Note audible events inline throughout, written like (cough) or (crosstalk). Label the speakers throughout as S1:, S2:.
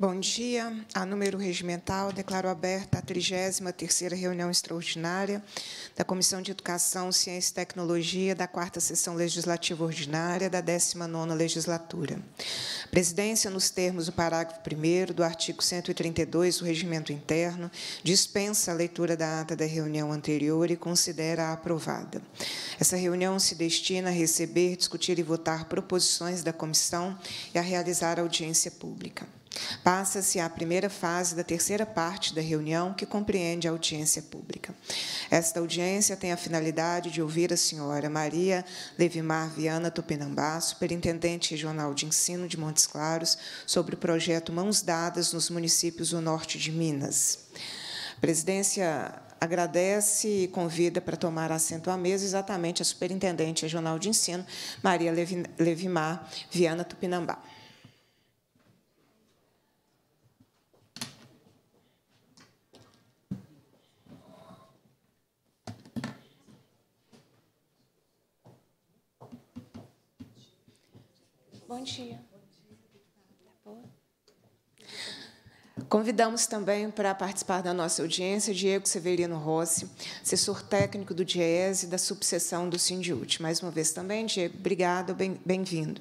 S1: Bom dia. A número regimental, declaro aberta a 33ª reunião extraordinária da Comissão de Educação, Ciência e Tecnologia da 4 Sessão Legislativa Ordinária da 19ª Legislatura. Presidência, nos termos do parágrafo 1 do artigo 132 do Regimento Interno, dispensa a leitura da ata da reunião anterior e considera-a aprovada. Essa reunião se destina a receber, discutir e votar proposições da comissão e a realizar audiência pública. Passa-se à primeira fase da terceira parte da reunião, que compreende a audiência pública. Esta audiência tem a finalidade de ouvir a senhora Maria Levimar Viana Tupinambá, superintendente regional de ensino de Montes Claros, sobre o projeto Mãos Dadas nos municípios do norte de Minas. A presidência agradece e convida para tomar assento à mesa exatamente a superintendente regional de ensino, Maria Levimar Viana Tupinambá. Bom dia. Convidamos também para participar da nossa audiência Diego Severino Rossi, assessor técnico do e da subseção do Sindiut. Mais uma vez também, Diego, obrigado, bem-vindo.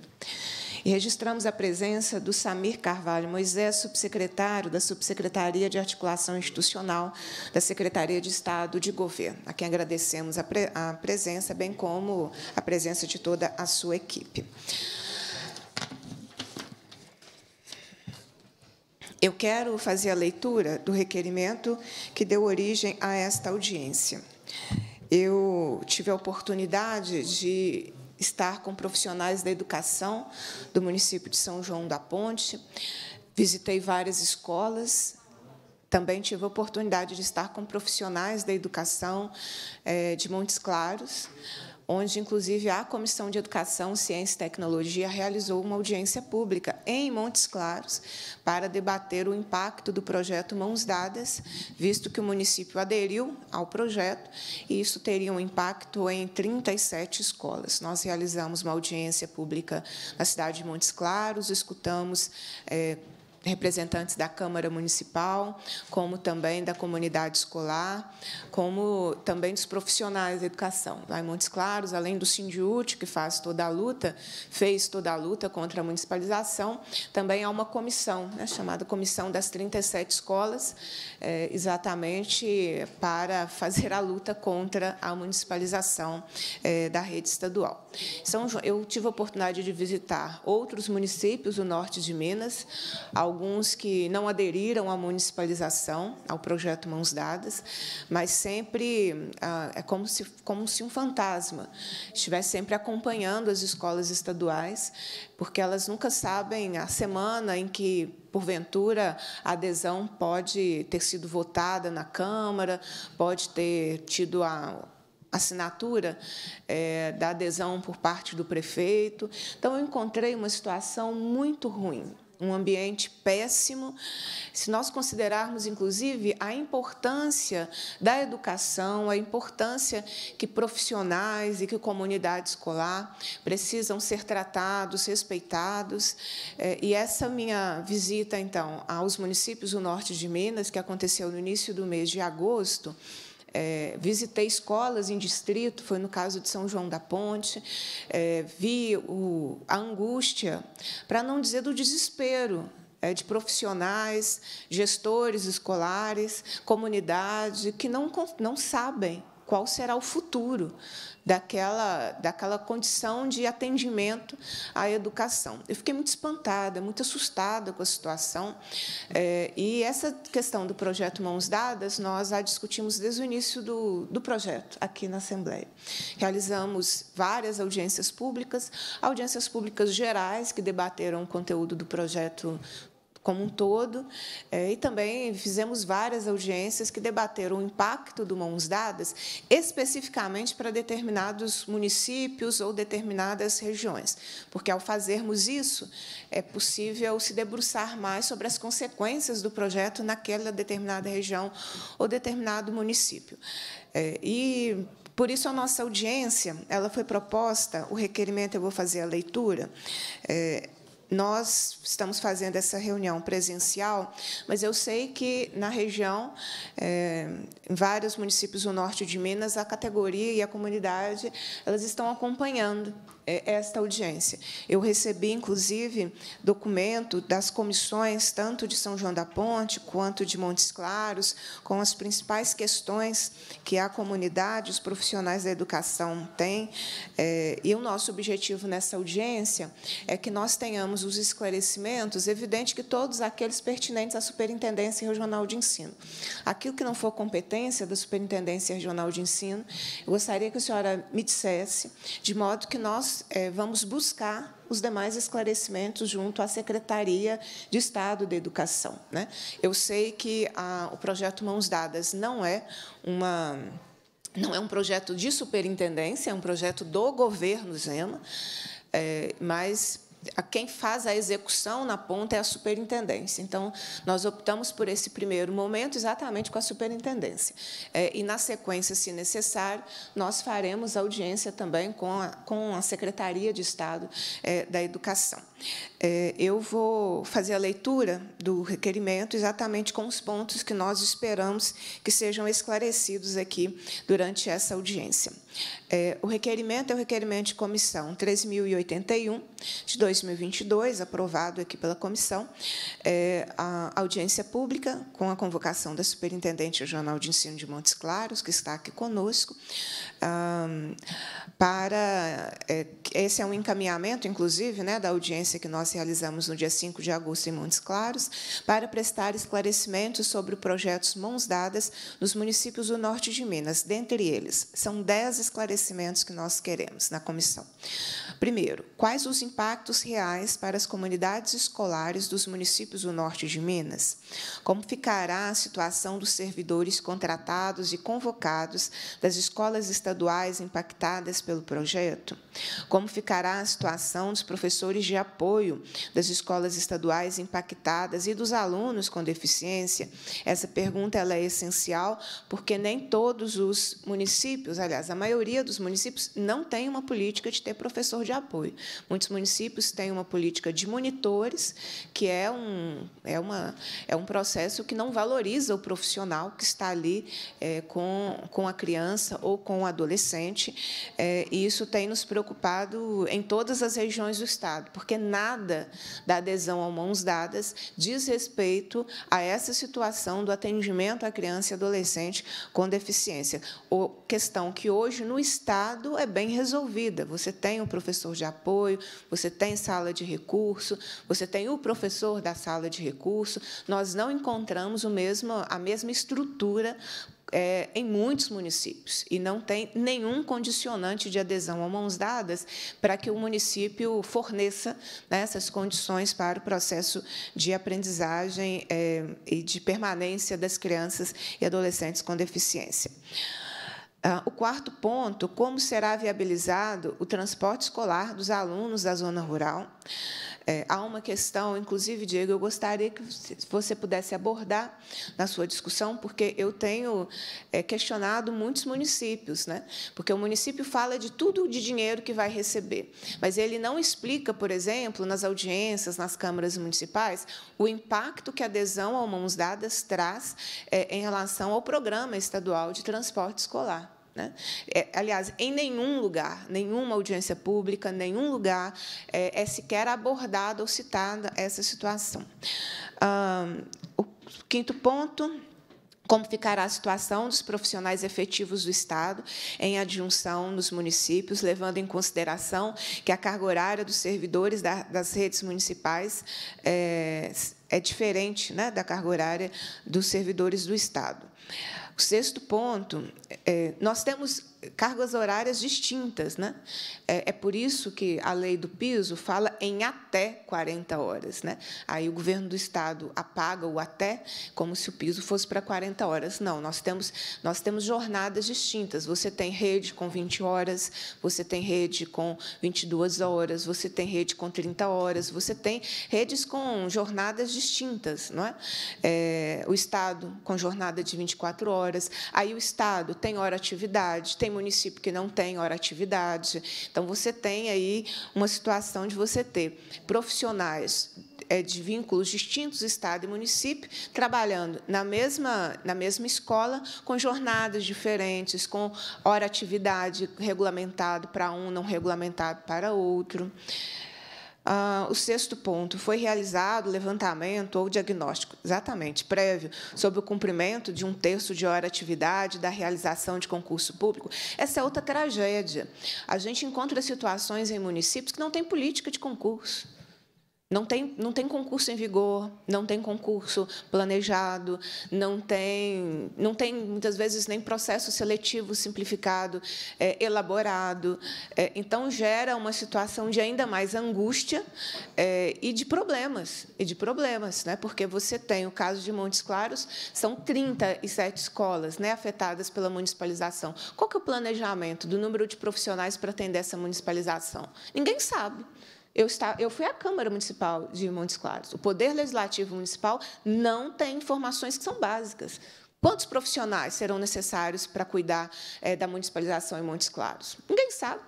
S1: E registramos a presença do Samir Carvalho Moisés, subsecretário da Subsecretaria de Articulação Institucional da Secretaria de Estado de Governo, a quem agradecemos a, pre a presença, bem como a presença de toda a sua equipe. Eu quero fazer a leitura do requerimento que deu origem a esta audiência. Eu tive a oportunidade de estar com profissionais da educação do município de São João da Ponte, visitei várias escolas, também tive a oportunidade de estar com profissionais da educação eh, de Montes Claros onde, inclusive, a Comissão de Educação, Ciência e Tecnologia realizou uma audiência pública em Montes Claros para debater o impacto do projeto Mãos Dadas, visto que o município aderiu ao projeto e isso teria um impacto em 37 escolas. Nós realizamos uma audiência pública na cidade de Montes Claros, escutamos. Eh, representantes da Câmara Municipal, como também da comunidade escolar, como também dos profissionais da educação. Lá em Montes Claros, além do Sindiúti, que faz toda a luta, fez toda a luta contra a municipalização, também há uma comissão, né, chamada Comissão das 37 Escolas, é, exatamente para fazer a luta contra a municipalização é, da rede estadual. São João, eu tive a oportunidade de visitar outros municípios do norte de Minas, alguns alguns que não aderiram à municipalização, ao projeto Mãos Dadas, mas sempre ah, é como se, como se um fantasma estivesse sempre acompanhando as escolas estaduais, porque elas nunca sabem a semana em que porventura a adesão pode ter sido votada na Câmara, pode ter tido a assinatura é, da adesão por parte do prefeito. Então, eu encontrei uma situação muito ruim, um ambiente péssimo. Se nós considerarmos, inclusive, a importância da educação, a importância que profissionais e que comunidade escolar precisam ser tratados, respeitados. É, e essa minha visita, então, aos municípios do norte de Minas, que aconteceu no início do mês de agosto, é, visitei escolas em distrito, foi no caso de São João da Ponte, é, vi o, a angústia, para não dizer do desespero é, de profissionais, gestores escolares, comunidade, que não, não sabem qual será o futuro daquela, daquela condição de atendimento à educação. Eu fiquei muito espantada, muito assustada com a situação. É, e essa questão do projeto Mãos Dadas, nós a discutimos desde o início do, do projeto, aqui na Assembleia. Realizamos várias audiências públicas, audiências públicas gerais que debateram o conteúdo do projeto como um todo, é, e também fizemos várias audiências que debateram o impacto do Mãos Dadas, especificamente para determinados municípios ou determinadas regiões, porque, ao fazermos isso, é possível se debruçar mais sobre as consequências do projeto naquela determinada região ou determinado município. É, e, por isso, a nossa audiência ela foi proposta, o requerimento, eu vou fazer a leitura, é, nós estamos fazendo essa reunião presencial, mas eu sei que na região, é, em vários municípios do norte de Minas, a categoria e a comunidade elas estão acompanhando é, esta audiência. Eu recebi, inclusive, documento das comissões, tanto de São João da Ponte quanto de Montes Claros, com as principais questões que a comunidade, os profissionais da educação têm. É, e o nosso objetivo nessa audiência é que nós tenhamos os esclarecimentos, evidente que todos aqueles pertinentes à Superintendência Regional de Ensino. Aquilo que não for competência da Superintendência Regional de Ensino, eu gostaria que a senhora me dissesse, de modo que nós é, vamos buscar os demais esclarecimentos junto à Secretaria de Estado de Educação. Né? Eu sei que a, o projeto Mãos Dadas não é uma não é um projeto de superintendência, é um projeto do governo Zema, é, mas quem faz a execução na ponta é a superintendência. Então, nós optamos por esse primeiro momento exatamente com a superintendência. É, e, na sequência, se necessário, nós faremos audiência também com a, com a Secretaria de Estado é, da Educação. É, eu vou fazer a leitura do requerimento exatamente com os pontos que nós esperamos que sejam esclarecidos aqui durante essa audiência. É, o requerimento é o requerimento de comissão 3.081, de 2022, aprovado aqui pela comissão, é, a audiência pública, com a convocação da superintendente regional de ensino de Montes Claros, que está aqui conosco, para esse é um encaminhamento, inclusive, né, da audiência que nós realizamos no dia 5 de agosto em Montes Claros, para prestar esclarecimentos sobre projetos mãos dadas nos municípios do norte de Minas. Dentre eles, são 10 esclarecimentos que nós queremos na comissão. Primeiro, quais os impactos reais para as comunidades escolares dos municípios do norte de Minas? Como ficará a situação dos servidores contratados e convocados das escolas estaduais impactadas pelo projeto? Como ficará a situação dos professores de apoio? apoio das escolas estaduais impactadas e dos alunos com deficiência? Essa pergunta ela é essencial porque nem todos os municípios, aliás, a maioria dos municípios não tem uma política de ter professor de apoio. Muitos municípios têm uma política de monitores, que é um, é uma, é um processo que não valoriza o profissional que está ali é, com, com a criança ou com o adolescente. É, e isso tem nos preocupado em todas as regiões do Estado, porque nada da adesão ao mãos dadas diz respeito a essa situação do atendimento à criança e adolescente com deficiência. O questão que hoje no Estado é bem resolvida. Você tem o um professor de apoio, você tem sala de recurso, você tem o professor da sala de recurso. Nós não encontramos o mesmo, a mesma estrutura é, em muitos municípios e não tem nenhum condicionante de adesão a mãos dadas para que o município forneça né, essas condições para o processo de aprendizagem é, e de permanência das crianças e adolescentes com deficiência. Ah, o quarto ponto, como será viabilizado o transporte escolar dos alunos da zona rural, é, há uma questão, inclusive, Diego, eu gostaria que você pudesse abordar na sua discussão, porque eu tenho é, questionado muitos municípios, né? porque o município fala de tudo de dinheiro que vai receber, mas ele não explica, por exemplo, nas audiências, nas câmaras municipais, o impacto que a adesão a Mãos Dadas traz é, em relação ao Programa Estadual de Transporte Escolar. Né? É, aliás, em nenhum lugar, nenhuma audiência pública, nenhum lugar é, é sequer abordada ou citada essa situação. Ah, o quinto ponto como ficará a situação dos profissionais efetivos do Estado em adjunção nos municípios, levando em consideração que a carga horária dos servidores das redes municipais é, é diferente né, da carga horária dos servidores do Estado. O sexto ponto é, nós temos cargas horárias distintas. Né? É, é, por isso que a lei do piso fala em até 40 horas. Né? Aí o governo do Estado apaga o até como se o piso fosse para 40 horas. Não, nós temos, nós temos jornadas distintas. Você tem rede com 20 horas, você tem rede com 22 horas, você tem rede com 30 horas, você tem redes com jornadas distintas. Não é? é o Estado com jornada de 24 horas. Aí o Estado tem hora atividade, tem município que não tem hora atividade. Então, você tem aí uma situação de você ter profissionais é, de vínculos distintos, Estado e município, trabalhando na mesma, na mesma escola, com jornadas diferentes, com hora atividade regulamentado para um, não regulamentado para outro. Ah, o sexto ponto, foi realizado levantamento ou diagnóstico, exatamente, prévio, sobre o cumprimento de um terço de hora atividade da realização de concurso público. Essa é outra tragédia. A gente encontra situações em municípios que não têm política de concurso. Não tem, não tem concurso em vigor, não tem concurso planejado, não tem, não tem muitas vezes nem processo seletivo simplificado, é, elaborado. É, então gera uma situação de ainda mais angústia é, e de problemas, e de problemas, né? Porque você tem o caso de Montes Claros, são 37 escolas, né, afetadas pela municipalização. Qual que é o planejamento do número de profissionais para atender essa municipalização? Ninguém sabe. Eu, está, eu fui à Câmara Municipal de Montes Claros. O Poder Legislativo Municipal não tem informações que são básicas. Quantos profissionais serão necessários para cuidar é, da municipalização em Montes Claros? Ninguém sabe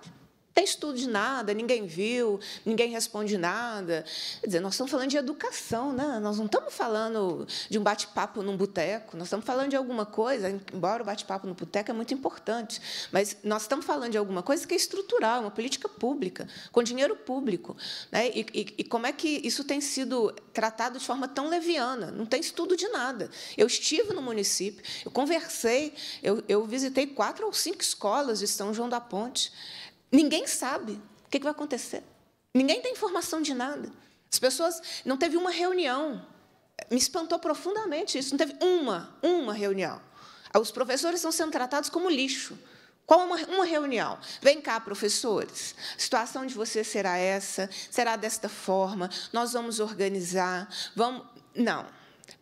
S1: tem estudo de nada, ninguém viu, ninguém responde nada. Quer dizer, nós estamos falando de educação, né? nós não estamos falando de um bate-papo num boteco, nós estamos falando de alguma coisa, embora o bate-papo no boteco é muito importante, mas nós estamos falando de alguma coisa que é estrutural, uma política pública, com dinheiro público. Né? E, e, e como é que isso tem sido tratado de forma tão leviana? Não tem estudo de nada. Eu estive no município, eu conversei, eu, eu visitei quatro ou cinco escolas de São João da Ponte. Ninguém sabe o que, vai acontecer. Ninguém tem informação de nada. As pessoas. Não teve uma reunião. Me espantou profundamente isso. Não teve uma, uma reunião. Os professores estão sendo tratados como lixo. Qual uma, uma reunião? Vem cá, professores. A situação de vocês será essa, será desta forma, nós vamos organizar, vamos. Não.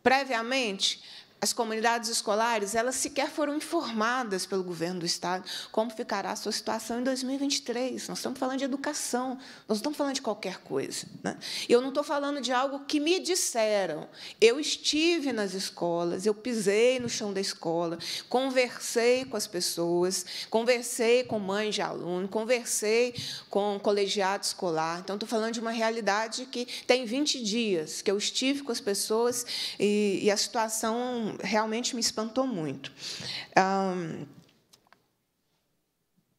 S1: Previamente, as comunidades escolares, elas sequer foram informadas pelo governo do Estado como ficará a sua situação em 2023. Nós estamos falando de educação, nós estamos falando de qualquer coisa. Né? Eu não estou falando de algo que me disseram. Eu estive nas escolas, eu pisei no chão da escola, conversei com as pessoas, conversei com mães de aluno, conversei com colegiado escolar. Então, estou falando de uma realidade que tem 20 dias que eu estive com as pessoas e, e a situação realmente me espantou muito. Um,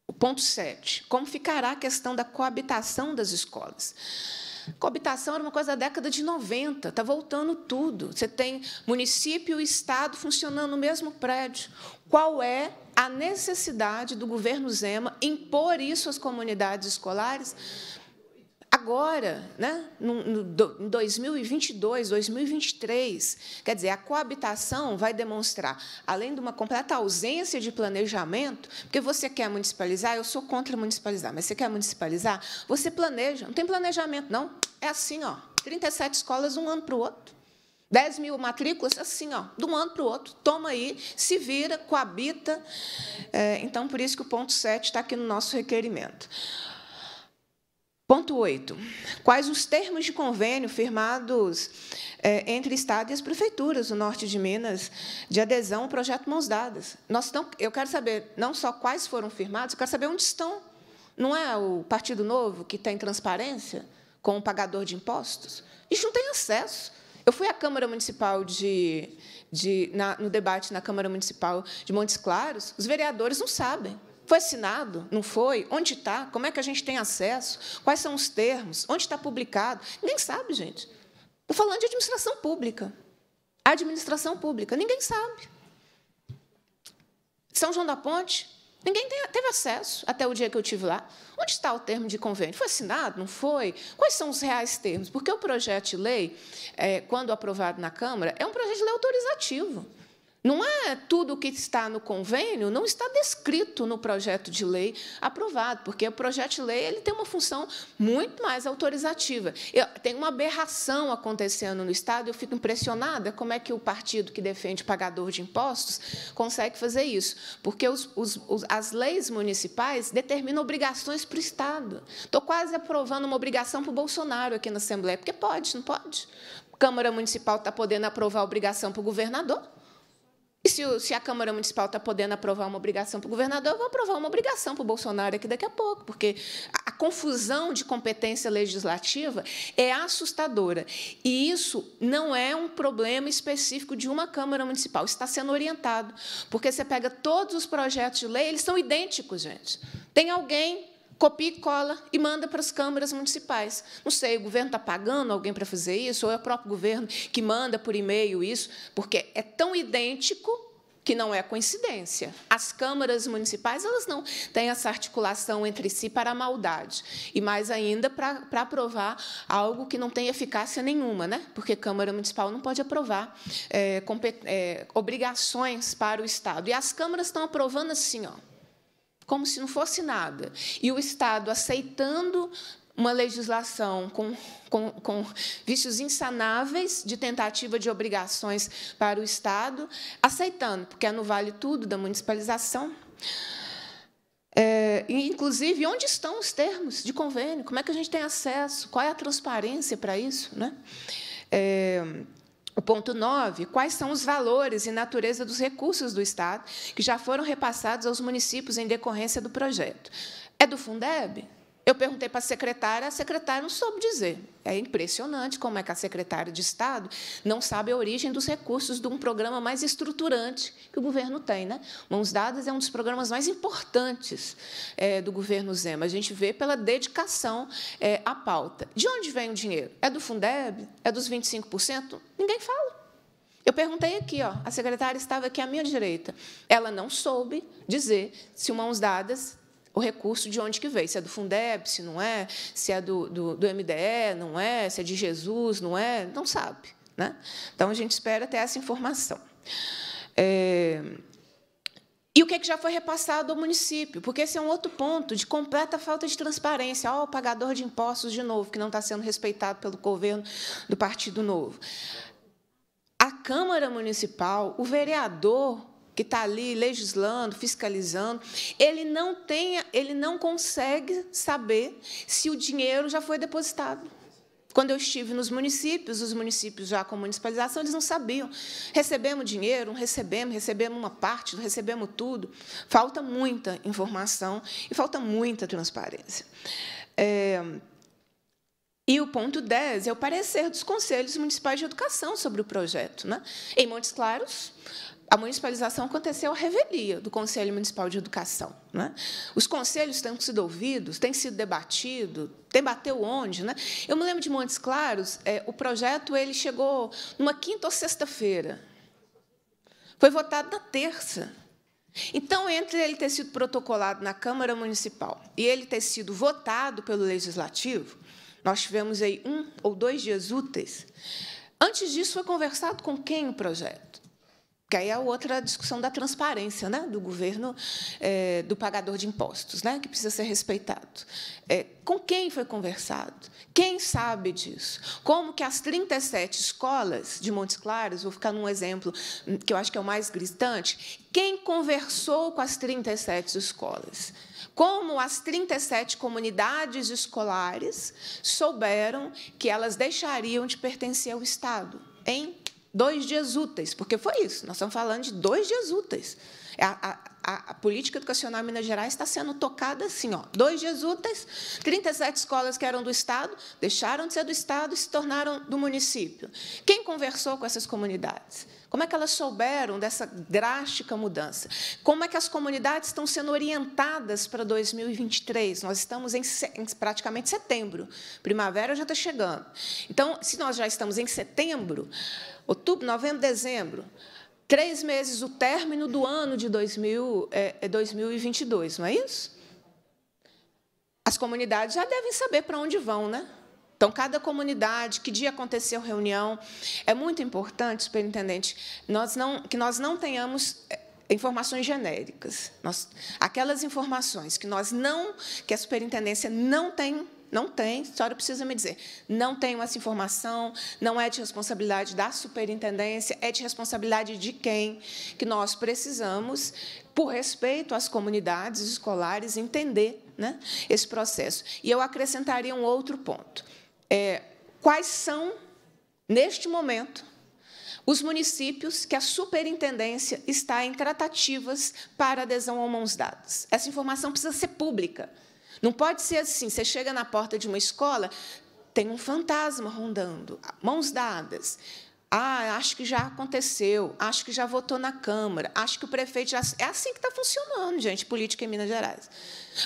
S1: o ponto 7. Como ficará a questão da coabitação das escolas? Coabitação era uma coisa da década de 90, está voltando tudo. Você tem município e Estado funcionando no mesmo prédio. Qual é a necessidade do governo Zema impor isso às comunidades escolares agora, né, em 2022, 2023, quer dizer, a coabitação vai demonstrar, além de uma completa ausência de planejamento, porque você quer municipalizar, eu sou contra municipalizar, mas você quer municipalizar, você planeja, não tem planejamento, não. É assim, ó, 37 escolas um ano para o outro. 10 mil matrículas, é assim, ó, de um ano para o outro, toma aí, se vira, coabita. É, então, por isso que o ponto 7 está aqui no nosso requerimento. Ponto 8. Quais os termos de convênio firmados é, entre Estado e as prefeituras do norte de Minas de adesão ao projeto Mãos Dadas? Nós não, eu quero saber não só quais foram firmados, eu quero saber onde estão. Não é o Partido Novo que tem transparência com o pagador de impostos? Isso não tem acesso. Eu fui à Câmara Municipal de, de na, no debate na Câmara Municipal de Montes Claros, os vereadores não sabem. Foi assinado? Não foi? Onde está? Como é que a gente tem acesso? Quais são os termos? Onde está publicado? Ninguém sabe, gente. Estou falando de administração pública. administração pública, ninguém sabe. São João da Ponte, ninguém teve acesso até o dia que eu tive lá. Onde está o termo de convênio? Foi assinado? Não foi? Quais são os reais termos? Porque o projeto de lei, é, quando aprovado na Câmara, é um projeto de lei autorizativo. Não é tudo o que está no convênio, não está descrito no projeto de lei aprovado, porque o projeto de lei ele tem uma função muito mais autorizativa. Eu, tem uma aberração acontecendo no Estado, eu fico impressionada como é que o partido que defende pagador de impostos consegue fazer isso, porque os, os, os, as leis municipais determinam obrigações para o Estado. Estou quase aprovando uma obrigação para o Bolsonaro aqui na Assembleia, porque pode, não pode? Câmara Municipal está podendo aprovar a obrigação para o governador. E se, se a Câmara Municipal está podendo aprovar uma obrigação para o governador, eu vou aprovar uma obrigação para o Bolsonaro aqui daqui a pouco, porque a, a confusão de competência legislativa é assustadora. E isso não é um problema específico de uma Câmara Municipal, está sendo orientado, porque você pega todos os projetos de lei, eles são idênticos, gente. Tem alguém copia e cola e manda para as câmaras municipais. Não sei, o governo está pagando alguém para fazer isso, ou é o próprio governo que manda por e-mail isso, porque é tão idêntico que não é coincidência. As câmaras municipais elas não têm essa articulação entre si para a maldade, e mais ainda para, para aprovar algo que não tem eficácia nenhuma, né? porque a Câmara Municipal não pode aprovar é, é, obrigações para o Estado. E as câmaras estão aprovando assim, ó, como se não fosse nada. E o Estado aceitando uma legislação com, com, com, vícios insanáveis de tentativa de obrigações para o Estado, aceitando, porque é no Vale Tudo da municipalização. É, inclusive, onde estão os termos de convênio? Como é que a gente tem acesso? Qual é a transparência para isso? Né? É, o ponto 9, quais são os valores e natureza dos recursos do Estado que já foram repassados aos municípios em decorrência do projeto? É do Fundeb? Eu perguntei para a secretária, a secretária não soube dizer. É impressionante como é que a secretária de Estado não sabe a origem dos recursos de um programa mais estruturante que o governo tem. Né? Mãos Dadas é um dos programas mais importantes é, do governo Zema. A gente vê pela dedicação é, à pauta. De onde vem o dinheiro? É do Fundeb? É dos 25%? Ninguém fala. Eu perguntei aqui, ó, a secretária estava aqui à minha direita. Ela não soube dizer se o Mãos Dadas o recurso de onde que veio, se é do Fundeb, se não é, se é do, do, do MDE, não é, se é de Jesus, não é, não sabe. Né? Então, a gente espera ter essa informação. É... E o que, é que já foi repassado ao município? Porque esse é um outro ponto de completa falta de transparência. Olha o pagador de impostos, de novo, que não está sendo respeitado pelo governo do Partido Novo. A Câmara Municipal, o vereador que está ali legislando, fiscalizando, ele não tem, ele não consegue saber se o dinheiro já foi depositado. Quando eu estive nos municípios, os municípios já com municipalização, eles não sabiam. Recebemos dinheiro, recebemos, recebemos uma parte, recebemos tudo. Falta muita informação e falta muita transparência. É... E o ponto 10 é o parecer dos conselhos municipais de educação sobre o projeto. Né? Em Montes Claros, a municipalização aconteceu à revelia do Conselho Municipal de Educação. Né? Os conselhos têm sido ouvidos, têm sido debatidos, debateu onde. Né? Eu me lembro de Montes Claros, é, o projeto ele chegou numa quinta ou sexta-feira. Foi votado na terça. Então, entre ele ter sido protocolado na Câmara Municipal e ele ter sido votado pelo Legislativo, nós tivemos aí um ou dois dias úteis. Antes disso, foi conversado com quem o projeto? Que aí é outra discussão da transparência né, do governo é, do pagador de impostos, né, que precisa ser respeitado. É, com quem foi conversado? Quem sabe disso? Como que as 37 escolas de Montes Claros, vou ficar num exemplo que eu acho que é o mais gritante, quem conversou com as 37 escolas? Como as 37 comunidades escolares souberam que elas deixariam de pertencer ao Estado? Hein? dois dias úteis, porque foi isso, nós estamos falando de dois dias úteis. É a, a, a, a, política educacional em Minas Gerais está sendo tocada assim. Ó, dois dias úteis, 37 escolas que eram do Estado deixaram de ser do Estado e se tornaram do município. Quem conversou com essas comunidades? Como é que elas souberam dessa drástica mudança? Como é que as comunidades estão sendo orientadas para 2023? Nós estamos em, em praticamente setembro, primavera já está chegando. Então, se nós já estamos em setembro, outubro, novembro, dezembro, três meses o término do ano de 2000, é, 2022, é não é isso? As comunidades já devem saber para onde vão, né? Então, cada comunidade, que dia aconteceu reunião. É muito importante, superintendente, nós não, que nós não tenhamos é, informações genéricas. Nós, aquelas informações que nós não, que a superintendência não tem não tem, a senhora precisa me dizer. Não tenho essa informação, não é de responsabilidade da superintendência, é de responsabilidade de quem? Que nós precisamos, por respeito às comunidades escolares, entender né, esse processo. E eu acrescentaria um outro ponto. É, quais são, neste momento, os municípios que a superintendência está em tratativas para adesão a mãos dadas? Essa informação precisa ser pública. Não pode ser assim. Você chega na porta de uma escola, tem um fantasma rondando, mãos dadas. Ah, acho que já aconteceu, acho que já votou na Câmara, acho que o prefeito já. É assim que está funcionando, gente, política em Minas Gerais.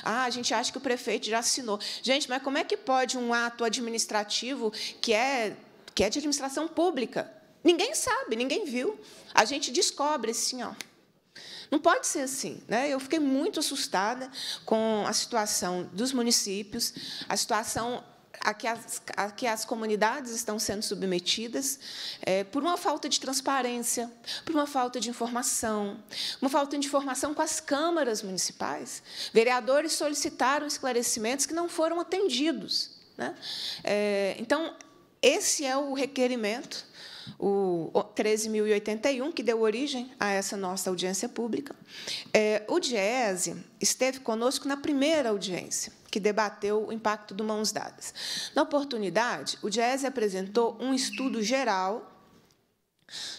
S1: Ah, a gente acha que o prefeito já assinou. Gente, mas como é que pode um ato administrativo que é, que é de administração pública? Ninguém sabe, ninguém viu. A gente descobre assim, ó. Não pode ser assim. Né? Eu fiquei muito assustada com a situação dos municípios, a situação a que, as, a que as, comunidades estão sendo submetidas é, por uma falta de transparência, por uma falta de informação, uma falta de informação com as câmaras municipais. Vereadores solicitaram esclarecimentos que não foram atendidos. Né? É, então, esse é o requerimento o 13.081, que deu origem a essa nossa audiência pública. É, o DIESE esteve conosco na primeira audiência, que debateu o impacto do Mãos Dadas. Na oportunidade, o DIESE apresentou um estudo geral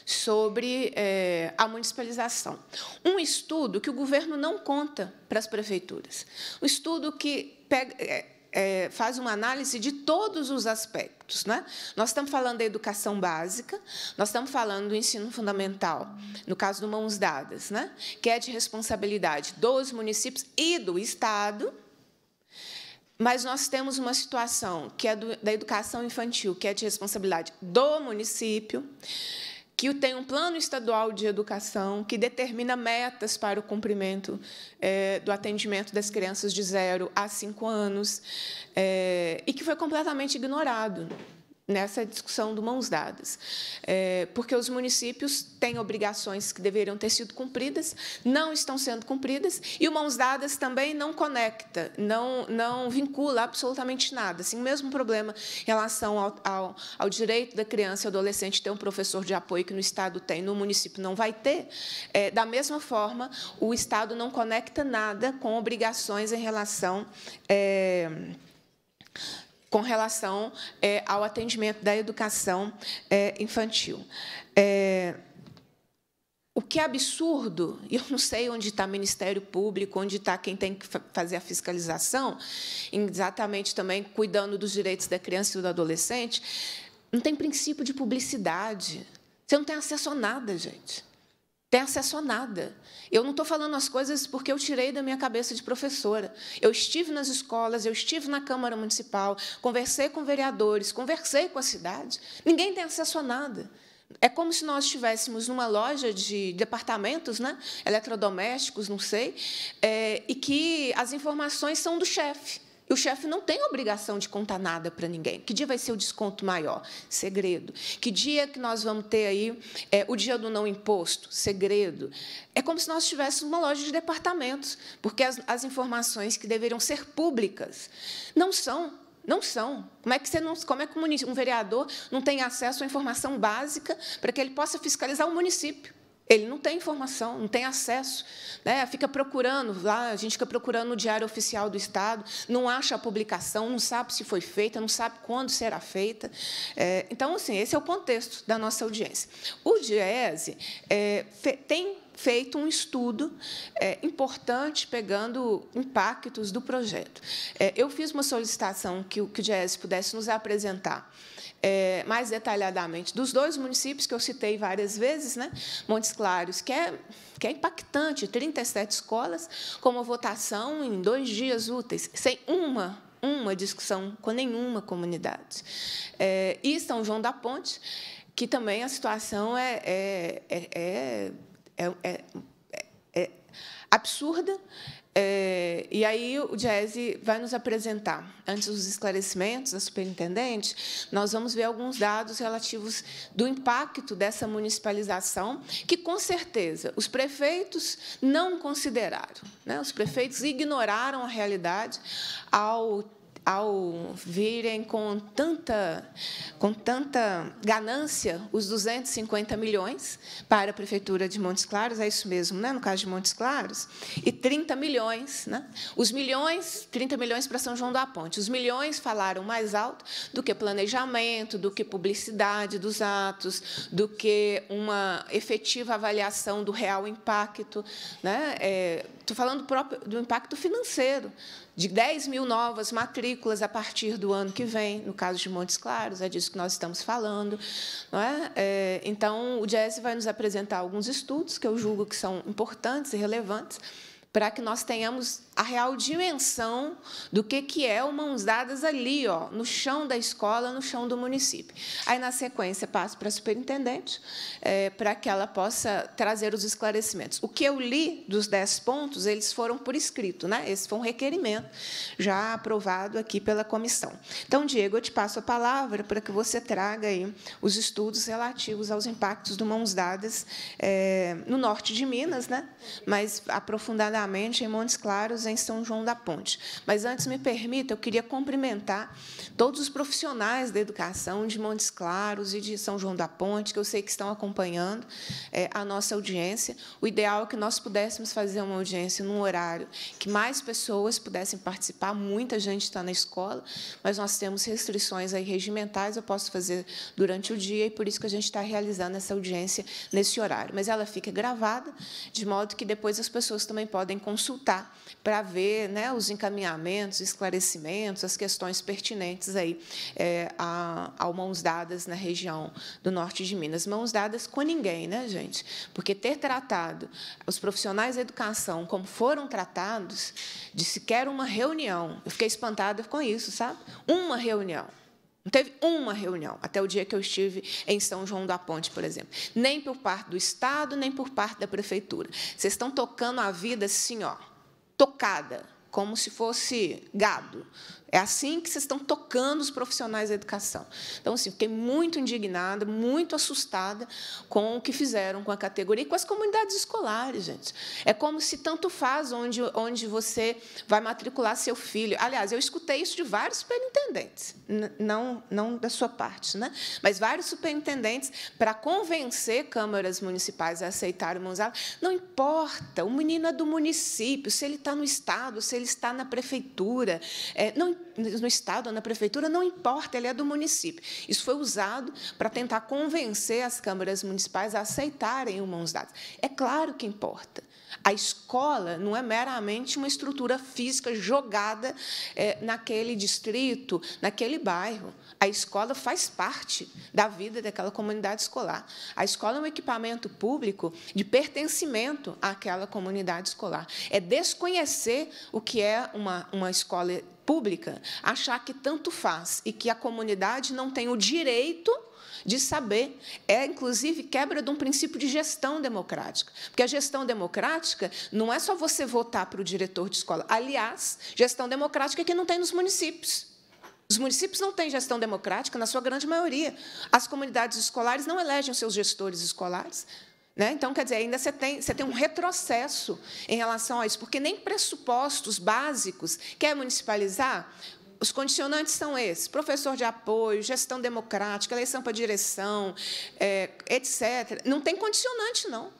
S1: sobre é, a municipalização. Um estudo que o governo não conta para as prefeituras. Um estudo que pega, é, é, faz uma análise de todos os aspectos. Né? Nós estamos falando da educação básica, nós estamos falando do ensino fundamental, no caso do Mãos Dadas, né? que é de responsabilidade dos municípios e do Estado, mas nós temos uma situação que é do, da educação infantil, que é de responsabilidade do município, que tem um plano estadual de educação que determina metas para o cumprimento é, do atendimento das crianças de zero a cinco anos é, e que foi completamente ignorado nessa discussão do mãos dadas, é, porque os municípios têm obrigações que deveriam ter sido cumpridas, não estão sendo cumpridas, e o mãos dadas também não conecta, não, não vincula absolutamente nada. Assim, o mesmo problema em relação ao, ao, ao direito da criança e adolescente ter um professor de apoio que no Estado tem, no município não vai ter, é, da mesma forma, o Estado não conecta nada com obrigações em relação... É, com relação é, ao atendimento da educação é, infantil. É, o que é absurdo, e (laughs) eu não sei onde está o Ministério Público, onde está quem tem que fazer a fiscalização, exatamente também cuidando dos direitos da criança e do adolescente, não tem princípio de publicidade. Você não tem acesso a nada, gente acesso a nada. Eu não estou falando as coisas porque eu tirei da minha cabeça de professora. Eu estive nas escolas, eu estive na Câmara Municipal, conversei com vereadores, conversei com a cidade. Ninguém tem acesso a nada. É como se nós estivéssemos numa loja de departamentos, né? eletrodomésticos, não sei, é, e que as informações são do chefe. E o chefe não tem obrigação de contar nada para ninguém. Que dia vai ser o desconto maior? Segredo. Que dia que nós vamos ter aí é, o dia do não imposto? Segredo. É como se nós tivéssemos uma loja de departamentos, porque as, as informações que deveriam ser públicas não são. Não são. Como é que você não, como é que um vereador não tem acesso à informação básica para que ele possa fiscalizar o município? Ele não tem informação, não tem acesso, né? fica procurando lá, a gente fica procurando no Diário Oficial do Estado, não acha a publicação, não sabe se foi feita, não sabe quando será feita. É, então, assim, esse é o contexto da nossa audiência. O DIESE é, tem feito um estudo é, importante pegando impactos do projeto. É, eu fiz uma solicitação que, que o DIESE pudesse nos apresentar é, mais detalhadamente dos dois municípios que eu citei várias vezes, né? Montes Claros, que é, que é impactante, 37 escolas com uma votação em dois dias úteis, sem uma uma discussão com nenhuma comunidade. É, e São João da Ponte, que também a situação é, é, é absurda é, e aí o Diese vai nos apresentar, antes dos esclarecimentos da superintendente, nós vamos ver alguns dados relativos do impacto dessa municipalização, que com certeza os prefeitos não consideraram. Né? Os prefeitos ignoraram a realidade ao ao virem com tanta, com tanta ganância os 250 milhões para a Prefeitura de Montes Claros, é isso mesmo, né? no caso de Montes Claros, e 30 milhões. Né? Os milhões, 30 milhões para São João da Ponte. Os milhões falaram mais alto do que planejamento, do que publicidade dos atos, do que uma efetiva avaliação do real impacto. Né? É, Estou falando próprio, do impacto financeiro de 10 mil novas matrículas a partir do ano que vem, no caso de Montes Claros, é disso que nós estamos falando. É? É, então, o Jesse vai nos apresentar alguns estudos que eu julgo que são importantes e relevantes para que nós tenhamos a real dimensão do que, que é o mãos dadas ali, ó, no chão da escola, no chão do município. Aí, na sequência, passo para a superintendente, é, para que ela possa trazer os esclarecimentos. O que eu li dos dez pontos, eles foram por escrito, né? esse foi um requerimento já aprovado aqui pela comissão. Então, Diego, eu te passo a palavra para que você traga aí os estudos relativos aos impactos do mãos dadas é, no norte de Minas, né? mas aprofundadamente futuramente em Montes Claros, em São João da Ponte. Mas antes, me permita, eu queria cumprimentar todos os profissionais da educação de Montes Claros e de São João da Ponte, que eu sei que estão acompanhando é, a nossa audiência. O ideal é que nós pudéssemos fazer uma audiência num horário que mais pessoas pudessem participar. Muita gente está na escola, mas nós temos restrições aí regimentais, eu posso fazer durante o dia, e por isso que a gente está realizando essa audiência nesse horário. Mas ela fica gravada, de modo que depois as pessoas também podem podem consultar para ver né, os encaminhamentos, esclarecimentos, as questões pertinentes aí, é, a, ao Mãos Dadas na região do norte de Minas. Mãos dadas com ninguém, né, gente? Porque ter tratado os profissionais da educação como foram tratados, de sequer uma reunião, eu fiquei espantada com isso, sabe? Uma reunião. Não teve uma reunião até o dia que eu estive em São João da Ponte, por exemplo. Nem por parte do Estado, nem por parte da Prefeitura. Vocês estão tocando a vida assim, ó, tocada, como se fosse gado, é assim que vocês estão tocando os profissionais da educação. Então, assim, fiquei muito indignada, muito assustada com o que fizeram com a categoria e com as comunidades escolares, gente. É como se tanto faz onde, onde você vai matricular seu filho. Aliás, eu escutei isso de vários superintendentes, não, não da sua parte, né? mas vários superintendentes, para convencer câmaras municipais a aceitar o Manzala, não importa, o menino é do município, se ele está no Estado, se ele está na prefeitura, é, não no Estado, na Prefeitura, não importa, ele é do município. Isso foi usado para tentar convencer as câmaras municipais a aceitarem o mãos dadas. É claro que importa. A escola não é meramente uma estrutura física jogada é, naquele distrito, naquele bairro. A escola faz parte da vida daquela comunidade escolar. A escola é um equipamento público de pertencimento àquela comunidade escolar. É desconhecer o que é uma, uma escola pública achar que tanto faz e que a comunidade não tem o direito de saber. É, inclusive, quebra de um princípio de gestão democrática. Porque a gestão democrática não é só você votar para o diretor de escola. Aliás, gestão democrática é que não tem nos municípios. Os municípios não têm gestão democrática, na sua grande maioria. As comunidades escolares não elegem seus gestores escolares. Né? Então, quer dizer, ainda você tem, você tem um retrocesso em relação a isso, porque nem pressupostos básicos quer municipalizar. Os condicionantes são esses: professor de apoio, gestão democrática, eleição para direção, é, etc. Não tem condicionante, não.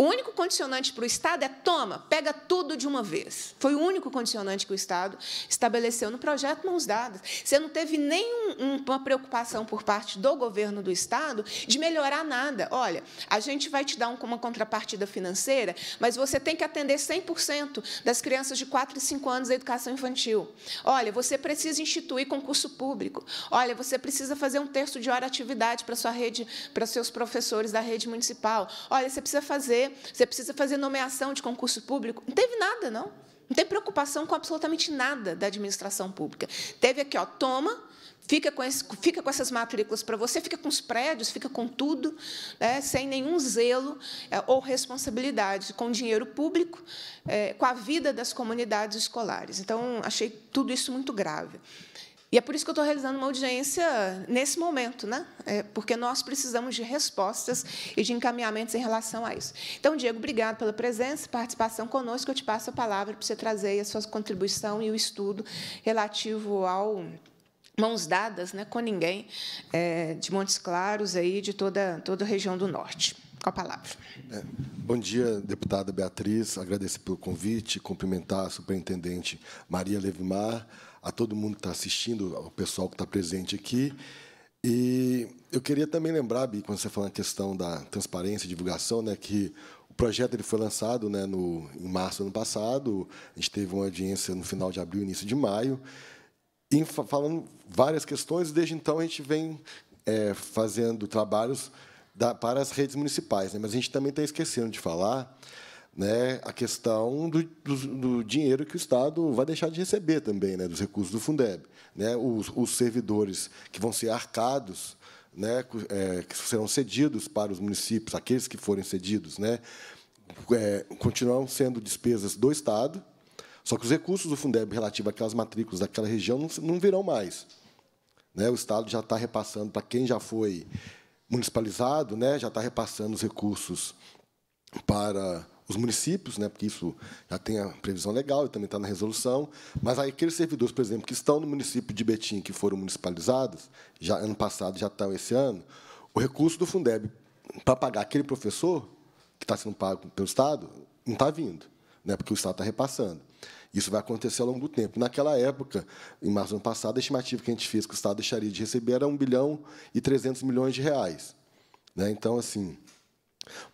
S1: O único condicionante para o Estado é toma, pega tudo de uma vez. Foi o único condicionante que o Estado estabeleceu no projeto Mãos Dadas. Você não teve nenhuma preocupação por parte do governo do Estado de melhorar nada. Olha, a gente vai te dar uma contrapartida financeira, mas você tem que atender 100% das crianças de 4 e 5 anos da educação infantil. Olha, você precisa instituir concurso público. Olha, você precisa fazer um terço de hora atividade para sua rede, para seus professores da rede municipal. Olha, você precisa fazer você precisa fazer nomeação de concurso público. Não teve nada, não. Não tem preocupação com absolutamente nada da administração pública. Teve aqui, ó, toma, fica com, esse, fica com essas matrículas para você, fica com os prédios, fica com tudo, né, sem nenhum zelo é, ou responsabilidade, com dinheiro público, é, com a vida das comunidades escolares. Então, achei tudo isso muito grave. E é por isso que eu estou realizando uma audiência nesse momento, né? É porque nós precisamos de respostas e de encaminhamentos em relação a isso. Então, Diego, obrigado pela presença e participação conosco. Eu te passo a palavra para você trazer a sua contribuição e o estudo relativo ao mãos dadas né, com ninguém é, de Montes Claros aí de toda toda a região do norte. Com a palavra.
S2: É, bom dia, deputada Beatriz. Agradeço pelo convite, cumprimentar a superintendente Maria Levimar, a todo mundo que está assistindo, ao pessoal que está presente aqui. E eu queria também lembrar, Bi, quando você falou na questão da transparência e divulgação, né, que o projeto ele foi lançado né, no, em março do ano passado, a gente teve uma audiência no final de abril, início de maio, e falando várias questões, desde então a gente vem é, fazendo trabalhos da, para as redes municipais, né, mas a gente também está esquecendo de falar né, a questão do, do, do, dinheiro que o Estado vai deixar de receber também, né, dos recursos do Fundeb. Né, os, os servidores que vão ser arcados, né, é, que serão cedidos para os municípios, aqueles que forem cedidos, né, é, continuam sendo despesas do Estado, só que os recursos do Fundeb relativos àquelas matrículas daquela região não, não virão mais. Né, o Estado já está repassando para quem já foi municipalizado, né, já está repassando os recursos para os municípios, né, porque isso já tem a previsão legal e também está na resolução, mas aí aqueles servidores, por exemplo, que estão no município de Betim, que foram municipalizados, já ano passado, já estão esse ano, o recurso do Fundeb para pagar aquele professor que está sendo pago pelo Estado não está vindo, né, porque o Estado está repassando. Isso vai acontecer ao longo do tempo. Naquela época, em março do ano passado, a estimativa que a gente fez que o Estado deixaria de receber era 1 bilhão e 300 milhões de reais. Né? Então, assim,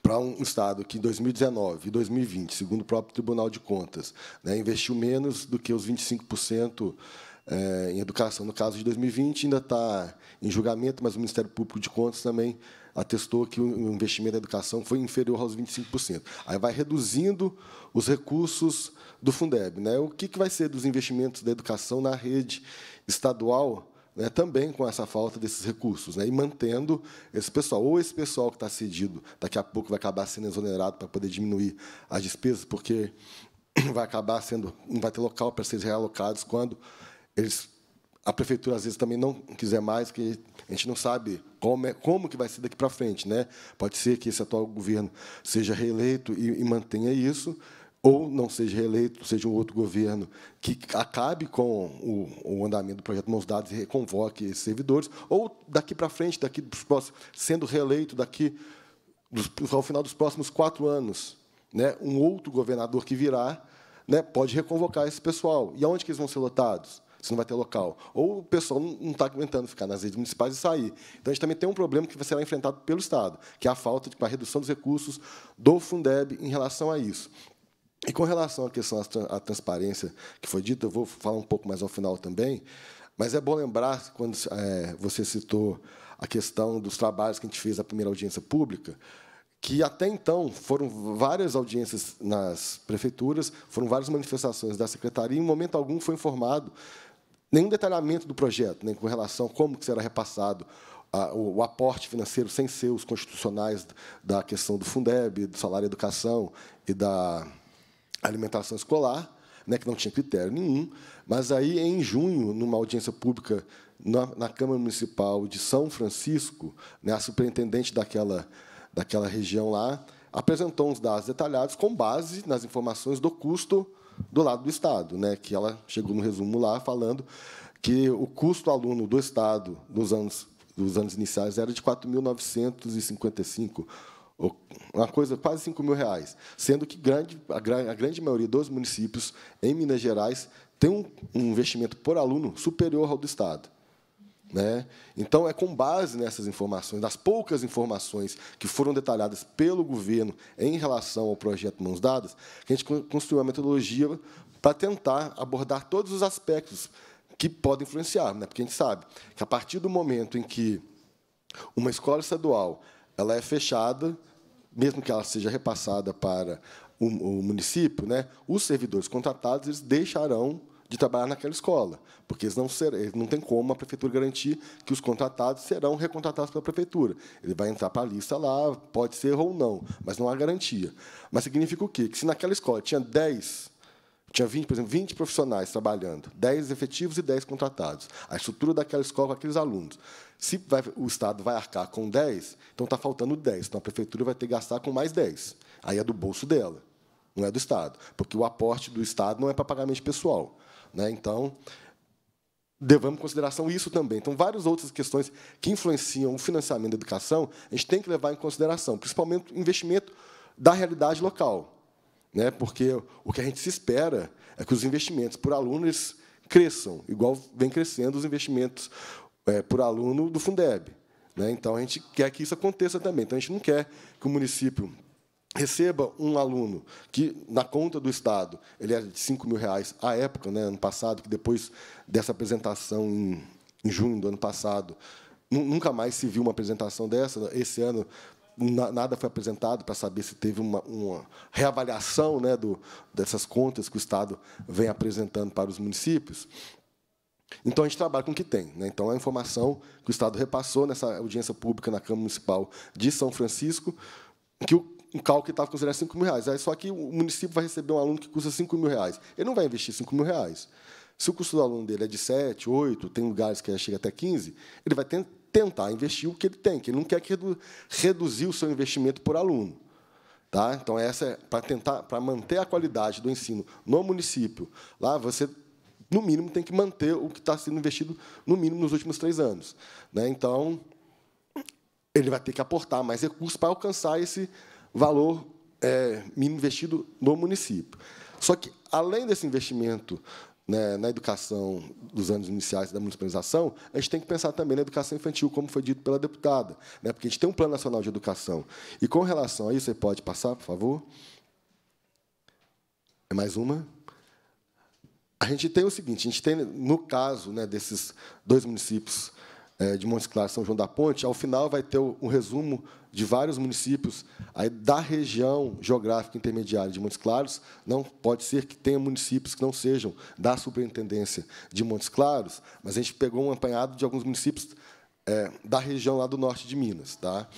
S2: para um Estado que, em 2019 e 2020, segundo o próprio Tribunal de Contas, né, investiu menos do que os 25% é, eh, em educação, no caso de 2020, ainda está em julgamento, mas o Ministério Público de Contas também atestou que o investimento em educação foi inferior aos 25%. Aí vai reduzindo os recursos do Fundeb. Né? O que, que vai ser dos investimentos da educação na rede estadual né, também com essa falta desses recursos, né, e mantendo esse pessoal. Ou esse pessoal que está cedido, daqui a pouco vai acabar sendo exonerado para poder diminuir as despesas, porque (clears throat) vai acabar sendo, não vai ter local para ser realocados quando eles a prefeitura às vezes também não quiser mais, que a gente não sabe como, é, como que vai ser daqui para frente, né? Pode ser que esse atual governo seja reeleito e, e mantenha isso, ou não seja reeleito, seja um outro governo que acabe com o, o andamento do projeto Mãos dados e reconvoque esses servidores, ou daqui para frente, daqui dos próximos, sendo reeleito daqui dos, ao final dos próximos quatro anos, né, um outro governador que virá né, pode reconvocar esse pessoal. E aonde que eles vão ser lotados? Se não vai ter local. Ou o pessoal não está aguentando ficar nas redes municipais e sair. Então, a gente também tem um problema que será enfrentado pelo Estado, que é a falta de a redução dos recursos do Fundeb em relação a isso. E com relação à questão da transparência que foi dita, eu vou falar um pouco mais ao final também, mas é bom lembrar, quando é, você citou a questão dos trabalhos que a gente fez na primeira audiência pública, que até então foram várias audiências nas prefeituras, foram várias manifestações da secretaria, e em momento algum foi informado nenhum detalhamento do projeto, nem com relação a como que será repassado o, o, aporte financeiro sem ser os constitucionais da questão do Fundeb, do salário educação e da alimentação escolar, né, que não tinha critério nenhum. Mas aí, em junho, numa audiência pública na, na Câmara Municipal de São Francisco, né, a superintendente daquela, daquela região lá apresentou uns dados detalhados com base nas informações do custo do lado do Estado, né, que ela chegou no resumo lá falando que o custo aluno do Estado nos anos, dos anos iniciais era de 4.955 uma coisa quase 5 mil reais, sendo que grande, a, grande maioria dos municípios em Minas Gerais tem um, investimento por aluno superior ao do Estado. Né? Então, é com base nessas informações, das poucas informações que foram detalhadas pelo governo em relação ao projeto Mãos Dadas, que a gente construiu uma metodologia para tentar abordar todos os aspectos que podem influenciar. Né? Porque a gente sabe que, a partir do momento em que uma escola estadual ela é fechada mesmo que ela seja repassada para o, o município, né, os servidores contratados eles deixarão de trabalhar naquela escola, porque eles não, ser, não tem como a prefeitura garantir que os contratados serão recontratados pela prefeitura. Ele vai entrar para a lista lá, pode ser ou não, mas não há garantia. Mas significa o quê? Que se naquela escola tinha 10 tinha 20, por exemplo, 20 profissionais trabalhando, 10 efetivos e 10 contratados. A estrutura daquela escola com aqueles alunos. Se vai, o Estado vai arcar com 10, então está faltando 10. Então a prefeitura vai ter que gastar com mais 10. Aí é do bolso dela, não é do Estado. Porque o aporte do Estado não é para pagamento pessoal. Né? Então, devamos em consideração isso também. Então, várias outras questões que influenciam o financiamento da educação, a gente tem que levar em consideração, principalmente o investimento da realidade local né? porque o que a gente se espera é que os investimentos por alunos cresçam, igual vem crescendo os investimentos é, por aluno do Fundeb. Né? Então, a gente quer que isso aconteça também. Então, a gente não quer que o município receba um aluno que, na conta do Estado, ele era é de 5 mil reais à época, né, ano passado, que depois dessa apresentação em junho do ano passado, nunca mais se viu uma apresentação dessa. Esse ano nada foi apresentado para saber se teve uma, uma reavaliação né, do, dessas contas que o Estado vem apresentando para os municípios. Então, a gente trabalha com o que tem. Né? Então, é a informação que o Estado repassou nessa audiência pública na Câmara Municipal de São Francisco, que o um cálculo que estava considerado 5 mil reais. só que o município vai receber um aluno que custa 5 mil reais. Ele não vai investir 5 mil reais. Se o custo do aluno dele é de 7, 8, tem lugares que chega até 15, ele vai tentar tentar investir o que ele tem, que ele não quer que redu reduzir o seu investimento por aluno. Tá? Então, essa é para tentar para manter a qualidade do ensino no município. Lá você, no mínimo, tem que manter o que está sendo investido, no mínimo, nos últimos três anos. Né? Então, ele vai ter que aportar mais recursos para alcançar esse valor é, mínimo investido no município. Só que, além desse investimento né, na educação dos anos iniciais da municipalização, a gente tem que pensar também na educação infantil, como foi dito pela deputada, né, porque a gente tem um Plano Nacional de Educação. E com relação a isso, você pode passar, por favor? É mais uma? A gente tem o seguinte: a gente tem, no caso né, desses dois municípios é, de Montes Claros e São João da Ponte, ao final vai ter um resumo de vários municípios aí, da região geográfica intermediária de Montes Claros, não pode ser que tenha municípios que não sejam da superintendência de Montes Claros, mas a gente pegou um apanhado de alguns municípios é, da região lá do norte de Minas. Tá?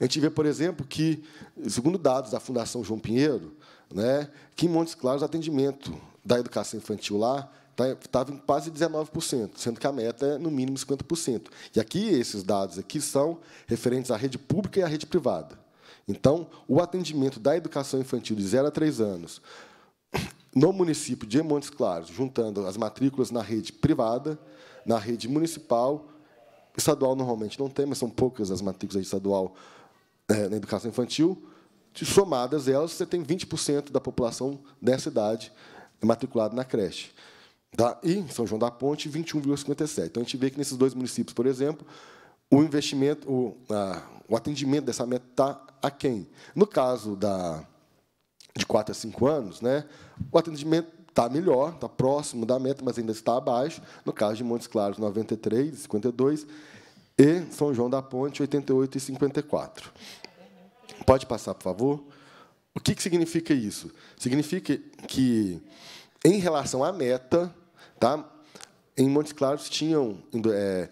S2: A gente vê, por exemplo, que, segundo dados da Fundação João Pinheiro, né, que em Montes Claros o atendimento da educação infantil lá estava tá, em quase 19%, sendo que a meta é no mínimo 50%. E aqui esses dados aqui são referentes à rede pública e à rede privada. Então, o atendimento da educação infantil de 0 a 3 anos no município de Montes Claros, juntando as matrículas na rede privada, na rede municipal, estadual normalmente não tem, mas são poucas as matrículas estadual é, na educação infantil, somadas elas, você tem 20% da população dessa idade matriculada na creche. Tá? E São João da Ponte, 21,57. Então, a gente vê que nesses dois municípios, por exemplo, o investimento, o, a, o atendimento dessa meta está aquém. No caso da, de 4 a 5 anos, né, o atendimento está melhor, está próximo da meta, mas ainda está abaixo. No caso de Montes Claros, 93, 52, e São João da Ponte, 88 e 54. Pode passar, por favor? O que, que significa isso? Significa que, em relação à meta, Tá? Em Montes Claros tinham é,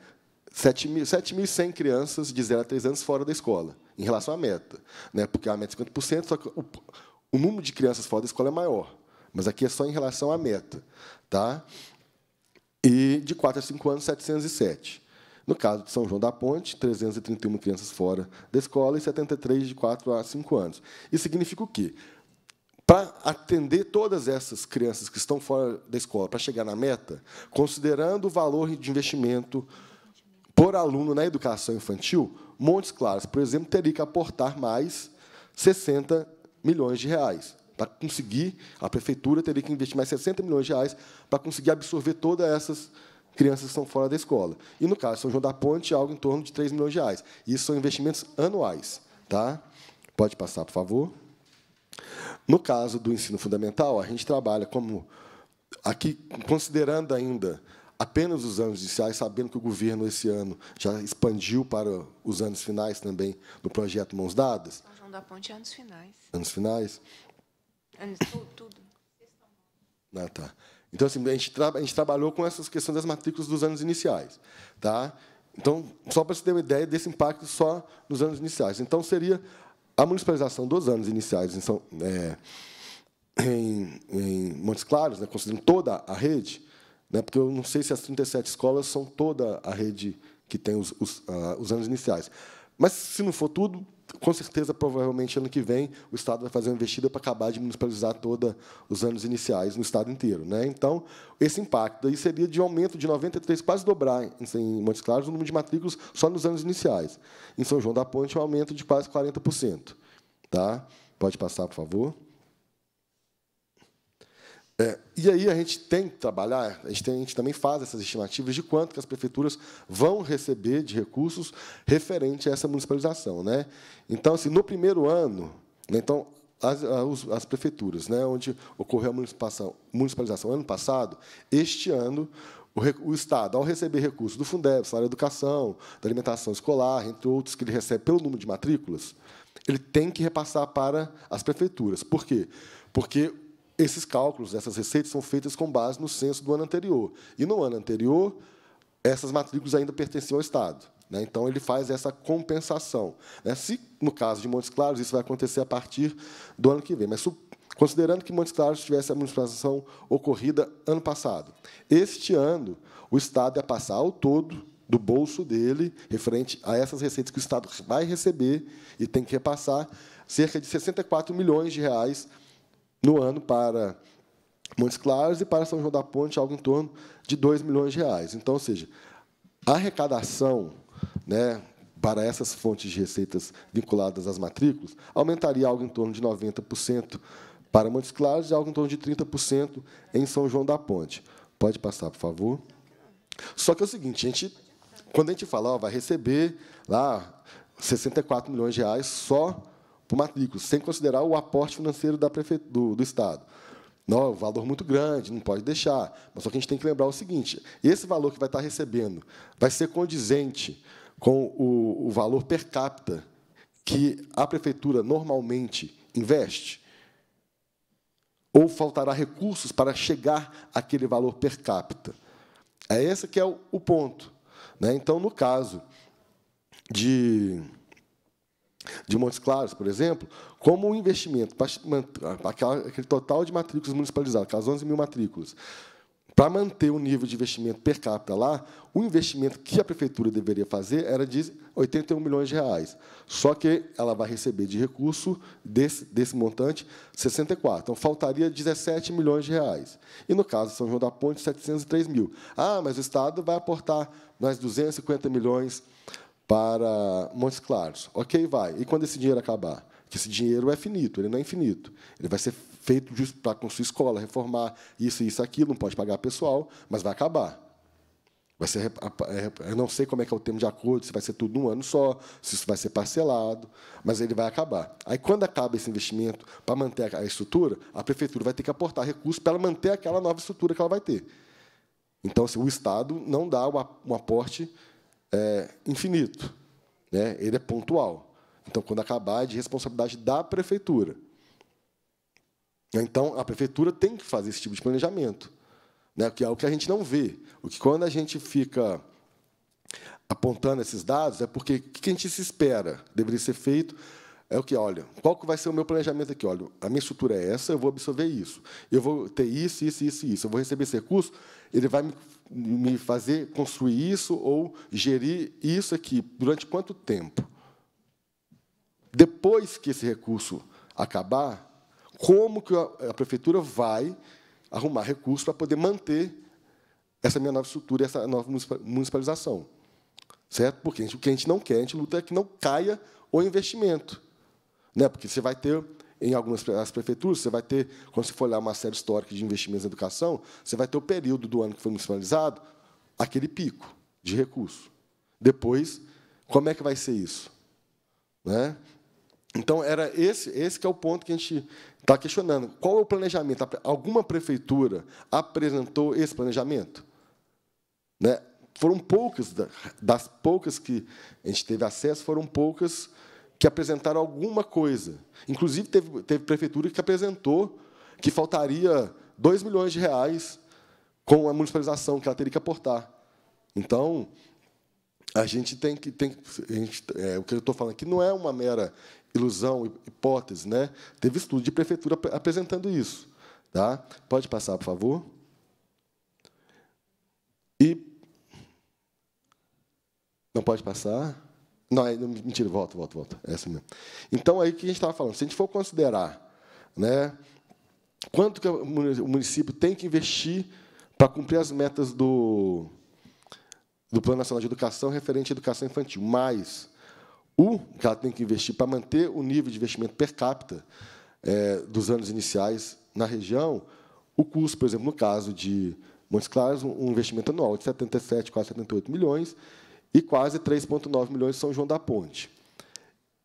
S2: 7.100 crianças de 0 a 3 anos fora da escola, em relação à meta. Né? Porque a meta é 50%, só que o, o número de crianças fora da escola é maior. Mas aqui é só em relação à meta. Tá? E de 4 a 5 anos, 707. No caso de São João da Ponte, 331 crianças fora da escola e 73 de 4 a 5 anos. Isso significa o quê? Para atender todas essas crianças que estão fora da escola, para chegar na meta, considerando o valor de investimento por aluno na educação infantil, Montes Claros, por exemplo, teria que aportar mais 60 milhões de reais para conseguir, a prefeitura teria que investir mais 60 milhões de reais para conseguir absorver todas essas crianças que estão fora da escola. E, no caso, São João da Ponte, algo em torno de 3 milhões de reais. Isso são investimentos anuais. Tá? Pode passar, por favor. No caso do ensino fundamental, a gente trabalha como aqui considerando ainda apenas os anos iniciais, sabendo que o governo esse ano já expandiu para os anos finais também no projeto Mãos Dadas.
S1: São João da Ponte anos finais.
S2: Anos finais.
S1: Anos tudo. tudo.
S2: Ah, tá. Então assim, a gente, a gente trabalhou com essas questões das matrículas dos anos iniciais, tá? Então, só para você ter uma ideia desse impacto só nos anos iniciais. Então, seria a municipalização dos anos iniciais em, São, é, em, em Montes Claros, né, considerando toda a rede, né, porque eu não sei se as 37 escolas são toda a rede que tem os, os, uh, os anos iniciais. Mas, se não for tudo, com certeza, provavelmente, ano que vem, o Estado vai fazer uma investida para acabar de municipalizar todos os anos iniciais no Estado inteiro. Né? Então, esse impacto aí seria de aumento de 93, quase dobrar assim, em Montes Claros o número de matrículas só nos anos iniciais. Em São João da Ponte, um aumento de quase 40%. Tá? Pode passar, por favor. É, e aí a gente tem que trabalhar, a gente, tem, a gente, também faz essas estimativas de quanto que as prefeituras vão receber de recursos referente a essa municipalização. Né? Então, assim, no primeiro ano, né, então, as, as, as, prefeituras, né, onde ocorreu a municipalização, municipalização ano passado, este ano o, Estado, ao receber recursos do Fundeb, salário da educação, da alimentação escolar, entre outros que ele recebe pelo número de matrículas, ele tem que repassar para as prefeituras. Por quê? Porque esses cálculos, essas receitas são feitas com base no censo do ano anterior. E no ano anterior, essas matrículas ainda pertenciam ao Estado. Né? Então, ele faz essa compensação. Né? Se, no caso de Montes Claros, isso vai acontecer a partir do ano que vem, mas considerando que Montes Claros tivesse a municipalização ocorrida ano passado, este ano, o Estado ia passar ao todo do bolso dele, referente a essas receitas que o Estado vai receber e tem que repassar, cerca de 64 milhões de reais no ano para Montes Claros e para São João da Ponte, algo em torno de 2 milhões de reais. Então, ou seja, a arrecadação né, para essas fontes de receitas vinculadas às matrículas aumentaria algo em torno de 90% para Montes Claros e algo em torno de 30% em São João da Ponte. Pode passar, por favor. Só que é o seguinte, a gente, quando a gente fala, ó, vai receber lá 64 milhões de reais só por matrícula, sem considerar o aporte financeiro da do, do Estado. Não, é um valor muito grande, não pode deixar. Mas só que a gente tem que lembrar o seguinte: esse valor que vai estar recebendo vai ser condizente com o, o valor per capita que a prefeitura normalmente investe? Ou faltará recursos para chegar àquele valor per capita? É esse que é o, o ponto. Né? Então, no caso de de Montes Claros, por exemplo, como um investimento para aquele total de matrículas municipalizadas, aquelas 11 mil matrículas, para manter o nível de investimento per capita lá, o investimento que a prefeitura deveria fazer era de 81 milhões de reais. Só que ela vai receber de recurso desse, desse montante 64. Então, faltaria 17 milhões de reais. E, no caso de São João da Ponte, 703 mil. Ah, mas o Estado vai aportar mais 250 milhões de para Montes Claros. Ok, vai. E quando esse dinheiro acabar? Que esse dinheiro é finito, ele não é infinito. Ele vai ser feito para construir escola, reformar isso, isso, aquilo, não pode pagar pessoal, mas vai acabar. Vai ser, é eu não sei como é que é o termo de acordo, se vai ser tudo num ano só, se isso vai ser parcelado, mas ele vai acabar. Aí, quando acaba esse investimento para manter a estrutura, a prefeitura vai ter que aportar recursos para manter aquela nova estrutura que ela vai ter. Então, assim, o Estado não dá um aporte é, infinito, né? ele é pontual. Então, quando acabar, é de responsabilidade da prefeitura. Então, a prefeitura tem que fazer esse tipo de planejamento, né? que é o que a gente não vê. O que, quando a gente fica apontando esses dados, é porque o que a gente se espera deveria ser feito é o que, olha, qual que vai ser o meu planejamento aqui? Olha, a minha estrutura é essa, eu vou absorver isso. Eu vou ter isso, isso, isso, isso. Eu vou receber esse recurso, ele vai me me fazer construir isso ou gerir isso aqui? Durante quanto tempo? Depois que esse recurso acabar, como que a, prefeitura vai arrumar recursos para poder manter essa minha nova estrutura e essa nova municipalização? Certo? Porque o que a gente não quer, a gente luta é que não caia o investimento. Né? Porque você vai ter em algumas as prefeituras, você vai ter, quando você for olhar uma série histórica de investimentos em educação, você vai ter o período do ano que foi municipalizado, aquele pico de recurso. Depois, como é que vai ser isso? Né? Então, era esse, esse que é o ponto que a gente está questionando. Qual é o planejamento? Alguma prefeitura apresentou esse planejamento? Né? Foram poucas, das poucas que a gente teve acesso, foram poucas que apresentaram alguma coisa. Inclusive, teve, teve prefeitura que apresentou que faltaria 2 milhões de reais com a municipalização que ela teria que aportar. Então, a gente tem que. Tem, gente, é, o que eu estou falando aqui não é uma mera ilusão, hipótese. Né? Teve estudo de prefeitura apresentando isso. Tá? Pode passar, por favor. E. Não pode passar. Não, é, mentira, volta, volta, volta. É assim mesmo. Então, aí o que a gente estava falando? Se a gente for considerar né, quanto que o município tem que investir para cumprir as metas do, do Plano Nacional de Educação referente à educação infantil, mais o que ela tem que investir para manter o nível de investimento per capita é, dos anos iniciais na região, o custo, por exemplo, no caso de Montes Claros, um investimento anual de 77, quase 78 milhões, e quase 3,9 milhões de São João da Ponte.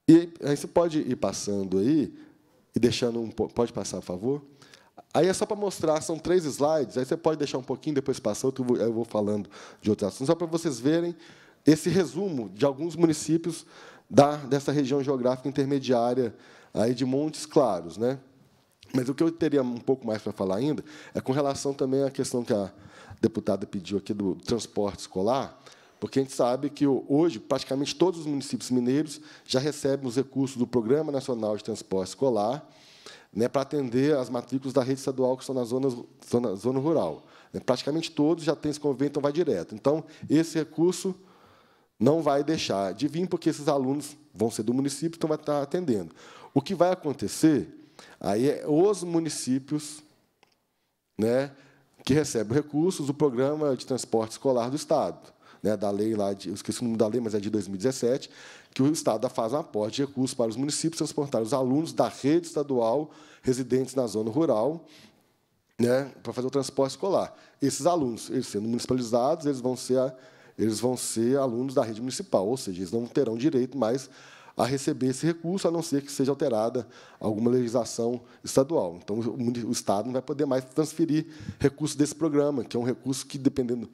S2: E aí você pode ir passando aí, e deixando um Pode passar, a favor? Aí é só para mostrar, são três slides, aí você pode deixar um pouquinho, depois passa outro, eu vou falando de outros assuntos, só para vocês verem esse resumo de alguns municípios da, dessa região geográfica intermediária aí de Montes Claros. Né? Mas o que eu teria um pouco mais para falar ainda é com relação também à questão que a deputada pediu aqui do transporte escolar. Porque a gente sabe que hoje praticamente todos os municípios mineiros já recebem os recursos do Programa Nacional de Transporte Escolar né, para atender as matrículas da rede estadual que estão na zona, zona, zona rural. Né. Praticamente todos já têm esse convênio, então vai direto. Então, esse recurso não vai deixar de vir, porque esses alunos vão ser do município, então vai estar atendendo. O que vai acontecer aí é os municípios né, que recebem recursos do Programa de Transporte Escolar do Estado né, da lei lá, de, eu esqueci o nome da lei, mas é de 2017, que o Estado faz um aporte de recursos para os municípios transportarem os alunos da rede estadual residentes na zona rural né, para fazer o transporte escolar. Esses alunos, eles sendo municipalizados, eles vão ser a, eles vão ser alunos da rede municipal, ou seja, eles não terão direito mais a receber esse recurso, a não ser que seja alterada alguma legislação estadual. Então, o Estado não vai poder mais transferir recursos desse programa, que é um recurso que, dependendo,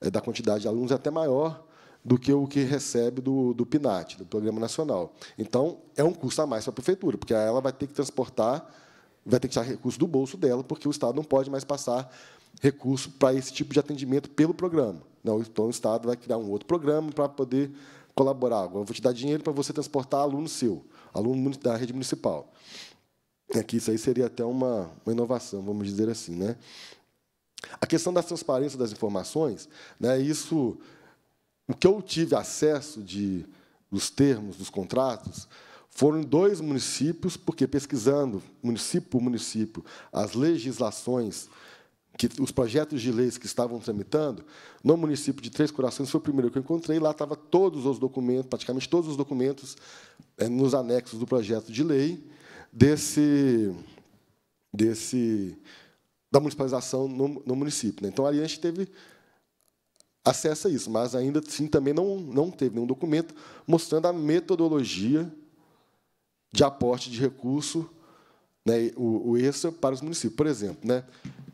S2: é, da quantidade de alunos é até maior do que o que recebe do, do PNAT, do Programa Nacional. Então, é um custo a mais para a prefeitura, porque ela vai ter que transportar, vai ter que tirar recurso do bolso dela, porque o Estado não pode mais passar recurso para esse tipo de atendimento pelo programa. Não, né? então, o Estado vai criar um outro programa para poder colaborar. Agora, eu vou te dar dinheiro para você transportar aluno seu, aluno da rede municipal. É isso aí seria até uma, uma inovação, vamos dizer assim. Né? A questão da transparência das informações, né, isso, o que eu tive acesso de, dos termos dos contratos foram dois municípios, porque pesquisando município por município as legislações que os projetos de leis que estavam tramitando, no município de Três Corações foi o primeiro que eu encontrei, lá estava todos os documentos, praticamente todos os documentos é, nos anexos do projeto de lei desse desse da municipalização no, no município. Né? Então, a gente teve acesso a isso, mas ainda assim também não, não teve nenhum documento mostrando a metodologia de aporte de recurso, né, o, o extra para os municípios. Por exemplo, né,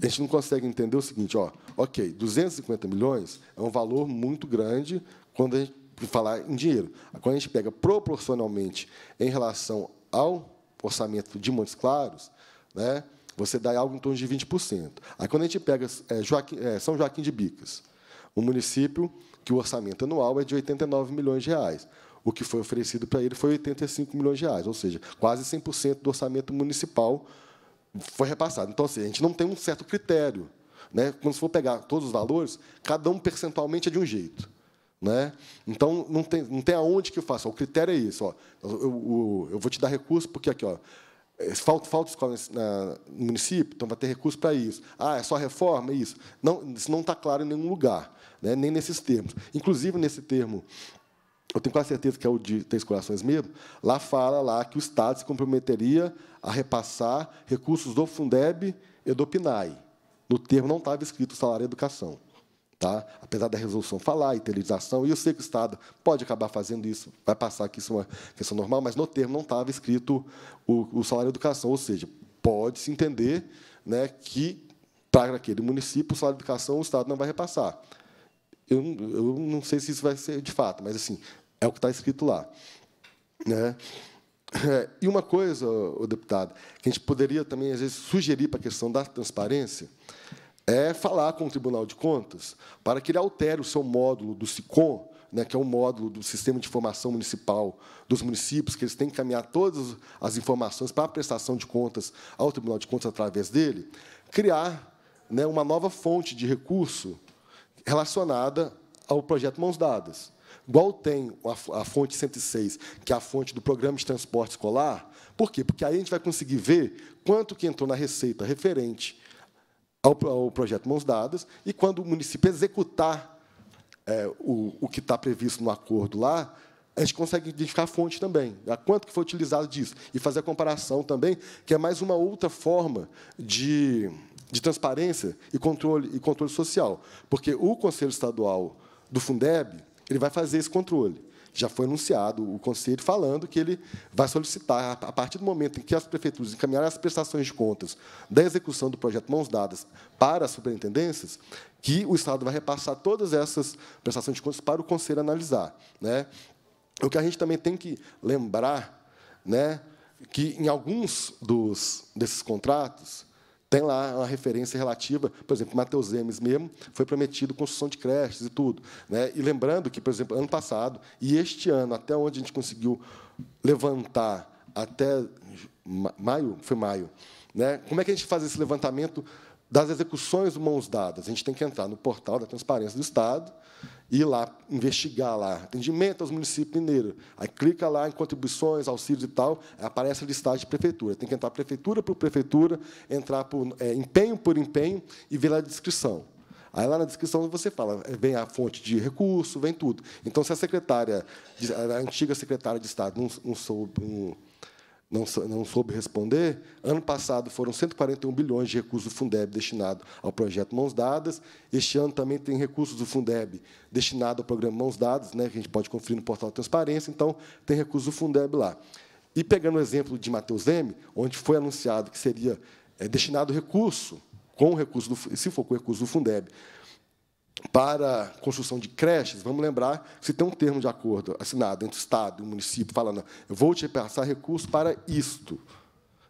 S2: a gente não consegue entender o seguinte, ó, ok, 250 milhões é um valor muito grande quando a gente falar em dinheiro. Quando a gente pega proporcionalmente em relação ao orçamento de Montes Claros, né, você dá algo em torno de 20%. Aí, quando a gente pega é, Joaquim, é, São Joaquim de Bicas, um município que o orçamento anual é de 89 milhões de reais. O que foi oferecido para ele foi 85 milhões de reais, ou seja, quase 100% do orçamento municipal foi repassado. Então, assim, a gente não tem um certo critério. Né? Quando você for pegar todos os valores, cada um percentualmente é de um jeito. Né? Então, não tem, não tem aonde que eu faço. O critério é isso. Ó, eu, eu, eu vou te dar recurso, porque aqui ó, é, falta, falta escola na, no município, então vai ter recurso para isso. Ah, é só reforma? É isso. Não, isso não está claro em nenhum lugar, né? nem nesses termos. Inclusive, nesse termo, eu tenho quase certeza que é o de Três Corações mesmo, lá fala lá que o Estado se comprometeria a repassar recursos do Fundeb e do PNAE. No termo não estava escrito salário e educação. Tá? Apesar da resolução falar, interiorização, e eu sei que o Estado pode acabar fazendo isso, vai passar que isso é uma questão normal, mas no termo não estava escrito o, o salário educação, ou seja, pode-se entender né, que para aquele município o salário educação o Estado não vai repassar. Eu, eu não sei se isso vai ser de fato, mas assim é o que está escrito lá. Né? É, e uma coisa, o deputado, que a gente poderia também às vezes sugerir para a questão da transparência é falar com o Tribunal de Contas para que ele altere o seu módulo do SICOM, né, que é o módulo do Sistema de Informação Municipal dos municípios, que eles têm que encaminhar todas as informações para a prestação de contas ao Tribunal de Contas através dele, criar né, uma nova fonte de recurso relacionada ao projeto Mãos Dadas. Igual tem a fonte 106, que é a fonte do Programa de Transporte Escolar. Por quê? Porque aí a gente vai conseguir ver quanto que entrou na receita referente ao, ao projeto Mãos Dadas, e quando o município executar é, o, o que está previsto no acordo lá, a gente consegue identificar a fonte também, a né? quanto que foi utilizado disso, e fazer a comparação também, que é mais uma outra forma de, de transparência e controle, e controle social, porque o Conselho Estadual do Fundeb ele vai fazer esse controle já foi anunciado o Conselho falando que ele vai solicitar, a partir do momento em que as prefeituras encaminharem as prestações de contas da execução do projeto Mãos Dadas para as superintendências, que o Estado vai repassar todas essas prestações de contas para o Conselho analisar. Né? O que a gente também tem que lembrar né, que, em alguns dos, desses contratos, tem lá uma referência relativa, por exemplo, Mateus Emes mesmo foi prometido construção de creches e tudo. Né? E lembrando que, por exemplo, ano passado e este ano, até onde a gente conseguiu levantar, até maio? Foi maio. Né? Como é que a gente faz esse levantamento das execuções mãos dadas? A gente tem que entrar no portal da transparência do Estado ir lá, investigar lá, atendimento aos municípios mineiros. Aí clica lá em contribuições, auxílios e tal, aparece a listagem de prefeitura. Tem que entrar prefeitura por prefeitura, entrar por é, empenho por empenho e ver lá a descrição. Aí lá na descrição você fala, é, vem a fonte de recurso, vem tudo. Então, se a secretária, a antiga secretária de Estado não, não soube. Não, não, não soube responder, ano passado foram 141 bilhões de recursos do Fundeb destinados ao projeto Mãos Dadas. Este ano também tem recursos do Fundeb destinados ao programa Mãos Dadas, né, que a gente pode conferir no portal Transparência, então tem recursos do Fundeb lá. E pegando o exemplo de Mateus M, onde foi anunciado que seria é, destinado recurso, com o recurso do, se for com o recurso do Fundeb, para construção de creches, vamos lembrar que se tem um termo de acordo assinado entre o Estado e o município falando eu vou te passar recursos para isto.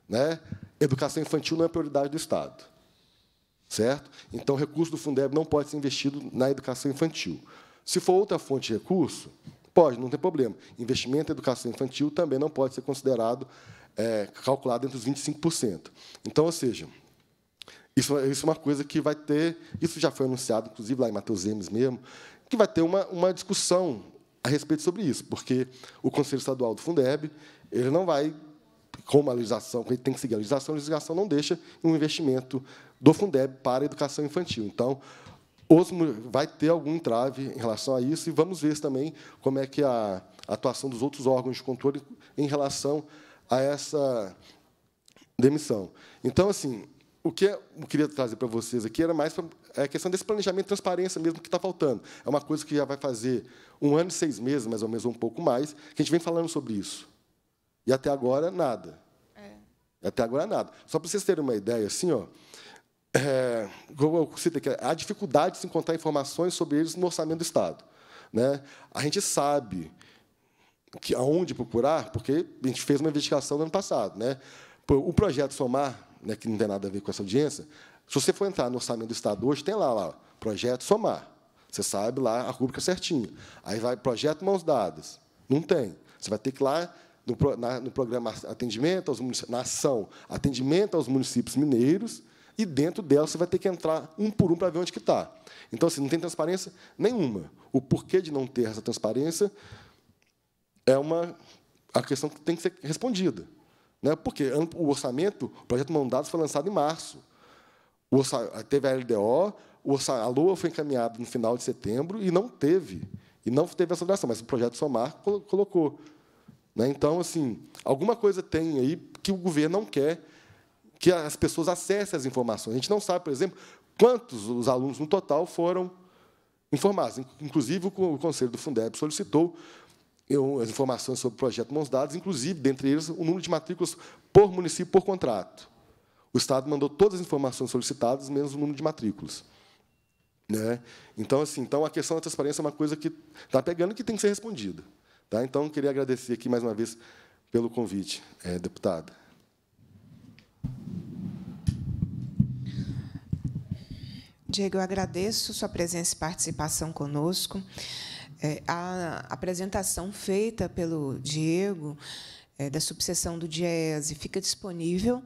S2: Né? Educação infantil não é prioridade do Estado. Certo? Então, o recurso do Fundeb não pode ser investido na educação infantil. Se for outra fonte de recurso, pode, não tem problema. Investimento em educação infantil também não pode ser considerado, é, calculado entre os 25%. Então, ou seja, isso, isso é uma coisa que vai ter, isso já foi anunciado, inclusive, lá em Mateus Emes mesmo, que vai ter uma, uma discussão a respeito sobre isso, porque o Conselho Estadual do Fundeb ele não vai, com a legislação, ele tem que seguir a legislação, a legislação não deixa um investimento do Fundeb para a educação infantil. Então, os, vai ter algum entrave em relação a isso, e vamos ver também como é que a atuação dos outros órgãos de controle em relação a essa demissão. Então, assim, o que é, eu queria trazer para vocês aqui era mais é a questão desse planejamento de transparência mesmo que está faltando. É uma coisa que já vai fazer um ano e seis meses, mais ou menos, ou um pouco mais, que a gente vem falando sobre isso. E até agora, nada. É. Até agora, nada. Só para vocês terem uma ideia, assim, ó, é, eu cito aqui, a dificuldade de se encontrar informações sobre eles no orçamento do Estado. Né? A gente sabe que aonde procurar, porque a gente fez uma investigação no ano passado. Né? O projeto Somar né, que não tem nada a ver com essa audiência, se você for entrar no orçamento do Estado hoje, tem lá, lá projeto somar. Você sabe lá a rubrica certinha. Aí vai projeto mãos dadas. Não tem. Você vai ter que ir lá no, na, no programa atendimento aos municípios, na ação atendimento aos municípios mineiros, e dentro dela você vai ter que entrar um por um para ver onde que está. Então, assim, não tem transparência nenhuma. O porquê de não ter essa transparência é uma a questão que tem que ser respondida. Né? Porque o orçamento, o projeto mandados foi lançado em março. teve a LDO, a Lua foi encaminhada no final de setembro e não teve. E não teve essa duração, mas o projeto Somar colocou. Né? Então, assim, alguma coisa tem aí que o governo não quer que as pessoas acessem as informações. A gente não sabe, por exemplo, quantos os alunos no total foram informados. Inclusive, o Conselho do Fundeb solicitou as informações sobre o projeto Mãos Dadas, inclusive, dentre eles, o número de matrículas por município por contrato. O Estado mandou todas as informações solicitadas, menos o número de matrículas. Né? Então, assim, então, a questão da transparência é uma coisa que está pegando e que tem que ser respondida. Tá? Então, queria agradecer aqui mais uma vez pelo convite, é, deputada.
S1: Diego, eu agradeço sua presença e participação conosco. É, a apresentação feita pelo Diego é, da subseção do DIESE fica disponível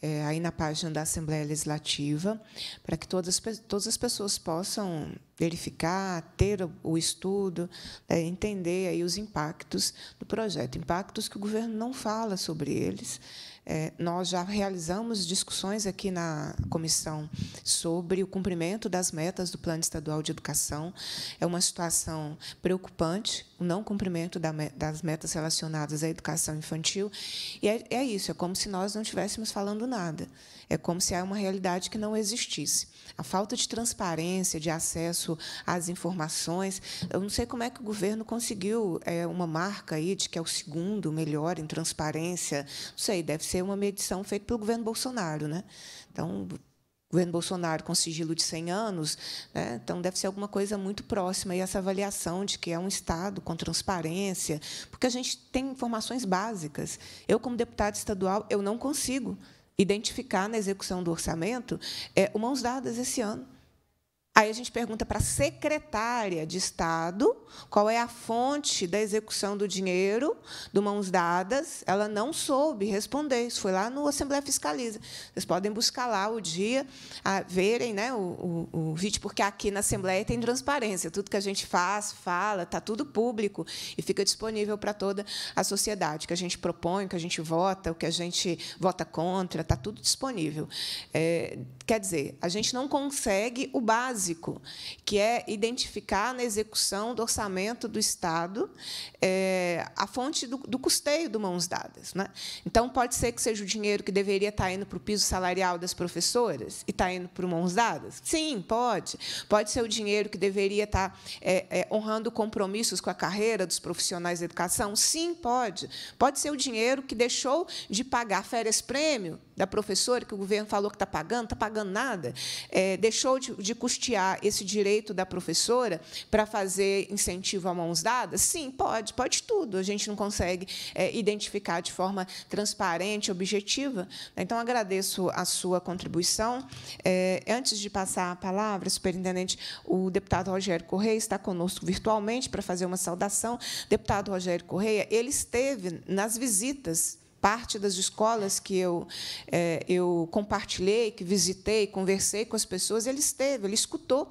S1: é, aí na página da Assembleia Legislativa, para que todas, todas as pessoas possam verificar, ter o estudo, é, entender aí os impactos do projeto, impactos que o governo não fala sobre eles, é, nós já realizamos discussões aqui na comissão sobre o cumprimento das metas do Plano Estadual de Educação. É uma situação preocupante o não cumprimento das metas relacionadas à educação infantil. E é, é isso, é como se nós não estivéssemos falando nada. É como se há uma realidade que não existisse. A falta de transparência, de acesso às informações. Eu não sei como é que o governo conseguiu é, uma marca aí de que é o segundo melhor em transparência. Não sei, deve ser uma medição feita pelo governo Bolsonaro, né? Então, governo Bolsonaro com sigilo de 100 anos, né? então deve ser alguma coisa muito próxima e essa avaliação de que é um Estado com transparência, porque a gente tem informações básicas. Eu, como deputado estadual, eu não consigo identificar na execução do orçamento é, o mãos dadas esse ano. Aí a gente pergunta para a secretária de Estado qual é a fonte da execução do dinheiro do Mãos Dadas. Ela não soube responder. Isso foi lá no Assembleia Fiscaliza. Vocês podem buscar lá o dia, a, verem né, o, o, o, vídeo, porque aqui na Assembleia tem transparência. Tudo que a gente faz, fala, está tudo público e fica disponível para toda a sociedade. O que a gente propõe, o que a gente vota, o que a gente vota contra, está tudo disponível. É, Quer dizer, a gente não consegue o básico, que é identificar na execução do orçamento do Estado é, a fonte do, do, custeio do mãos dadas. Né? Então, pode ser que seja o dinheiro que deveria estar tá indo para o piso salarial das professoras e está indo para o mãos dadas? Sim, pode. Pode ser o dinheiro que deveria estar é, é, honrando compromissos com a carreira dos profissionais da educação? Sim, pode. Pode ser o dinheiro que deixou de pagar férias-prêmio da professora, que o governo falou que está pagando, está pagando pagando nada, é, deixou de, de custear esse direito da professora para fazer incentivo a mãos dadas? Sim, pode, pode tudo. A gente não consegue é, identificar de forma transparente, objetiva. Então, agradeço a sua contribuição. É, antes de passar a palavra, superintendente, o deputado Rogério Correia está conosco virtualmente para fazer uma saudação. Deputado Rogério Correia, ele esteve nas visitas parte das escolas que eu, é, eu compartilhei, que visitei, conversei com as pessoas, ele esteve, ele escutou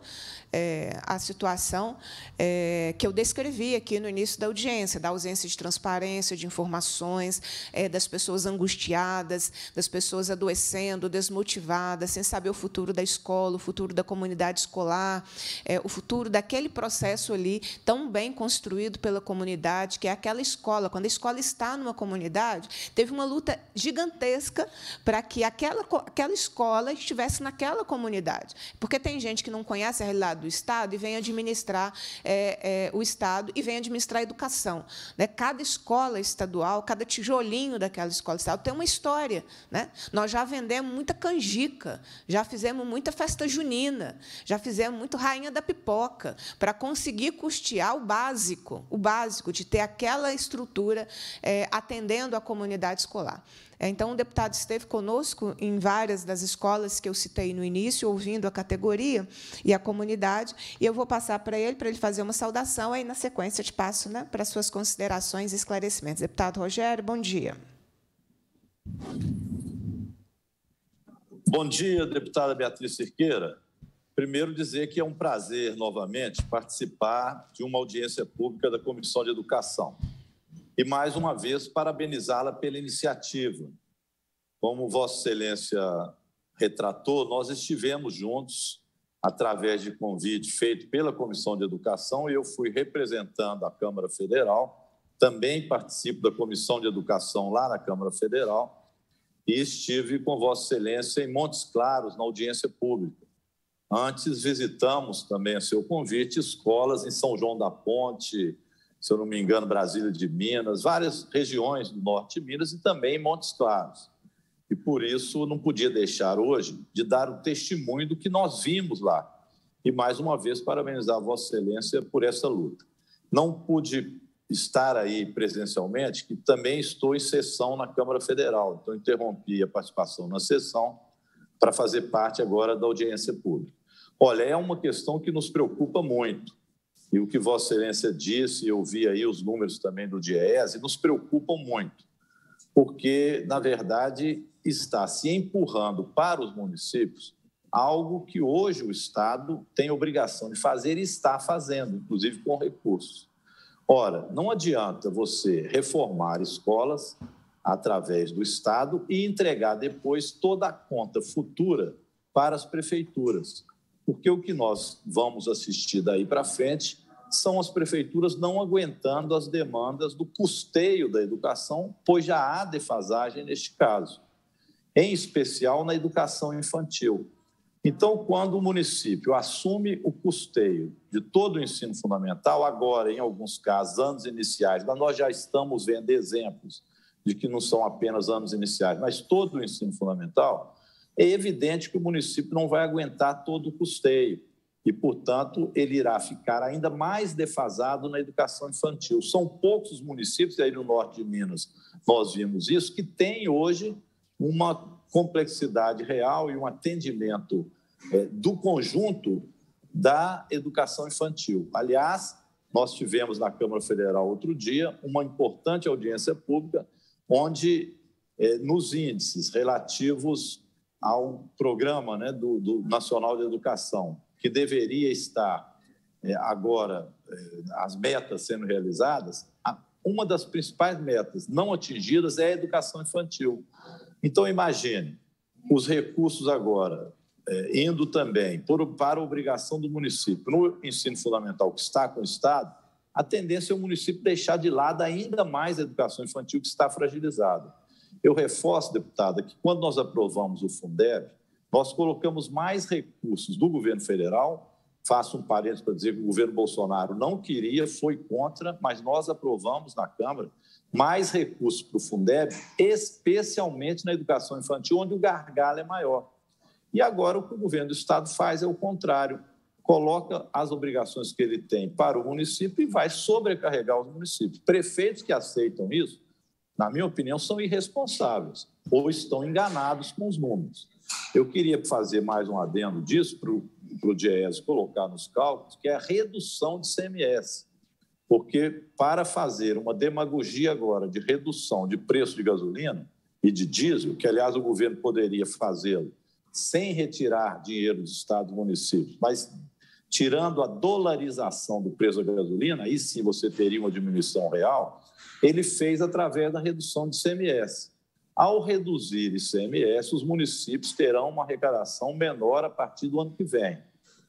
S1: é, a situação é, que eu descrevi aqui no início da audiência, da ausência de transparência, de informações, é, das pessoas angustiadas, das pessoas adoecendo, desmotivadas, sem saber o futuro da escola, o futuro da comunidade escolar, é, o futuro daquele processo ali tão bem construído pela comunidade, que é aquela escola. Quando a escola está numa comunidade, teve uma luta gigantesca para que aquela, aquela escola estivesse naquela comunidade. Porque tem gente que não conhece a realidade do o Estado, e vem administrar é, é, o Estado e vem administrar a educação. Né? Cada escola estadual, cada tijolinho daquela escola estadual tem uma história. Né? Nós já vendemos muita canjica, já fizemos muita festa junina, já fizemos muito rainha da pipoca, para conseguir custear o básico, o básico de ter aquela estrutura é, atendendo a comunidade escolar. É, então, o deputado esteve conosco em várias das escolas que eu citei no início, ouvindo a categoria e a comunidade, e eu vou passar para ele, para ele fazer uma saudação, aí, na sequência, te passo né, para suas considerações e esclarecimentos. Deputado Rogério, bom dia.
S3: Bom dia, deputada Beatriz Cirqueira. Primeiro, dizer que é um prazer, novamente, participar de uma audiência pública da Comissão de Educação e, mais uma vez, parabenizá-la pela iniciativa. Como Vossa Excelência retratou, nós estivemos juntos através de convite feito pela Comissão de Educação e eu fui representando a Câmara Federal, também participo da Comissão de Educação lá na Câmara Federal e estive com Vossa Excelência em Montes Claros, na audiência pública. Antes visitamos também, a seu convite, escolas em São João da Ponte, se eu não me engano, Brasília de Minas, várias regiões do norte de Minas e também Montes Claros. E por isso não podia deixar hoje de dar o testemunho do que nós vimos lá. E mais uma vez parabenizar Vossa Excelência por essa luta. Não pude estar aí presencialmente, que também estou em sessão na Câmara Federal, então interrompi a participação na sessão para fazer parte agora da audiência pública. Olha, é uma questão que nos preocupa muito e o que Vossa Excelência disse, eu vi aí os números também do DIES nos preocupam muito, porque, na verdade, está se empurrando para os municípios algo que hoje o Estado tem obrigação de fazer e está fazendo, inclusive com recursos. Ora, não adianta você reformar escolas através do Estado e entregar depois toda a conta futura para as prefeituras, porque o que nós vamos assistir daí para frente são as prefeituras não aguentando as demandas do custeio da educação, pois já há defasagem neste caso, em especial na educação infantil. Então, quando o município assume o custeio de todo o ensino fundamental, agora, em alguns casos, anos iniciais, mas nós já estamos vendo exemplos de que não são apenas anos iniciais, mas todo o ensino fundamental, é evidente que o município não vai aguentar todo o custeio e, portanto, ele irá ficar ainda mais defasado na educação infantil. São poucos os municípios, e aí no norte de Minas nós vimos isso, que tem hoje uma complexidade real e um atendimento é, do conjunto da educação infantil. Aliás, nós tivemos na Câmara Federal outro dia uma importante audiência pública, onde é, nos índices relativos ao programa né, do, do Nacional de Educação, que deveria estar é, agora, é, as metas sendo realizadas, uma das principais metas não atingidas é a educação infantil. Então, imagine os recursos agora é, indo também por, para a obrigação do município no ensino fundamental que está com o Estado, a tendência é o município deixar de lado ainda mais a educação infantil que está fragilizada. Eu reforço, deputada, que quando nós aprovamos o Fundeb, nós colocamos mais recursos do governo federal. Faço um parênteses para dizer que o governo Bolsonaro não queria, foi contra, mas nós aprovamos na Câmara mais recursos para o Fundeb, especialmente na educação infantil, onde o gargalo é maior. E agora o que o governo do Estado faz é o contrário: coloca as obrigações que ele tem para o município e vai sobrecarregar os municípios. Prefeitos que aceitam isso, na minha opinião, são irresponsáveis ou estão enganados com os números. Eu queria fazer mais um adendo disso para o DIES colocar nos cálculos, que é a redução de CMS. Porque para fazer uma demagogia agora de redução de preço de gasolina e de diesel, que aliás o governo poderia fazê-lo sem retirar dinheiro dos estados e municípios, mas tirando a dolarização do preço da gasolina, aí sim você teria uma diminuição real, ele fez através da redução de CMS. Ao reduzir ICMS, os municípios terão uma arrecadação menor a partir do ano que vem.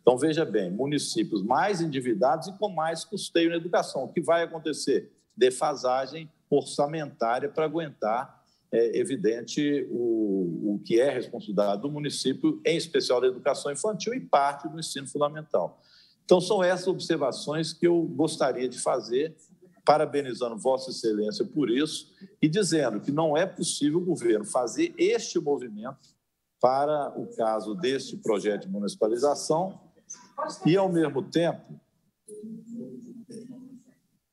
S3: Então, veja bem, municípios mais endividados e com mais custeio na educação. O que vai acontecer? Defasagem orçamentária para aguentar, é evidente, o, o que é responsabilidade do município, em especial da educação infantil e parte do ensino fundamental. Então, são essas observações que eu gostaria de fazer parabenizando Vossa Excelência por isso e dizendo que não é possível o governo fazer este movimento para o caso deste projeto de municipalização e, ao mesmo tempo,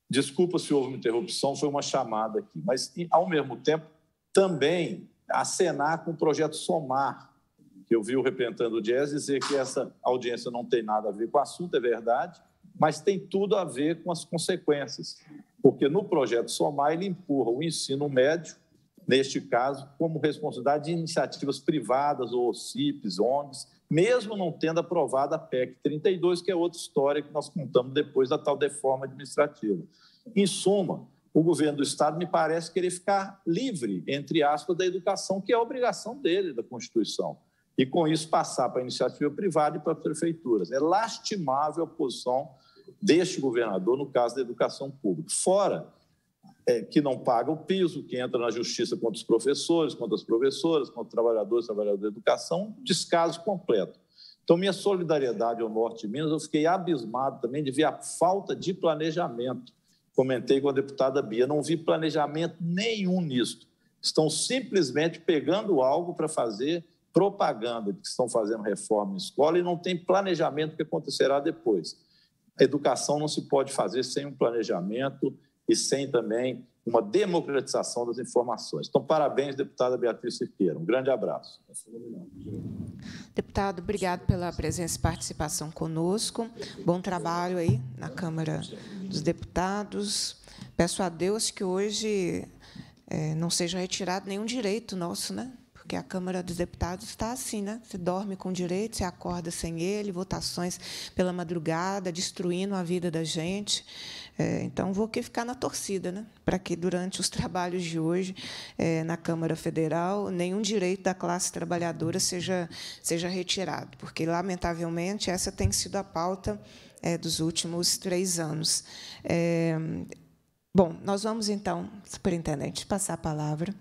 S3: desculpa se houve uma interrupção, foi uma chamada aqui, mas, ao mesmo tempo, também acenar com o projeto Somar, que eu vi o representante do Dias dizer que essa audiência não tem nada a ver com o assunto, é verdade, mas tem tudo a ver com as consequências, porque no projeto Somar ele empurra o ensino médio, neste caso, como responsabilidade de iniciativas privadas, ou CIPs, ONGs, mesmo não tendo aprovado a PEC 32, que é outra história que nós contamos depois da tal reforma administrativa. Em suma, o governo do Estado me parece querer ficar livre, entre aspas, da educação, que é a obrigação dele, da Constituição, e com isso passar para a iniciativa privada e para as prefeituras. É lastimável a posição deste governador no caso da educação pública. Fora é, que não paga o piso, que entra na justiça contra os professores, contra as professoras, contra os trabalhadores, trabalhadores da educação, descaso completo. Então, minha solidariedade ao Norte de Minas, eu fiquei abismado também de ver a falta de planejamento. Comentei com a deputada Bia, não vi planejamento nenhum nisto. Estão simplesmente pegando algo para fazer propaganda de que estão fazendo reforma em escola e não tem planejamento que acontecerá depois. A educação não se pode fazer sem um planejamento e sem também uma democratização das informações. Então, parabéns, deputada Beatriz Cerqueira. Um grande abraço.
S1: Deputado, obrigado pela presença e participação conosco. Bom trabalho aí na Câmara dos Deputados. Peço a Deus que hoje é, não seja retirado nenhum direito nosso, né? porque a Câmara dos Deputados está assim, né? Você dorme com direito, você acorda sem ele, votações pela madrugada, destruindo a vida da gente. É, então, vou aqui ficar na torcida, né? para que durante os trabalhos de hoje é, na Câmara Federal nenhum direito da classe trabalhadora seja, seja retirado, porque, lamentavelmente, essa tem sido a pauta é, dos últimos três anos. É, bom, nós vamos, então, superintendente, passar a palavra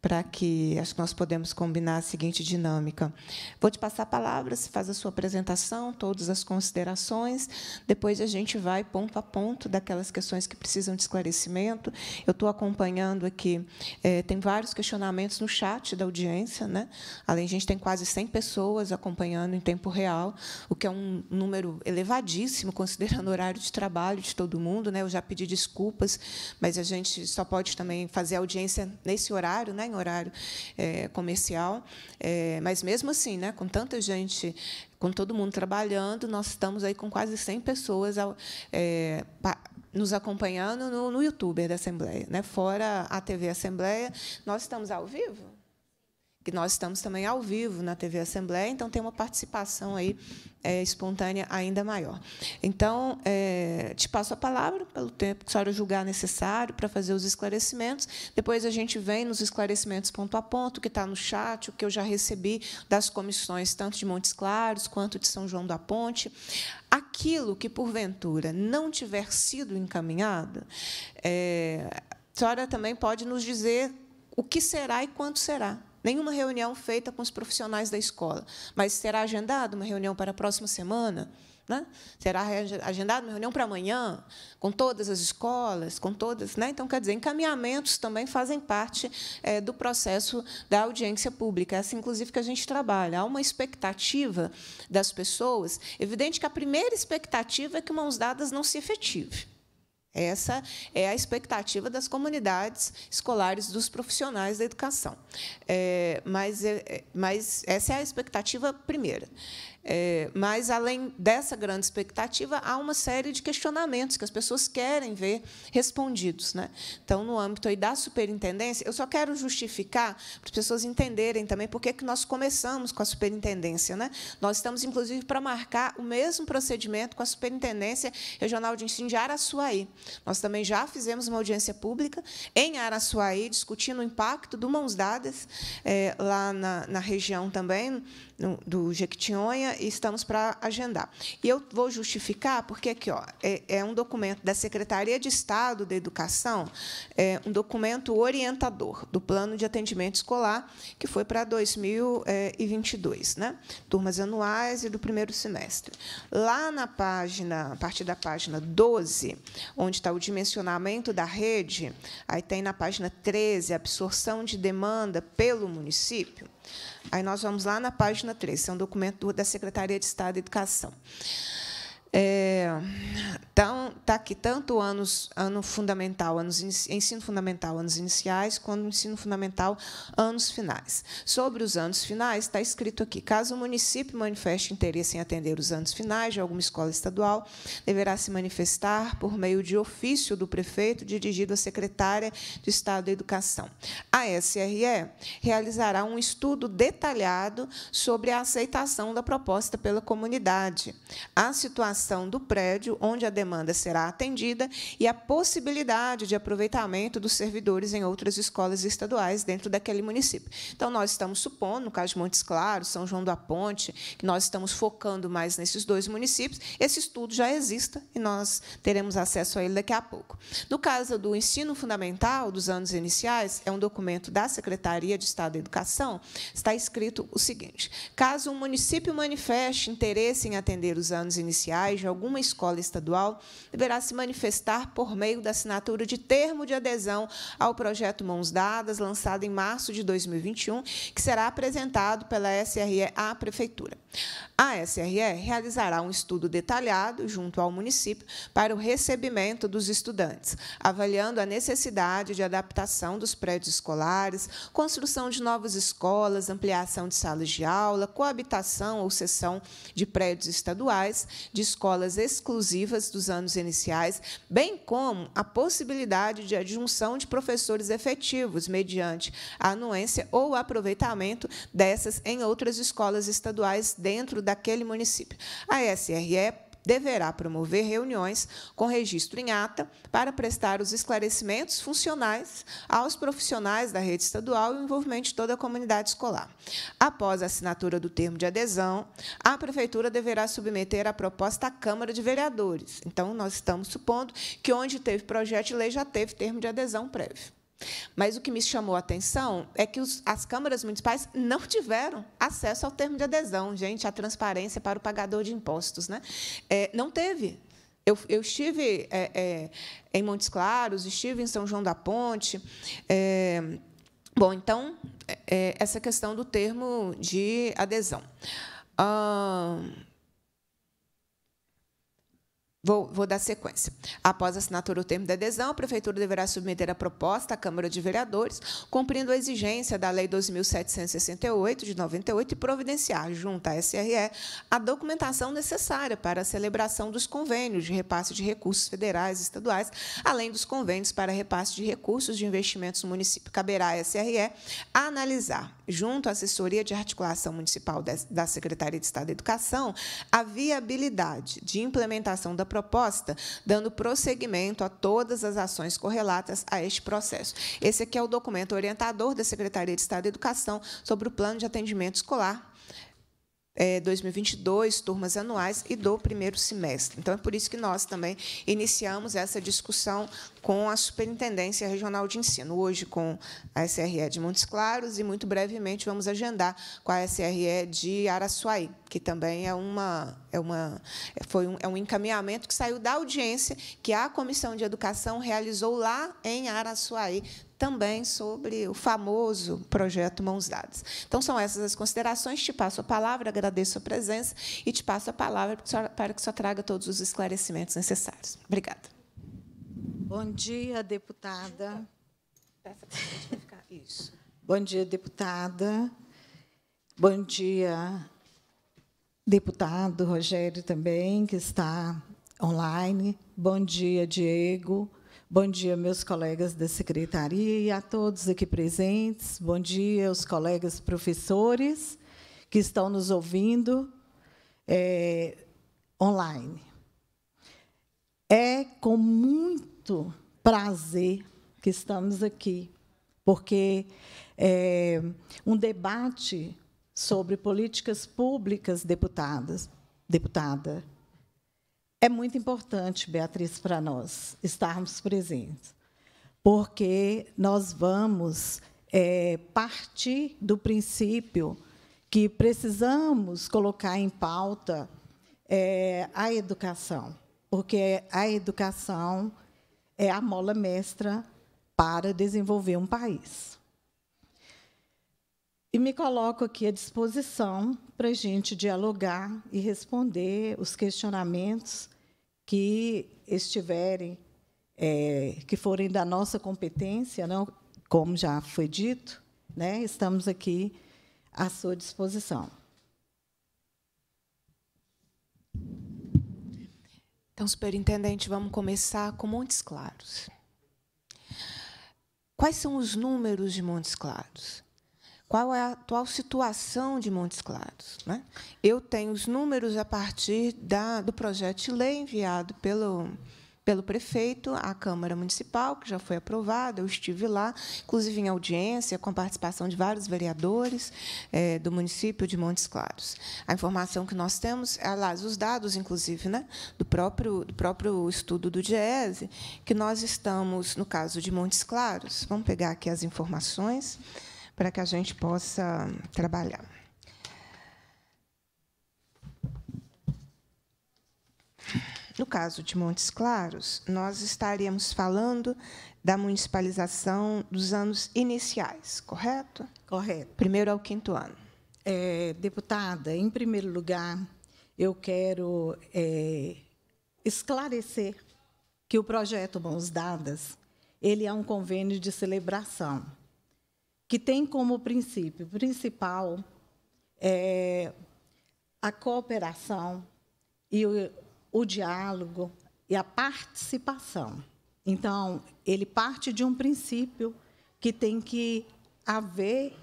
S1: para que acho que nós podemos combinar a seguinte dinâmica. Vou te passar a palavra, você faz a sua apresentação, todas as considerações, depois a gente vai ponto a ponto daquelas questões que precisam de esclarecimento. Eu estou acompanhando aqui, é, tem vários questionamentos no chat da audiência, né? além a gente tem quase 100 pessoas acompanhando em tempo real, o que é um número elevadíssimo, considerando o horário de trabalho de todo mundo. Né? Eu já pedi desculpas, mas a gente só pode também fazer audiência nesse horário, né? em horário é, comercial, é, mas mesmo assim, né, com tanta gente, com todo mundo trabalhando, nós estamos aí com quase 100 pessoas ao, é, pa, nos acompanhando no, no YouTube da Assembleia. Né? Fora a TV Assembleia, nós estamos ao vivo? que nós estamos também ao vivo na TV Assembleia, então tem uma participação aí é, espontânea ainda maior. Então, é, te passo a palavra pelo tempo que a senhora julgar necessário para fazer os esclarecimentos. Depois a gente vem nos esclarecimentos ponto a ponto, o que está no chat, o que eu já recebi das comissões, tanto de Montes Claros quanto de São João da Ponte. Aquilo que, porventura, não tiver sido encaminhado, é, a senhora também pode nos dizer o que será e quanto será nenhuma reunião feita com os profissionais da escola. Mas será agendada uma reunião para a próxima semana? Né? Será agendada uma reunião para amanhã, com todas as escolas, com todas. Né? Então, quer dizer, encaminhamentos também fazem parte é, do processo da audiência pública. É assim, inclusive, que a gente trabalha. Há uma expectativa das pessoas. Evidente que a primeira expectativa é que mãos dadas não se efetive. Essa é a expectativa das comunidades escolares, dos profissionais da educação. É, mas, é, é mas essa é a expectativa primeira. É, mas, além dessa grande expectativa, há uma série de questionamentos que as pessoas querem ver respondidos. Né? Então, no âmbito aí da superintendência, eu só quero justificar para as pessoas entenderem também por que nós começamos com a superintendência. Né? Nós estamos, inclusive, para marcar o mesmo procedimento com a Superintendência Regional de Ensino de Araçuaí. Nós também já fizemos uma audiência pública em Araçuaí, discutindo o impacto do Mãos Dadas, é, lá na, na região também, do Jequitinhonha e estamos para agendar. E eu vou justificar, porque aqui ó, é, é um documento da Secretaria de Estado da Educação, é um documento orientador do Plano de Atendimento Escolar, que foi para 2022, né? turmas anuais e do primeiro semestre. Lá na página, a partir da página 12, onde está o dimensionamento da rede, aí tem na página 13 a absorção de demanda pelo município. Aí nós vamos lá na página 13, é um documento da Secretaria de Estado de Educação. É, então, está aqui tanto anos, ano fundamental, anos ensino fundamental, anos iniciais, quanto ensino fundamental, anos finais. Sobre os anos finais, está escrito aqui: caso o município manifeste interesse em atender os anos finais de alguma escola estadual, deverá se manifestar por meio de ofício do prefeito dirigido à secretária de Estado da Educação. A SRE realizará um estudo detalhado sobre a aceitação da proposta pela comunidade, a situação do prédio onde a demanda será atendida e a possibilidade de aproveitamento dos servidores em outras escolas estaduais dentro daquele município. Então, nós estamos supondo, no caso de Montes Claros, São João da Ponte, que nós estamos focando mais nesses dois municípios, esse estudo já exista e nós teremos acesso a ele daqui a pouco. No caso do ensino fundamental dos anos iniciais, é um documento da Secretaria de Estado da Educação, está escrito o seguinte: caso um município manifeste interesse em atender os anos iniciais, de alguma escola estadual deverá se manifestar por meio da assinatura de termo de adesão ao projeto Mãos Dadas, lançado em março de 2021, que será apresentado pela SRE à Prefeitura. A SRE realizará um estudo detalhado junto ao município para o recebimento dos estudantes, avaliando a necessidade de adaptação dos prédios escolares, construção de novas escolas, ampliação de salas de aula, coabitação ou cessão de prédios estaduais, de escolas escolas exclusivas dos anos iniciais, bem como a possibilidade de adjunção de professores efetivos mediante anuência ou aproveitamento dessas em outras escolas estaduais dentro daquele município. A SRE deverá promover reuniões com registro em ata para prestar os esclarecimentos funcionais aos profissionais da rede estadual e o envolvimento de toda a comunidade escolar. Após a assinatura do termo de adesão, a prefeitura deverá submeter a proposta à Câmara de Vereadores. Então, nós estamos supondo que onde teve projeto de lei já teve termo de adesão prévio. Mas o que me chamou a atenção é que os, as câmaras municipais não tiveram acesso ao termo de adesão, gente, à transparência para o pagador de impostos. Né? É, não teve. Eu, eu estive é, é, em Montes Claros, estive em São João da Ponte. É, bom, então, é, é, essa questão do termo de adesão. Ah, Vou, vou, dar sequência. Após a assinatura do termo de adesão, a Prefeitura deverá submeter a proposta à Câmara de Vereadores, cumprindo a exigência da Lei 12.768, de 98, e providenciar, junto à SRE, a documentação necessária para a celebração dos convênios de repasse de recursos federais e estaduais, além dos convênios para repasse de recursos de investimentos no município. Caberá à SRE analisar, junto à Assessoria de Articulação Municipal da Secretaria de Estado da Educação, a viabilidade de implementação da proposta, dando prosseguimento a todas as ações correlatas a este processo. Esse aqui é o documento orientador da Secretaria de Estado da Educação sobre o Plano de Atendimento Escolar é, 2022, turmas anuais e do primeiro semestre. Então, é por isso que nós também iniciamos essa discussão com a Superintendência Regional de Ensino, hoje com a SRE de Montes Claros e, muito brevemente, vamos agendar com a SRE de Araçuaí, que também é, uma, é, uma, foi um, é um encaminhamento que saiu da audiência que a Comissão de Educação realizou lá em Araçuaí, também sobre o famoso projeto Mãos Dadas. Então, são essas as considerações. Te passo a palavra, agradeço a presença e te passo a palavra para que só traga todos os
S4: esclarecimentos necessários. Obrigada. Bom dia, deputada. Isso. Bom dia, deputada. Bom dia, deputado Rogério também, que está online. Bom dia, Diego. Bom dia, meus colegas da secretaria e a todos aqui presentes. Bom dia, os colegas professores que estão nos ouvindo é, online. É com muito prazer que estamos aqui, porque é, um debate sobre políticas públicas, deputadas, deputada, é muito importante, Beatriz, para nós estarmos presentes, porque nós vamos é, partir do princípio que precisamos colocar em pauta é, a educação, porque a educação é a mola mestra para desenvolver um país e me coloco aqui à disposição para a gente dialogar e responder os questionamentos que estiverem, é, que forem da nossa competência, não, né? como já foi dito, né, estamos aqui à sua disposição.
S1: Então, superintendente, vamos começar com Montes Claros. Quais são os números de Montes Claros? qual é a atual situação de Montes Claros. Né? Eu tenho os números a partir da, do projeto de lei enviado pelo, pelo prefeito à Câmara Municipal, que já foi aprovado. Eu estive lá, inclusive em audiência, com a participação de vários vereadores é, do município de Montes Claros. A informação que nós temos, aliás, os dados, inclusive, né, do, próprio, do próprio estudo do DIESE, que nós estamos, no caso de Montes Claros, vamos pegar aqui as informações para que a gente possa trabalhar. No caso de Montes Claros, nós estaríamos falando da municipalização
S4: dos anos iniciais, correto? Correto. Primeiro ao quinto ano. É, deputada, em primeiro lugar, eu quero é, esclarecer que o projeto Mãos Dadas ele é um convênio de celebração que tem como princípio principal é, a cooperação e o, o diálogo e a participação. Então, ele parte de um princípio que tem que haver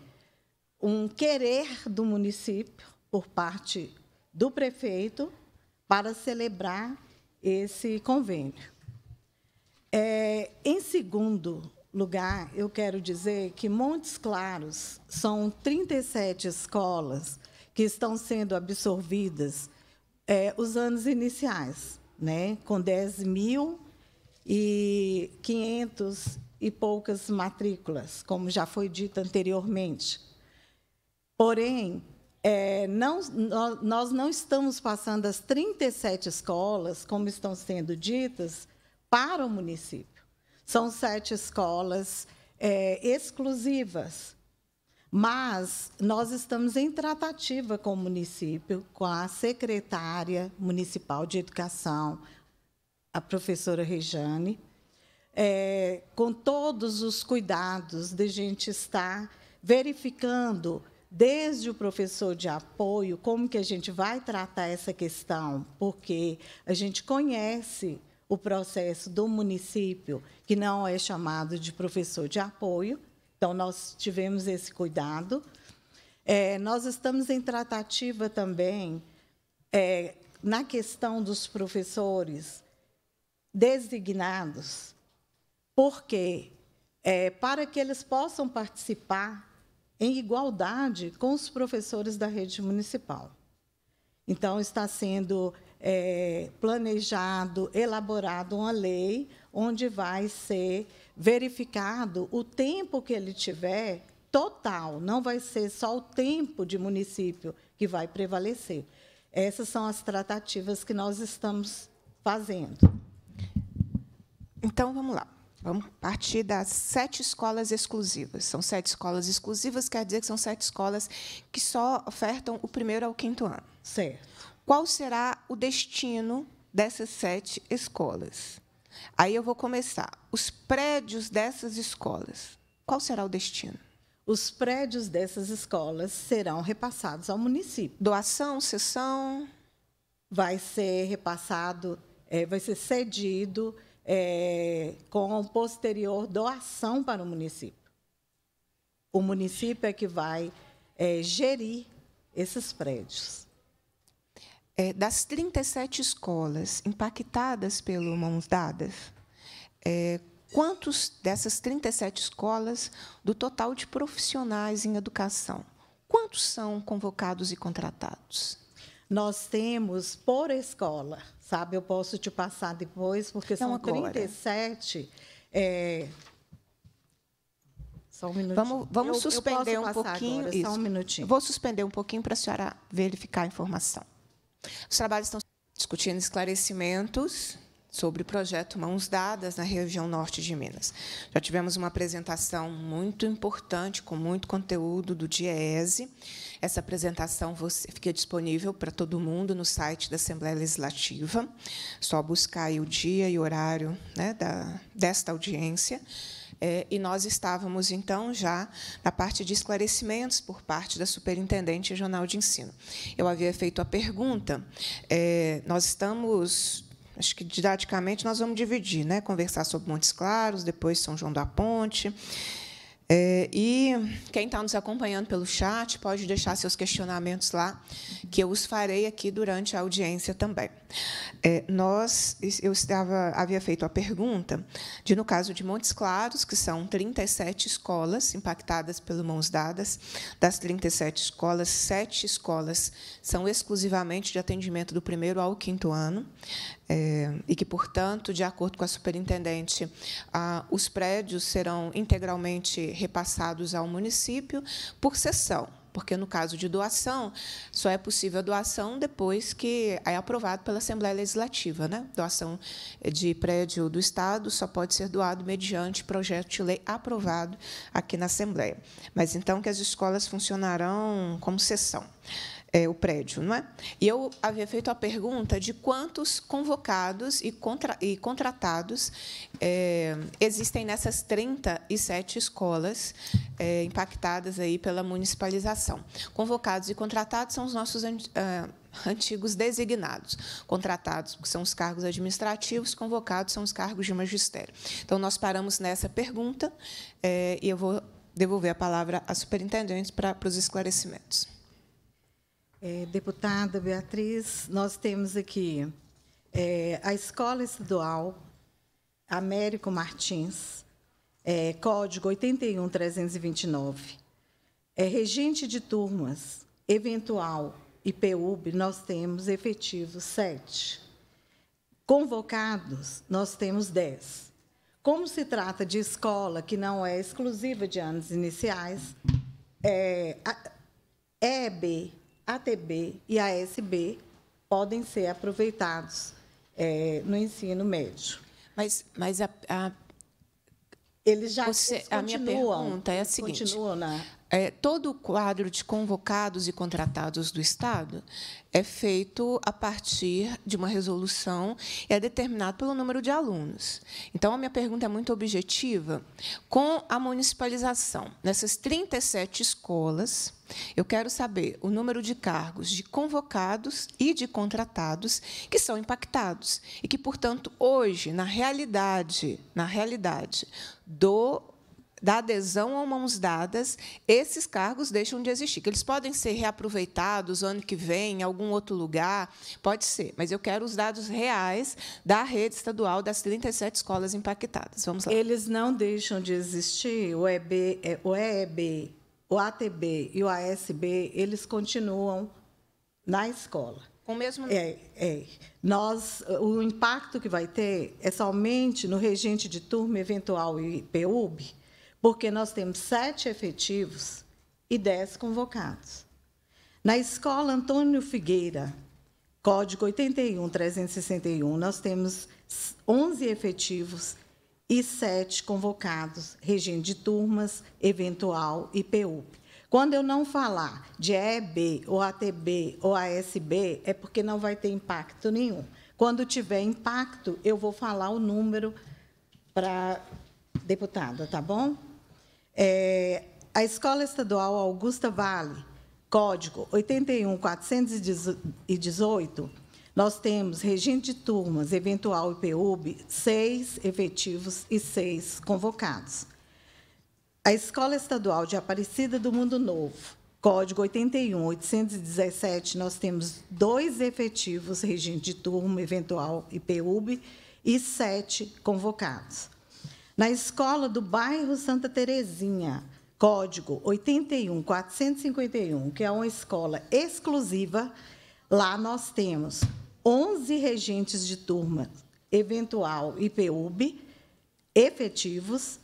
S4: um querer do município por parte do prefeito para celebrar esse convênio. É, em segundo lugar, eu quero dizer que Montes Claros são 37 escolas que estão sendo absorvidas é, os anos iniciais, né? com 10 mil e 500 e poucas matrículas, como já foi dito anteriormente. Porém, é, não, nós não estamos passando as 37 escolas, como estão sendo ditas, para o município. São sete escolas é, exclusivas. Mas nós estamos em tratativa com o município, com a secretária municipal de educação, a professora Rejane, é, com todos os cuidados de gente estar verificando desde o professor de apoio como que a gente vai tratar essa questão, porque a gente conhece o processo do município, que não é chamado de professor de apoio. Então, nós tivemos esse cuidado. É, nós estamos em tratativa também é, na questão dos professores designados, porque é, para que eles possam participar em igualdade com os professores da rede municipal. Então, está sendo é, planejado, elaborado uma lei onde vai ser verificado o tempo que ele tiver total, não vai ser só o tempo de município que vai prevalecer. Essas são as tratativas que nós estamos fazendo.
S1: Então, vamos lá. Vamos partir das sete escolas exclusivas. São sete escolas exclusivas, quer dizer que são sete escolas que só ofertam o primeiro ao quinto ano. Certo qual será o destino dessas sete
S4: escolas? Aí eu vou começar. Os prédios dessas escolas, qual será o destino? Os prédios dessas escolas serão repassados ao município. Doação, cessão? Vai ser repassado, é, vai ser cedido é, com posterior doação para o município. O município é que vai é, gerir esses prédios
S1: é, das 37 escolas impactadas pelo Mãos Dadas, é, quantos dessas 37
S4: escolas, do total de profissionais em educação, quantos são convocados e contratados? Nós temos por escola, sabe? Eu posso te passar depois, porque Não são agora. 37. É... Só um minutinho. Vamos, vamos eu, suspender eu um pouquinho. Agora, só um minutinho. Vou suspender um pouquinho para a
S1: senhora verificar a informação. Os trabalhos estão discutindo esclarecimentos sobre o projeto Mãos Dadas na região norte de Minas. Já tivemos uma apresentação muito importante, com muito conteúdo do DIEESE. Essa apresentação fica disponível para todo mundo no site da Assembleia Legislativa. Só buscar o dia e horário né, da, desta audiência. É, e nós estávamos, então, já na parte de esclarecimentos por parte da Superintendente Regional de Ensino. Eu havia feito a pergunta, é, nós estamos acho que didaticamente nós vamos dividir, né? conversar sobre Montes Claros, depois São João da Ponte. É, e quem está nos acompanhando pelo chat pode deixar seus questionamentos lá, que eu os farei aqui durante a audiência também. É, nós, eu estava, havia feito a pergunta de, no caso de Montes Claros, que são 37 escolas impactadas pelo Mãos Dadas, das 37 escolas, sete escolas são exclusivamente de atendimento do primeiro ao quinto ano, é, e que, portanto, de acordo com a superintendente, os prédios serão integralmente repassados ao município por sessão porque no caso de doação, só é possível a doação depois que é aprovado pela Assembleia Legislativa. Né? Doação de prédio do Estado só pode ser doado mediante projeto de lei aprovado aqui na Assembleia. Mas então que as escolas funcionarão como sessão é, o prédio, não é? E eu havia feito a pergunta de quantos convocados e, contra, e contratados é, existem nessas 37 escolas é, impactadas aí pela municipalização. Convocados e contratados são os nossos ah, antigos designados. Contratados são os cargos administrativos, convocados são os cargos de magistério. Então, nós paramos nessa pergunta é,
S4: e eu vou devolver a palavra à superintendente para, para os esclarecimentos. É, deputada Beatriz, nós temos aqui é, a Escola Estadual Américo Martins, é, código 81329. É, regente de turmas, eventual e PUB, nós temos efetivos 7. Convocados, nós temos 10. Como se trata de escola que não é exclusiva de anos iniciais, é, EB ATB e ASB podem ser aproveitados é, no ensino médio. Mas, mas a, a... Eles já Você, eles continuam, a minha pergunta é a seguinte: continuam na,
S1: é, todo o quadro de convocados e contratados do Estado é feito a partir de uma resolução e é determinado pelo número de alunos. Então, a minha pergunta é muito objetiva. Com a municipalização, nessas 37 escolas, eu quero saber o número de cargos de convocados e de contratados que são impactados e que, portanto, hoje, na realidade, na realidade do da adesão a mãos dadas, esses cargos deixam de existir. eles podem ser reaproveitados ano que vem, em algum outro lugar, pode ser, mas eu quero os dados reais da rede estadual das 37 escolas impactadas. Vamos lá.
S4: Eles não deixam de existir, o EB, é, o EEB, o ATB e o ASB, eles continuam na escola. Com o mesmo É, é. Nós, o impacto que vai ter é somente no regente de turma eventual e PUB, porque nós temos sete efetivos e dez convocados. Na escola Antônio Figueira, código 81361, nós temos 11 efetivos e sete convocados, regime de turmas, eventual e PUP. Quando eu não falar de EB, ou ATB, ou ASB, é porque não vai ter impacto nenhum. Quando tiver impacto, eu vou falar o número para deputada, tá bom? É, a Escola Estadual Augusta Vale, código 81418, nós temos regente de turmas, eventual IPUB, seis efetivos e seis convocados. A Escola Estadual de Aparecida do Mundo Novo, código 81817, nós temos dois efetivos regente de turma, eventual IPUB, e sete convocados na escola do bairro Santa Terezinha, código 81451, que é uma escola exclusiva, lá nós temos 11 regentes de turma eventual IPUB efetivos,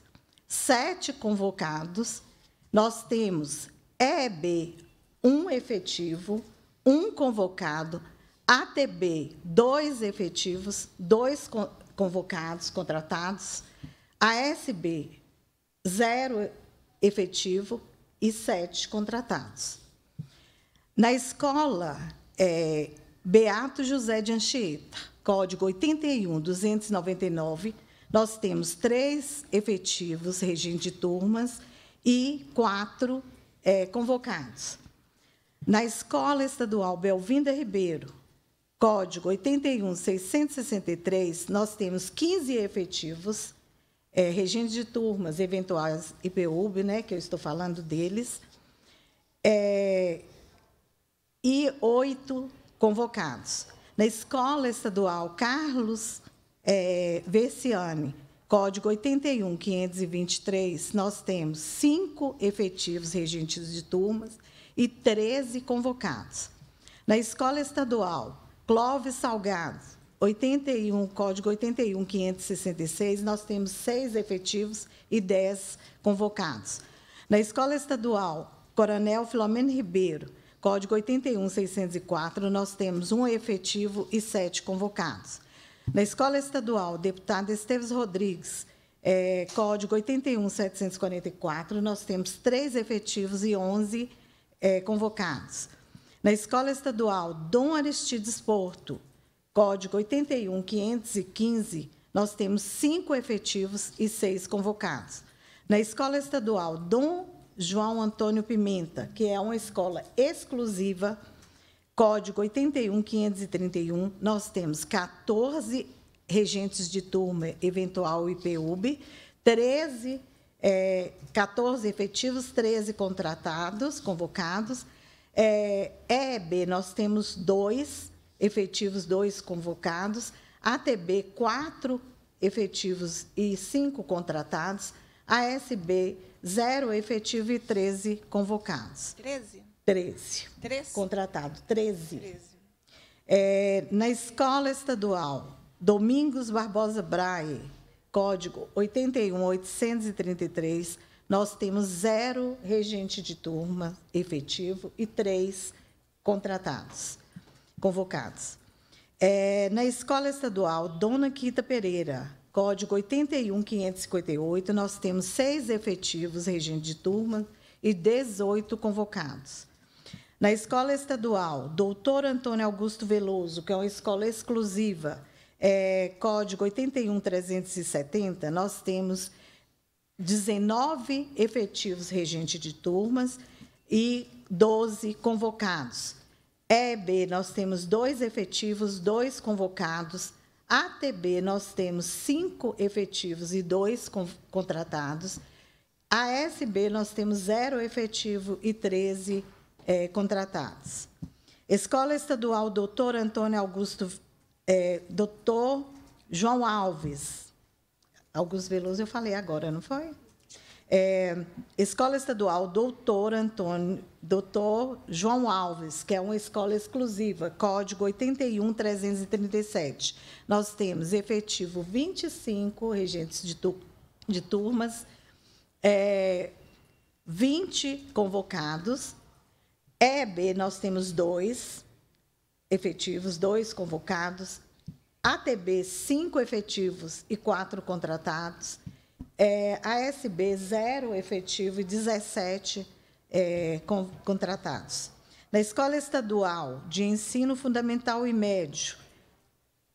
S4: sete convocados, nós temos EB um efetivo, um convocado, ATB, dois efetivos, dois convocados, contratados, a SB, zero efetivo e sete contratados. Na escola é, Beato José de Anchieta, código 81.299, nós temos três efetivos regime de turmas e quatro é, convocados. Na Escola Estadual Belvinda Ribeiro, código 81.663, nós temos 15 efetivos é, de turmas, eventuais IPUB, né, que eu estou falando deles, é, e oito convocados. Na Escola Estadual Carlos é, Versiani, Código 81.523, nós temos cinco efetivos regentes de turmas e 13 convocados. Na Escola Estadual Clóvis Salgado, 81, código 81566, nós temos seis efetivos e dez convocados. Na Escola Estadual Coronel Filomeno Ribeiro, código 81604, nós temos um efetivo e sete convocados. Na Escola Estadual Deputado Esteves Rodrigues, é, código 81744, nós temos três efetivos e onze é, convocados. Na Escola Estadual Dom Aristides Porto, Código 81.515, nós temos cinco efetivos e seis convocados. Na Escola Estadual Dom João Antônio Pimenta, que é uma escola exclusiva, Código 81.531, nós temos 14 regentes de turma, eventual IPUB, 13, é, 14 efetivos, 13 contratados, convocados. É, EB, nós temos dois, efetivos, dois convocados, ATB, quatro efetivos e cinco contratados, ASB, zero efetivo e 13 convocados. 13? 13. 13? Contratado, 13. 13. É, na escola estadual, Domingos Barbosa Brahe, código 81833, nós temos zero regente de turma efetivo e três contratados convocados. É, na Escola Estadual Dona Quita Pereira, código 81558, nós temos seis efetivos regente de turma e 18 convocados. Na Escola Estadual Doutor Antônio Augusto Veloso, que é uma escola exclusiva, é, código 81370, nós temos 19 efetivos regente de turmas e 12 convocados. EB, é, nós temos dois efetivos, dois convocados. ATB, nós temos cinco efetivos e dois contratados. ASB, nós temos zero efetivo e 13 é, contratados. Escola Estadual Doutor Antônio Augusto, é, Doutor João Alves. Augusto Veloso, eu falei agora, não foi? É, escola Estadual Doutor Antônio, Doutor João Alves, que é uma escola exclusiva, código 81337. Nós temos efetivo 25 regentes de, tu, de turmas, é, 20 convocados. EB, nós temos dois efetivos, dois convocados. ATB, cinco efetivos e quatro contratados é, ASB, zero efetivo e 17 é, com, contratados. Na Escola Estadual de Ensino Fundamental e Médio,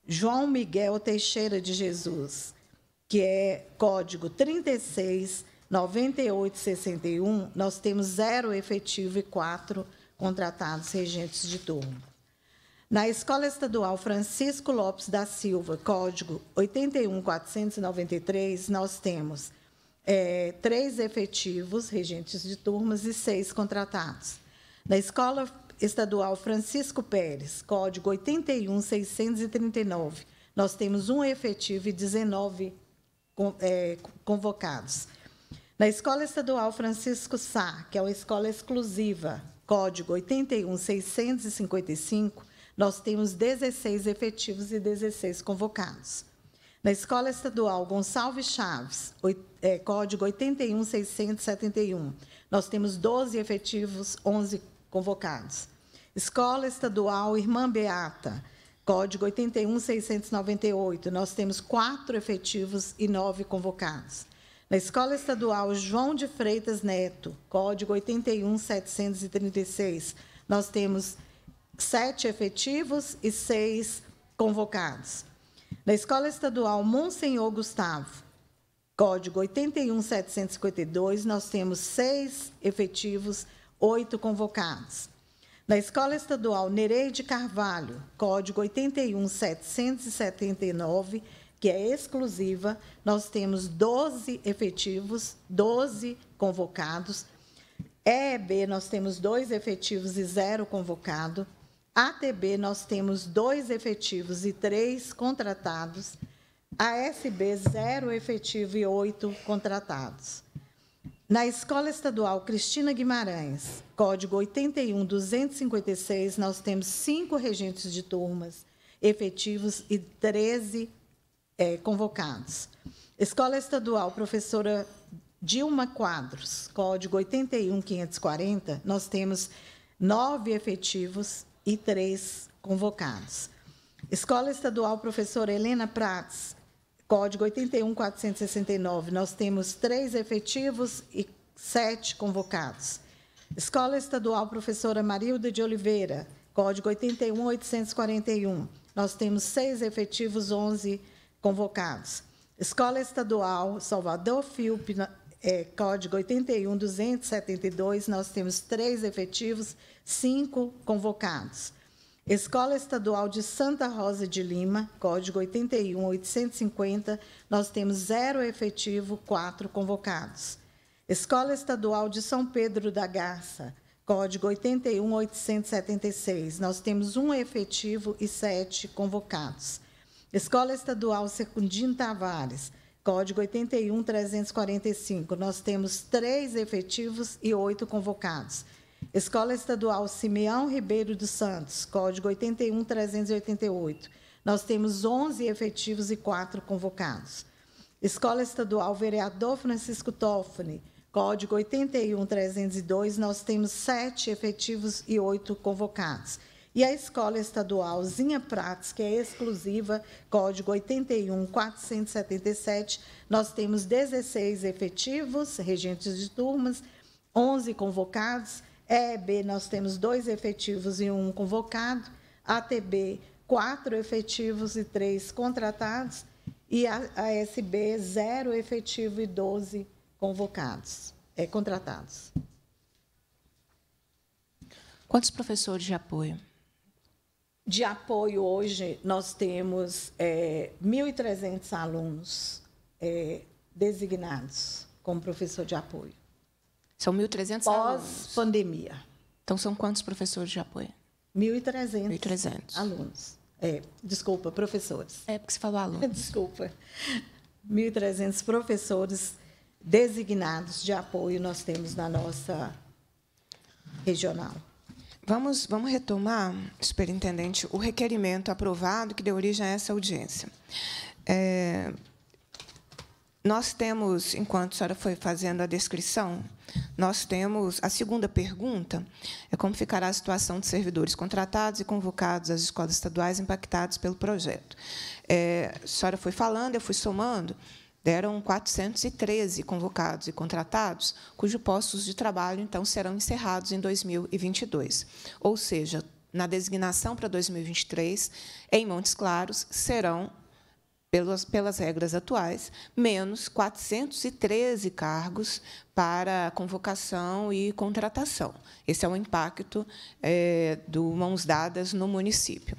S4: João Miguel Teixeira de Jesus, que é código 36 9861, nós temos zero efetivo e quatro contratados regentes de turma. Na Escola Estadual Francisco Lopes da Silva, código 81493, nós temos é, três efetivos, regentes de turmas, e seis contratados. Na Escola Estadual Francisco Pérez, código 81639, nós temos um efetivo e 19 é, convocados. Na Escola Estadual Francisco Sá, que é uma escola exclusiva, código 81655, nós temos 16 efetivos e 16 convocados. Na Escola Estadual Gonçalves Chaves, é, código 81671, nós temos 12 efetivos, 11 convocados. Escola Estadual Irmã Beata, código 81698, nós temos 4 efetivos e 9 convocados. Na Escola Estadual João de Freitas Neto, código 81736, nós temos sete efetivos e seis convocados. Na Escola Estadual Monsenhor Gustavo, código 81752, nós temos seis efetivos, oito convocados. Na Escola Estadual Nereide Carvalho, código 81779, que é exclusiva, nós temos 12 efetivos, 12 convocados. EEB, nós temos dois efetivos e zero convocado. ATB, nós temos dois efetivos e três contratados. ASB, zero efetivo e oito contratados. Na Escola Estadual Cristina Guimarães, código 81256, nós temos cinco regentes de turmas efetivos e 13 é, convocados. Escola Estadual Professora Dilma Quadros, código 81540, nós temos nove efetivos e três convocados. Escola Estadual Professora Helena Prats, código 81469, nós temos três efetivos e sete convocados. Escola Estadual Professora Marilda de Oliveira, código 81841, nós temos seis efetivos, onze convocados. Escola Estadual Salvador Filpe é, código 81 272, nós temos três efetivos, cinco convocados. Escola Estadual de Santa Rosa de Lima, código 81 850, nós temos zero efetivo, quatro convocados. Escola Estadual de São Pedro da Garça, código 81 876, nós temos um efetivo e sete convocados. Escola Estadual Secundino Tavares, Código 81.345. Nós temos três efetivos e oito convocados. Escola Estadual Simeão Ribeiro dos Santos, Código 81.388. Nós temos 11 efetivos e quatro convocados. Escola Estadual Vereador Francisco Toffoli, Código 81.302. Nós temos sete efetivos e oito convocados e a Escola Estadual Zinha Prates, que é exclusiva, código 81477. Nós temos 16 efetivos, regentes de turmas, 11 convocados. EB, é, nós temos dois efetivos e um convocado. ATB, quatro efetivos e três contratados. E a ASB, zero efetivo e 12 convocados, é, contratados.
S1: Quantos professores de apoio?
S4: de apoio hoje nós temos é, 1.300 alunos é, designados como professor de apoio. São 1.300 alunos? Pós-pandemia. Então, são quantos professores de apoio? 1.300 alunos. É, desculpa, professores. É, porque você falou alunos. (laughs) desculpa. 1.300 professores designados de apoio nós temos na nossa regional. Vamos, vamos retomar,
S1: superintendente, o requerimento aprovado que deu origem a essa audiência. É, nós temos, enquanto a senhora foi fazendo a descrição, nós temos a segunda pergunta, é como ficará a situação de servidores contratados e convocados às escolas estaduais impactados pelo projeto. É, a senhora foi falando, eu fui somando, deram 413 convocados e contratados, cujos postos de trabalho, então, serão encerrados em 2022. Ou seja, na designação para 2023, em Montes Claros, serão, pelas, pelas regras atuais, menos 413 cargos para convocação e contratação. Esse é o impacto é, do Mãos Dadas no município.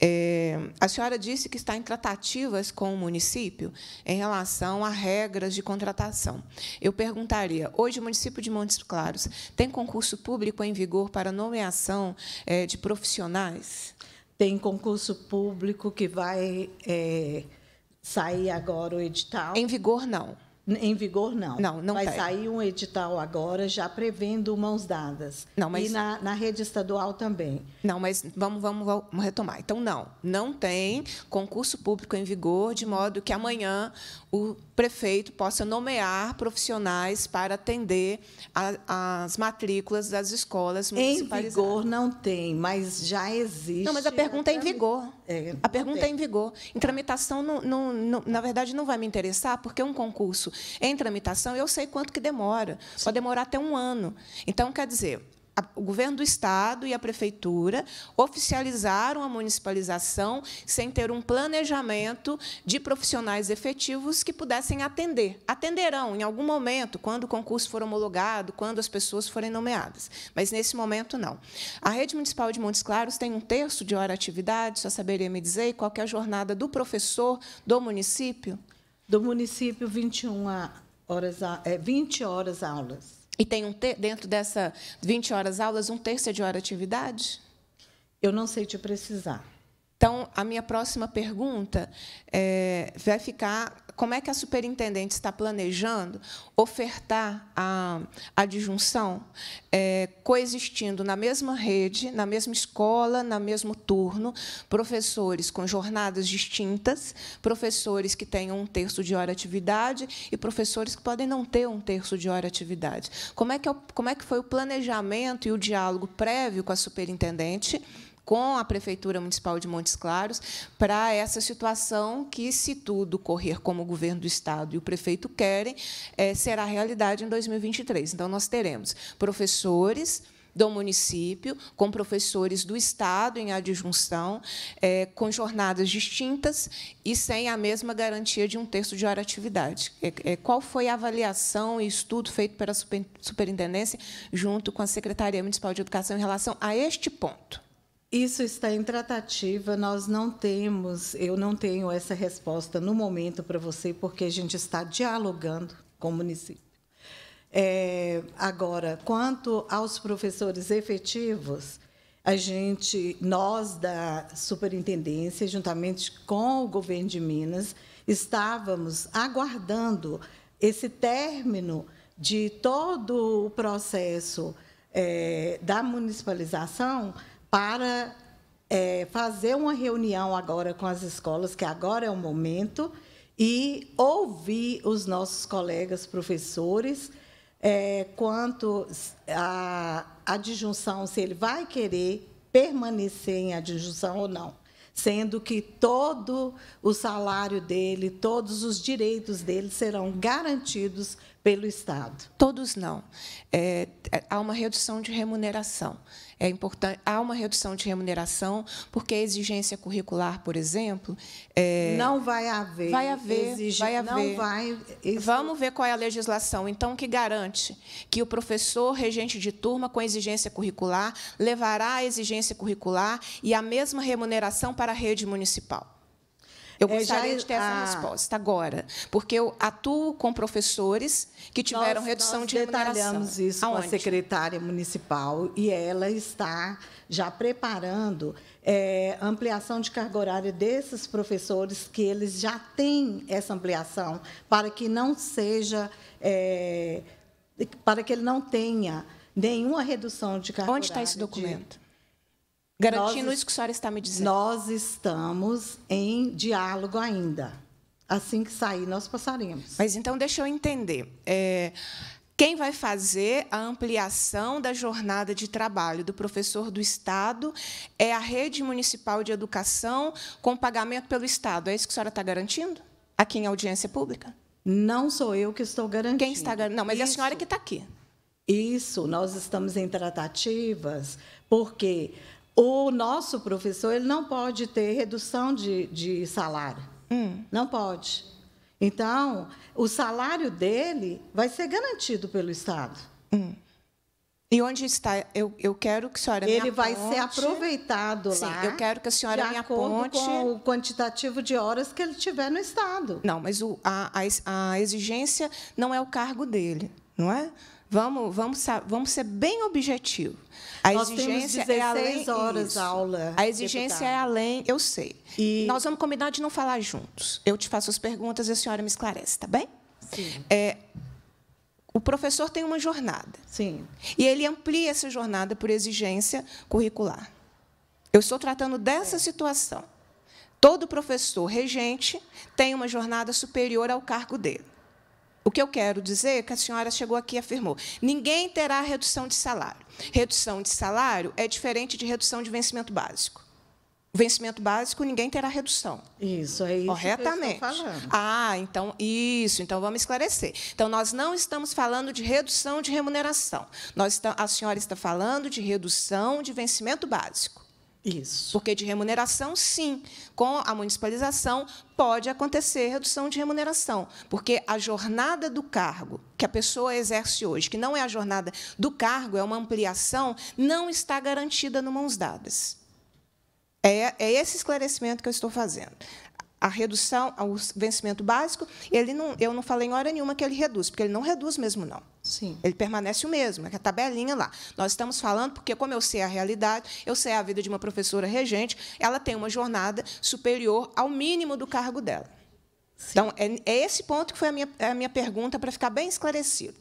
S1: É, a senhora disse que está em tratativas com o município em relação a regras de contratação. Eu perguntaria: hoje o município de Montes Claros tem concurso público em vigor para nomeação é, de
S4: profissionais? Tem concurso público que vai é, sair agora o edital? Em vigor, não. Em vigor, não. Não, não Vai pega. sair um edital agora já prevendo mãos dadas. Não, mas... E na, na rede estadual também. Não, mas vamos, vamos, vamos retomar. Então, não, não tem concurso público em vigor, de modo
S1: que amanhã o prefeito possa nomear profissionais para atender às matrículas das escolas municipais. Em vigor não tem, mas já existe. Não, mas a pergunta é em vigor. É, a pergunta é em vigor. Em tramitação, não, não, não, na verdade, não vai me interessar, porque um concurso em tramitação, eu sei quanto que demora. Sim. Pode demorar até um ano. Então, quer dizer, o governo do estado e a prefeitura oficializaram a municipalização sem ter um planejamento de profissionais efetivos que pudessem atender. Atenderão em algum momento, quando o concurso for homologado, quando as pessoas forem nomeadas, mas nesse momento não. A rede municipal de Montes Claros tem um terço de hora atividade, só saberia me dizer qual é a jornada do professor do município? Do município 21 horas, é, 20 horas aulas. E tem um dentro dessa 20 horas aulas, um terço é de hora atividade? Eu não sei te precisar. Então, a minha próxima pergunta é, vai ficar como é que a superintendente está planejando ofertar a, a disjunção é, coexistindo na mesma rede, na mesma escola, na mesmo turno, professores com jornadas distintas, professores que tenham um terço de hora atividade e professores que podem não ter um terço de hora atividade. Como é que, é como é que foi o planejamento e o diálogo prévio com a superintendente? com a Prefeitura Municipal de Montes Claros para essa situação que, se tudo correr como o governo do Estado e o prefeito querem, é, será realidade em 2023. Então, nós teremos professores do município, com professores do Estado em adjunção, é, com jornadas distintas e sem a mesma garantia de um terço de hora atividade. É, é, qual foi a avaliação e estudo feito pela
S4: superintendência junto com a Secretaria Municipal de Educação em relação a este ponto? Isso está em tratativa, nós não temos, eu não tenho essa resposta no momento para você, porque a gente está dialogando com o município. É, agora, quanto aos professores efetivos, a gente, nós da superintendência, juntamente com o governo de Minas, estávamos aguardando esse término de todo o processo é, da municipalização para é, fazer uma reunião agora com as escolas, que agora é o momento, e ouvir os nossos colegas professores é, quanto à adjunção, se ele vai querer permanecer em adjunção ou não, sendo que todo o salário dele, todos os direitos dele serão garantidos pelo Estado? Todos não.
S1: É, é, há uma redução de remuneração. É importante, há uma redução de remuneração, porque a exigência curricular, por exemplo. É, não
S4: vai haver. Vai haver. Exige, vai haver. Não vai,
S1: isso... Vamos ver qual é a legislação, então, que garante que o professor regente de turma com exigência curricular levará a exigência curricular e a mesma remuneração para a rede municipal. Eu é, gostaria já, de ter essa resposta
S4: agora, porque eu atuo com professores que tiveram nós, redução nós de remuneração. Nós detalhamos isso Aonde? com a secretária municipal e ela está já preparando é, ampliação de carga horária desses professores que eles já têm essa ampliação para que não seja é, para que ele não tenha nenhuma redução de carga Onde tá horária. Onde está esse documento? De... Garantindo nós, isso que a senhora está me dizendo. Nós estamos em diálogo ainda. Assim que sair, nós passaremos. Mas então, deixa eu entender. É, quem vai fazer
S1: a ampliação da jornada de trabalho do professor do Estado é a rede municipal de educação com pagamento pelo Estado. É isso que a senhora está garantindo? Aqui em audiência pública?
S4: Não sou eu que estou garantindo. Quem
S1: está garantindo? Não, mas isso. é a senhora que está aqui.
S4: Isso, nós estamos em tratativas, porque o nosso professor ele não pode ter redução de, de salário. Hum. Não pode. Então, o salário dele vai ser garantido pelo Estado. Hum. E onde está? Eu, eu quero que a senhora Ele me Ele vai ser aproveitado Sim, lá. Eu quero que a senhora de me aponte. com o quantitativo de horas que ele tiver no Estado.
S1: Não, mas o, a, a, a exigência não é o cargo dele, não é? Vamos, vamos, vamos ser bem objetivos. A Nós exigência é além horas isso. aula. A exigência deputada. é além, eu sei. E... Nós vamos combinar de não falar juntos. Eu te faço as perguntas e a senhora me esclarece, tá bem? Sim. É, o professor tem uma jornada. Sim. E ele amplia essa jornada por exigência curricular. Eu estou tratando dessa é. situação. Todo professor regente tem uma jornada superior ao cargo dele. O que eu quero dizer é que a senhora chegou aqui e afirmou: ninguém terá redução de salário. Redução de salário é diferente de redução de vencimento básico. vencimento básico, ninguém terá redução. Isso, é isso. Corretamente. ah, então, isso, então vamos esclarecer. Então, nós não estamos falando de redução de remuneração. Nós está, a senhora está falando de redução de vencimento básico. Isso. Porque de remuneração, sim, com a municipalização pode acontecer redução de remuneração, porque a jornada do cargo que a pessoa exerce hoje, que não é a jornada do cargo, é uma ampliação, não está garantida no mãos dadas. É, é esse esclarecimento que eu estou fazendo a redução, o vencimento básico, ele não, eu não falei em hora nenhuma que ele reduz, porque ele não reduz mesmo, não. Sim. Ele permanece o mesmo, é a tabelinha lá. Nós estamos falando porque, como eu sei a realidade, eu sei a vida de uma professora regente, ela tem uma jornada superior ao mínimo do cargo dela. Sim.
S4: Então, é, é, esse ponto que foi a minha, é a minha pergunta, para ficar bem esclarecido.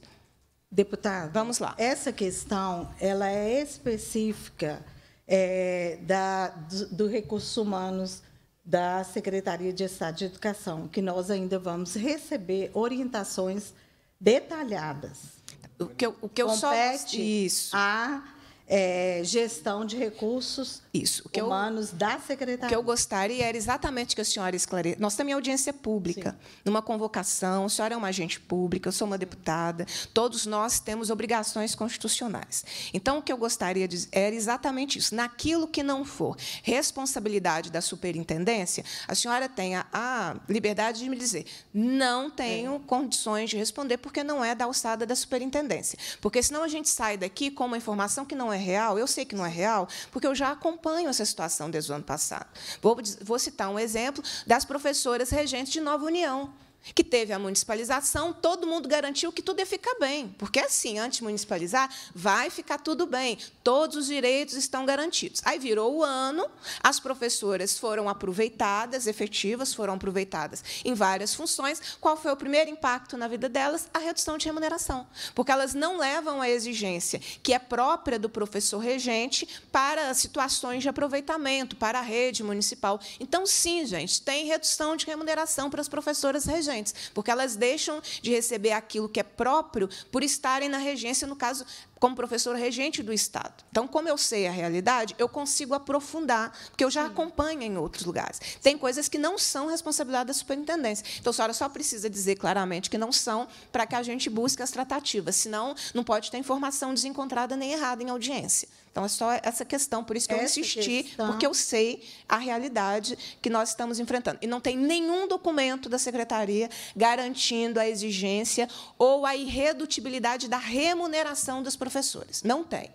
S4: Deputado, vamos lá. Essa questão ela é específica é, da, do, do Recursos Humanos da Secretaria de Estado de Educação, que nós ainda vamos receber orientações detalhadas o que eu, o que eu só... Isso. a é, gestão de recursos
S1: Isso, humanos
S4: eu, da secretaria. O que eu
S1: gostaria era exatamente que a senhora esclarecesse. Nós temos audiência pública, Sim. numa convocação, a senhora é uma agente pública, eu sou uma deputada, todos nós temos obrigações constitucionais. Então, o que eu gostaria de, era exatamente isso. Naquilo que não for responsabilidade da superintendência, a senhora tenha a liberdade de me dizer não tenho é. condições de responder porque não é da alçada da superintendência. Porque senão a gente sai daqui com uma informação que não é é real? Eu sei que não é real, porque eu já acompanho essa situação desde o ano passado. Vou, vou citar um exemplo das professoras regentes de Nova União que teve a municipalização, todo mundo garantiu que tudo ia ficar bem. Porque, assim, antes de municipalizar, vai ficar tudo bem, todos os direitos estão garantidos. Aí virou o ano, as professoras foram aproveitadas, efetivas, foram aproveitadas em várias funções. Qual foi o primeiro impacto na vida delas? A redução de remuneração. Porque elas não levam a exigência que é própria do professor regente para situações de aproveitamento, para a rede municipal. Então, sim, gente, tem redução de remuneração para as professoras regentes porque elas deixam de receber aquilo que é próprio por estarem na regência, no caso, como professor regente do Estado. Então, como eu sei a realidade, eu consigo aprofundar, porque eu já Sim. acompanho em outros lugares. Tem coisas que não são responsabilidade da superintendência. Então, a senhora só precisa dizer claramente que não são para que a gente busque as tratativas, senão não pode ter informação desencontrada nem errada em audiência. Então, é só essa questão, por isso que essa eu insisti, questão. porque eu sei a realidade que nós estamos enfrentando. E não tem nenhum documento da secretaria garantindo a exigência ou a irredutibilidade da remuneração dos professores. Não tem.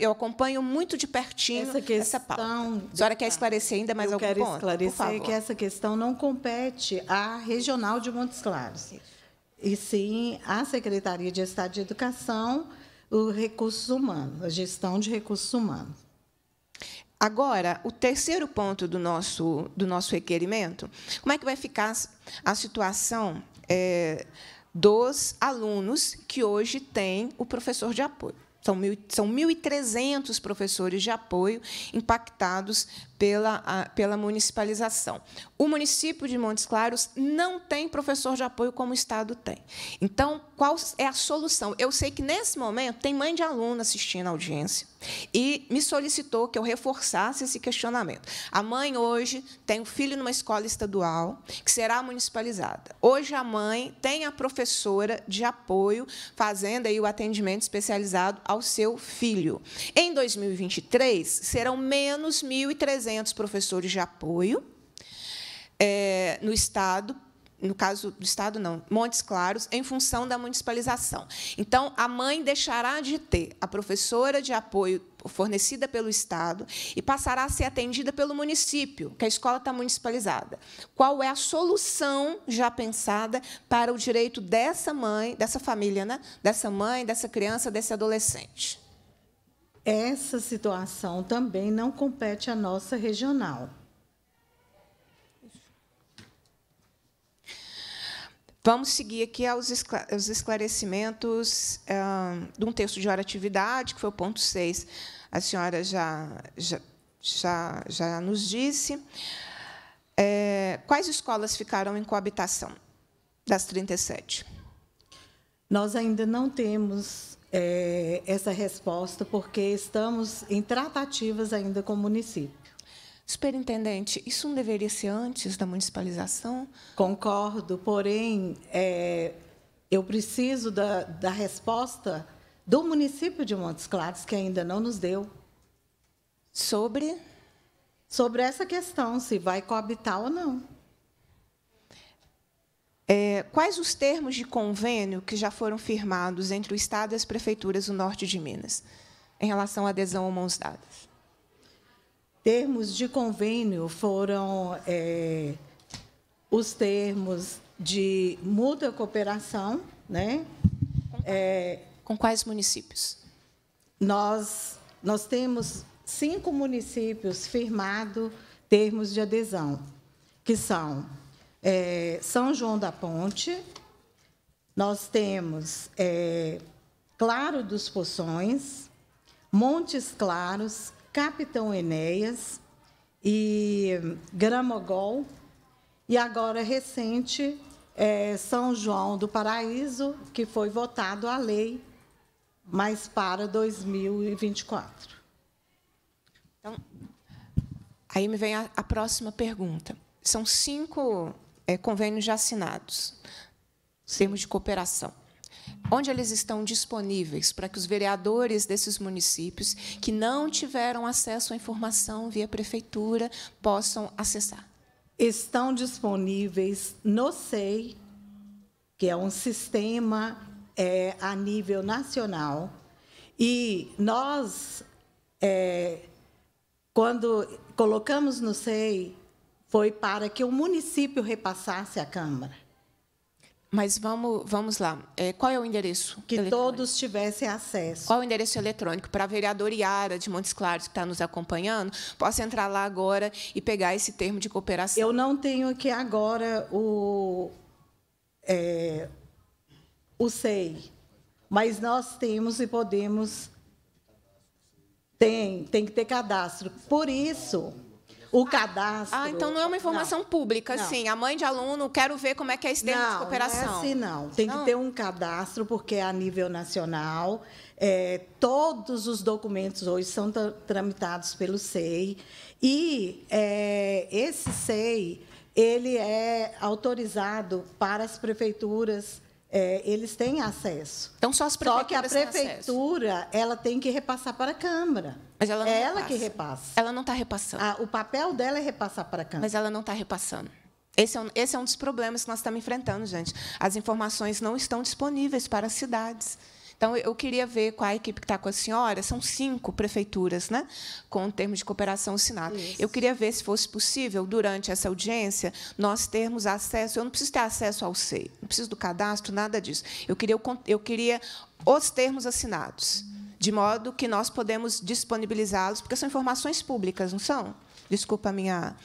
S1: Eu acompanho muito de pertinho essa, questão, essa pauta. A senhora quer ah, esclarecer ainda mais eu algum ponto? Eu quero esclarecer que essa
S4: questão não compete à Regional de Montes Claros, e sim à Secretaria de Estado de Educação o recursos humanos, a gestão de recursos humanos. Agora,
S1: o terceiro ponto do nosso, do nosso requerimento, como é que vai ficar a situação é, dos alunos que hoje têm o professor de apoio? São 1.300 professores de apoio impactados pela, pela municipalização. O município de Montes Claros não tem professor de apoio como o Estado tem. Então, qual é a solução? Eu sei que, nesse momento, tem mãe de aluno assistindo a audiência e me solicitou que eu reforçasse esse questionamento. A mãe, hoje, tem um filho numa escola estadual que será municipalizada. Hoje, a mãe tem a professora de apoio fazendo aí o atendimento especializado ao seu filho. Em 2023, serão menos 1.300 300 professores de apoio é, no Estado, no caso do Estado, não, Montes Claros, em função da municipalização. Então, a mãe deixará de ter a professora de apoio fornecida pelo Estado e passará a ser atendida pelo município, que a escola está municipalizada. Qual é a solução já pensada para o direito dessa mãe, dessa família, né? dessa mãe, dessa criança,
S4: desse adolescente? essa situação também não compete à nossa regional.
S1: Vamos seguir aqui aos esclarecimentos de um texto de oratividade, que foi o ponto 6. A senhora já, já, já, já nos disse. É, quais escolas ficaram em coabitação
S4: das 37? Nós ainda não temos é, essa resposta, porque estamos em tratativas ainda com o município. Superintendente, isso não deveria ser antes da municipalização? Concordo, porém, é, eu preciso da, da resposta do município de Montes Claros, que ainda não nos deu. Sobre? Sobre essa questão, se vai coabitar ou não.
S1: É, quais os termos de convênio que já foram firmados entre o Estado e as prefeituras
S4: do norte de Minas em relação à adesão a mãos dadas? Termos de convênio foram é, os termos de mútua cooperação, né? Com, é, com quais municípios? Nós nós temos cinco municípios firmado termos de adesão, que são é, São João da Ponte, nós temos é, Claro dos Poções, Montes Claros, Capitão Enéas e Gramogol, e agora recente é, São João do Paraíso, que foi votado a lei, mas para 2024. Então,
S1: aí me vem a, a próxima pergunta. São cinco é, convênios já assinados, termos de cooperação onde eles estão disponíveis para que os vereadores desses municípios que não tiveram acesso à informação via
S4: prefeitura possam acessar? Estão disponíveis no SEI, que é um sistema é, a nível nacional, e nós, é, quando colocamos no SEI, foi para que o município repassasse à Câmara. Mas vamos, vamos lá. É, qual é o endereço? Que todos tivessem
S1: acesso. Qual é o endereço eletrônico? Para a vereadora Iara de Montes Claros, que está nos acompanhando, possa entrar lá agora e pegar esse termo de cooperação.
S4: Eu não tenho aqui agora o, é, o SEI, mas nós temos e podemos. Tem, tem que ter cadastro. Por isso o cadastro. Ah, então não é uma informação não. pública, não. assim.
S1: A mãe de aluno, quero ver como é que é esse termo não, de cooperação. Não, é assim, não. Tem não. que ter
S4: um cadastro, porque é a nível nacional. É, todos os documentos hoje são tramitados pelo SEI. E é, esse SEI ele é autorizado para as prefeituras é, eles têm acesso. Então só as Só que a prefeitura ela tem que repassar para a Câmara. Mas ela não é repassa. ela que repassa. Ela não está repassando. Ah,
S1: o papel dela é repassar para a Câmara. Mas ela não está repassando. Esse é, um, esse é um dos problemas que nós estamos enfrentando, gente. As informações não estão disponíveis para as cidades. Então, eu queria ver qual a equipe que está com a senhora. São cinco prefeituras, né? Com o termo de cooperação assinado. Isso. Eu queria ver se fosse possível, durante essa audiência, nós termos acesso. Eu não preciso ter acesso ao SEI, não preciso do cadastro, nada disso. Eu queria, eu queria os termos assinados, de modo que nós podemos disponibilizá-los, porque são informações públicas, não são? Desculpa a minha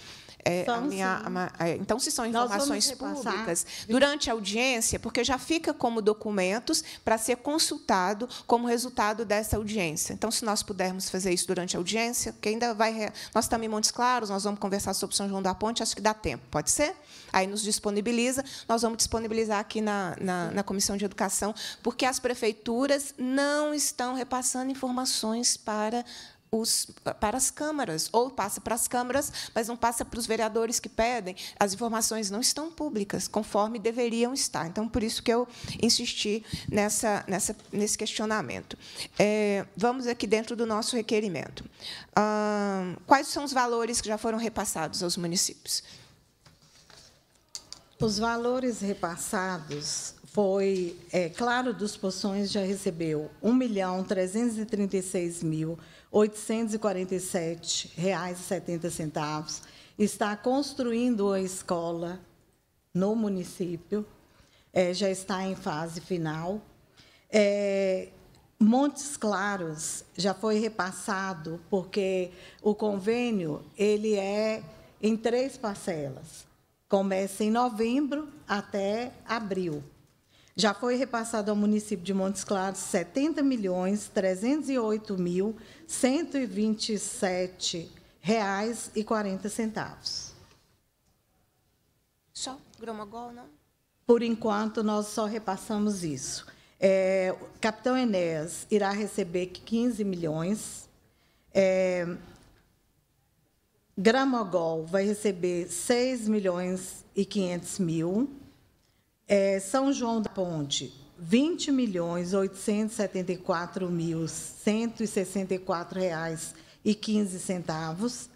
S1: é, a minha, a, é, então, se são informações públicas, durante a audiência, porque já fica como documentos para ser consultado como resultado dessa audiência. Então, se nós pudermos fazer isso durante a audiência, que ainda vai. Nós estamos em Montes Claros, nós vamos conversar sobre São João da Ponte, acho que dá tempo, pode ser? Aí nos disponibiliza, nós vamos disponibilizar aqui na, na, na Comissão de Educação, porque as prefeituras não estão repassando informações para os, para as câmaras, ou passa para as câmaras, mas não passa para os vereadores que pedem. As informações não estão públicas, conforme deveriam estar. Então, por isso que eu insisti nessa, nessa, nesse questionamento. É, vamos aqui dentro do nosso requerimento. Ah, quais são os valores
S4: que já foram repassados aos municípios? Os valores repassados foi, é, claro, dos poções já recebeu 1 milhão 336 mil R$ 847,70, está construindo a escola no município, é, já está em fase final. É, Montes Claros já foi repassado, porque o convênio ele é em três parcelas. Começa em novembro até abril. Já foi repassado ao município de Montes Claros 70 milhões 308 mil 127 reais e 40 centavos.
S1: Só Gromagol, não?
S4: Por enquanto, nós só repassamos isso. É, Capitão Enéas irá receber 15 milhões. É, Gramogol vai receber 6 milhões e 500 mil. É, São João da Ponte, 20 milhões 874 mil 164 reais e 15 centavos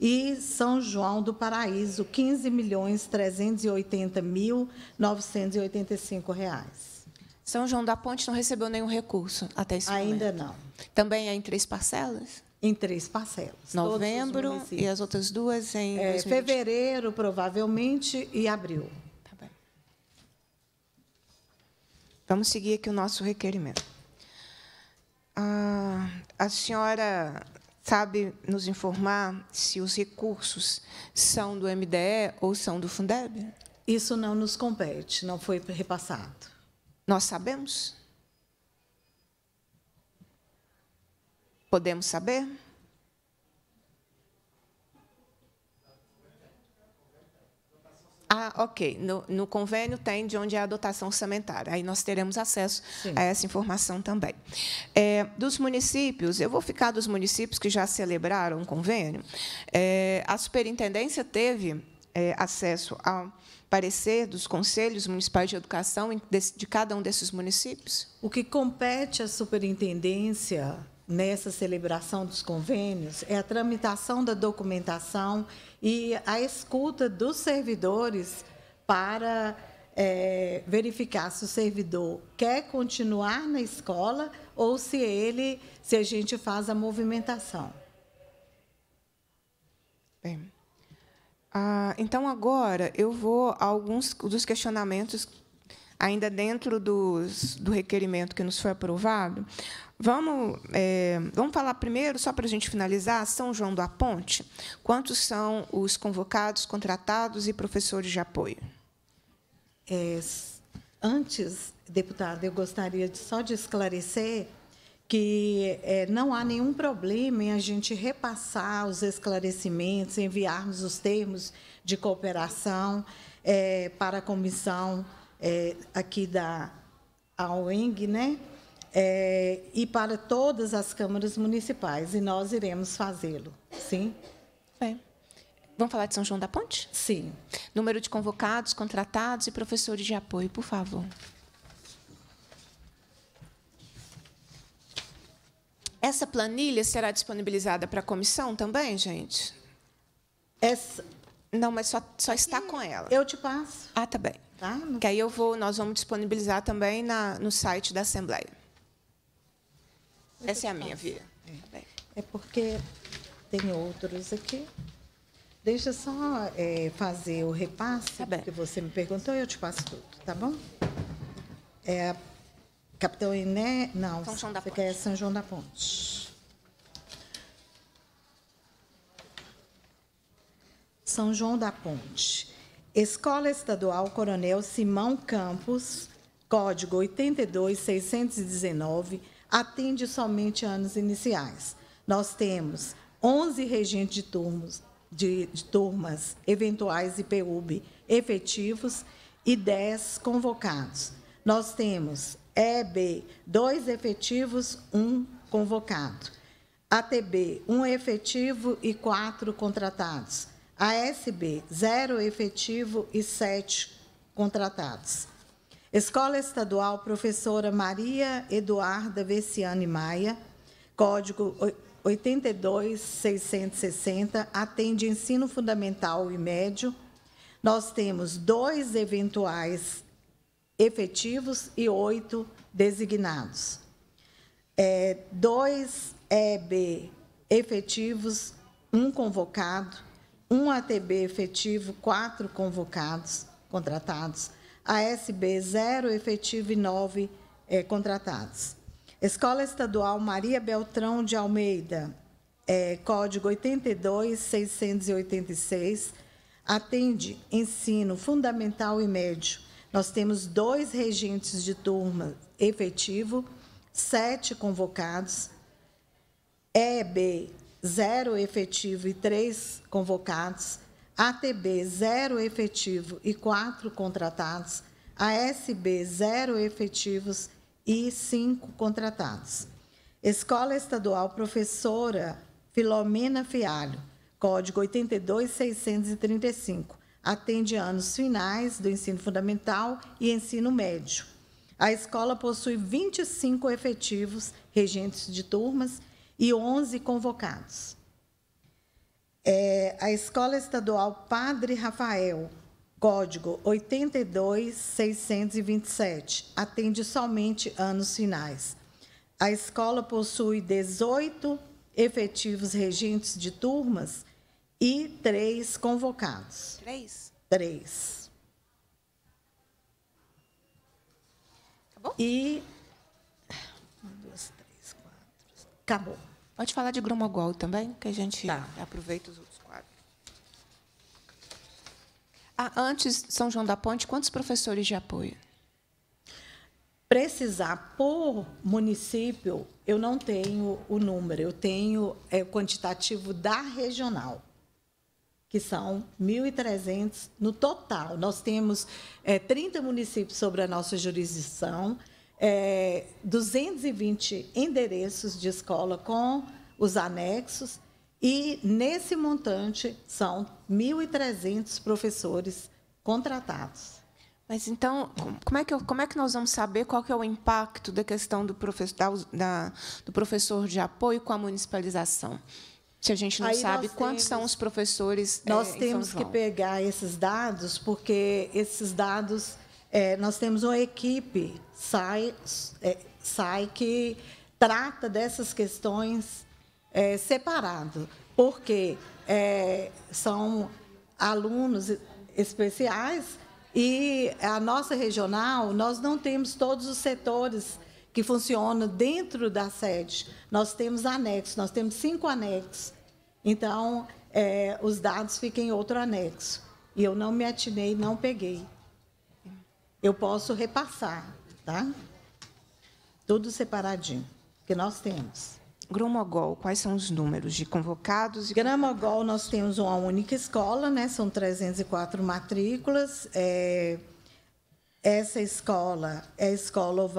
S4: e São João do Paraíso 15 milhões 380 mil 985 reais. São João da Ponte não recebeu nenhum recurso até esse Ainda momento. não. Também é em três parcelas? Em três parcelas. Novembro e as outras duas em é, fevereiro provavelmente e abril. Vamos seguir aqui o nosso requerimento.
S1: Ah, a senhora sabe nos informar se os recursos são do MDE ou são do Fundeb? Isso não nos compete, não foi repassado. Nós sabemos? Podemos saber? Ah, ok. No, no, convênio tem de onde é a dotação orçamentária. Aí nós teremos acesso Sim. a essa informação também. É, dos municípios, eu vou ficar dos municípios que já celebraram o convênio. É, a superintendência teve é, acesso ao parecer dos conselhos
S4: municipais de educação de cada um desses municípios? O que compete à superintendência nessa celebração dos convênios é a tramitação da documentação e a escuta dos servidores para é, verificar se o servidor quer continuar na escola ou se ele, se a gente faz a movimentação.
S1: Bem, ah, então agora eu vou a alguns dos questionamentos ainda dentro dos, do requerimento que nos foi aprovado. Vamos, é, vamos falar primeiro, só para a gente finalizar, São João da Ponte.
S4: Quantos são os convocados, contratados e professores de apoio? É, antes, deputada, eu gostaria de, só de esclarecer que é, não há nenhum problema em a gente repassar os esclarecimentos, enviarmos os termos de cooperação é, para a comissão é, aqui da AOENG, né? É, e para todas as câmaras municipais, e nós iremos fazê-lo, sim? Bem. Vamos falar de São João da Ponte? Sim. Número de convocados, contratados e professores
S1: de apoio, por favor. Essa planilha será disponibilizada para a comissão também, gente? Essa... Não, mas só, só está com ela. Eu te passo. Ah, tá bem. Tá? Que aí eu vou, nós vamos disponibilizar também na, no site da Assembleia. Essa é a minha, Via.
S4: É. é. porque tem outros aqui. Deixa só é, fazer o repasse, tá que você me perguntou, eu te passo tudo, tá bom? É, Capitão Iné... Não, São João da Ponte. É São João da Ponte. São João da Ponte. Escola Estadual Coronel Simão Campos, código 82619, atende somente anos iniciais. Nós temos 11 regentes de turmas, de, de turmas eventuais IPUB efetivos e 10 convocados. Nós temos EB, 2 efetivos, 1 um convocado. ATB, 1 um efetivo e 4 contratados. ASB, zero efetivo e sete contratados. Escola Estadual Professora Maria Eduarda Verciane Maia, código 82660, atende ensino fundamental e médio. Nós temos dois eventuais efetivos e oito designados. É, dois EB efetivos, um convocado, um ATB efetivo, quatro convocados, contratados, ASB zero efetivo e nove é, contratados. Escola Estadual Maria Beltrão de Almeida, é, código 82686, atende ensino fundamental e médio. Nós temos dois regentes de turma efetivo, sete convocados, EB zero efetivo e três convocados, ATB, zero efetivo e quatro contratados, ASB, zero efetivos e cinco contratados. Escola Estadual Professora Filomena Fialho, código 82635, atende anos finais do ensino fundamental e ensino médio. A escola possui 25 efetivos, regentes de turmas, e 11 convocados. É, a Escola Estadual Padre Rafael, código 82627, atende somente anos finais. A escola possui 18 efetivos regentes de turmas e três convocados. Três? Três. Acabou? E. Um, dois,
S1: três, quatro. Acabou. Pode falar de Gromogol também, que a gente tá. aproveita os outros quadros. Ah, antes, São João da Ponte, quantos professores de apoio?
S4: Precisar por município, eu não tenho o número, eu tenho é, o quantitativo da regional que são 1.300 no total. Nós temos é, 30 municípios sobre a nossa jurisdição, é, 220 endereços de escola com os anexos, e nesse montante são 1.300 professores contratados. Mas
S1: então, como é que, como é que nós vamos saber qual que é o impacto da questão do, profe da, do professor de apoio com a municipalização? Se a gente não Aí sabe quantos temos, são
S4: os professores. Nós é, temos que pegar esses dados, porque esses dados é, nós temos uma equipe, SAI, é, SAI que trata dessas questões é, separado, porque é, são alunos especiais e a nossa regional, nós não temos todos os setores que funcionam dentro da sede. Nós temos anexos, nós temos cinco anexos. Então, é, os dados ficam em outro anexo. E eu não me atinei, não peguei. Eu posso repassar, tá? Tudo separadinho, que nós temos. Gramogol, quais são os números de convocados? E... Gramogol, nós temos uma única escola, né? são 304 matrículas. É... Essa escola é a Escola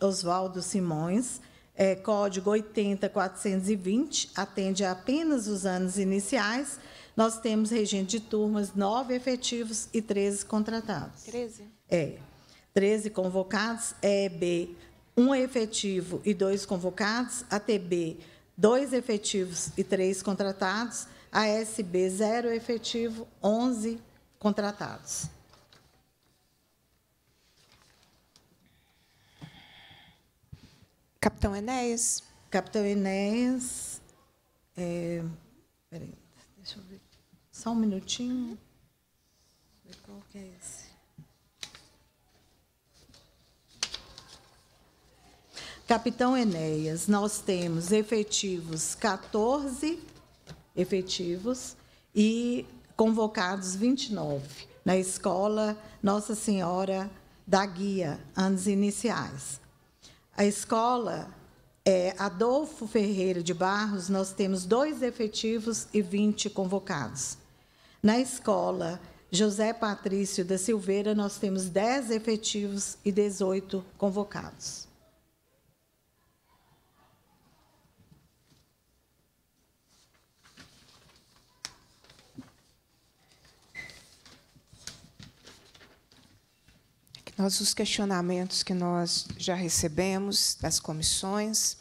S4: Oswaldo Simões, é código 80420, atende apenas os anos iniciais. Nós temos regente de turmas, nove efetivos e 13 contratados. 13? É. 13 convocados, EB, é um efetivo e dois convocados, ATB, dois efetivos e três contratados, ASB, zero efetivo, 11 contratados. Capitão Enéas. Capitão Enéas. É, peraí, deixa eu ver. Só um minutinho. Qual que é esse? Capitão Enéas, nós temos efetivos 14 efetivos e convocados 29 na escola Nossa Senhora da Guia, anos iniciais. A escola é, Adolfo Ferreira de Barros, nós temos dois efetivos e 20 convocados. Na escola José Patrício da Silveira, nós temos 10 efetivos e 18 convocados.
S1: nossos os questionamentos que nós já recebemos das comissões,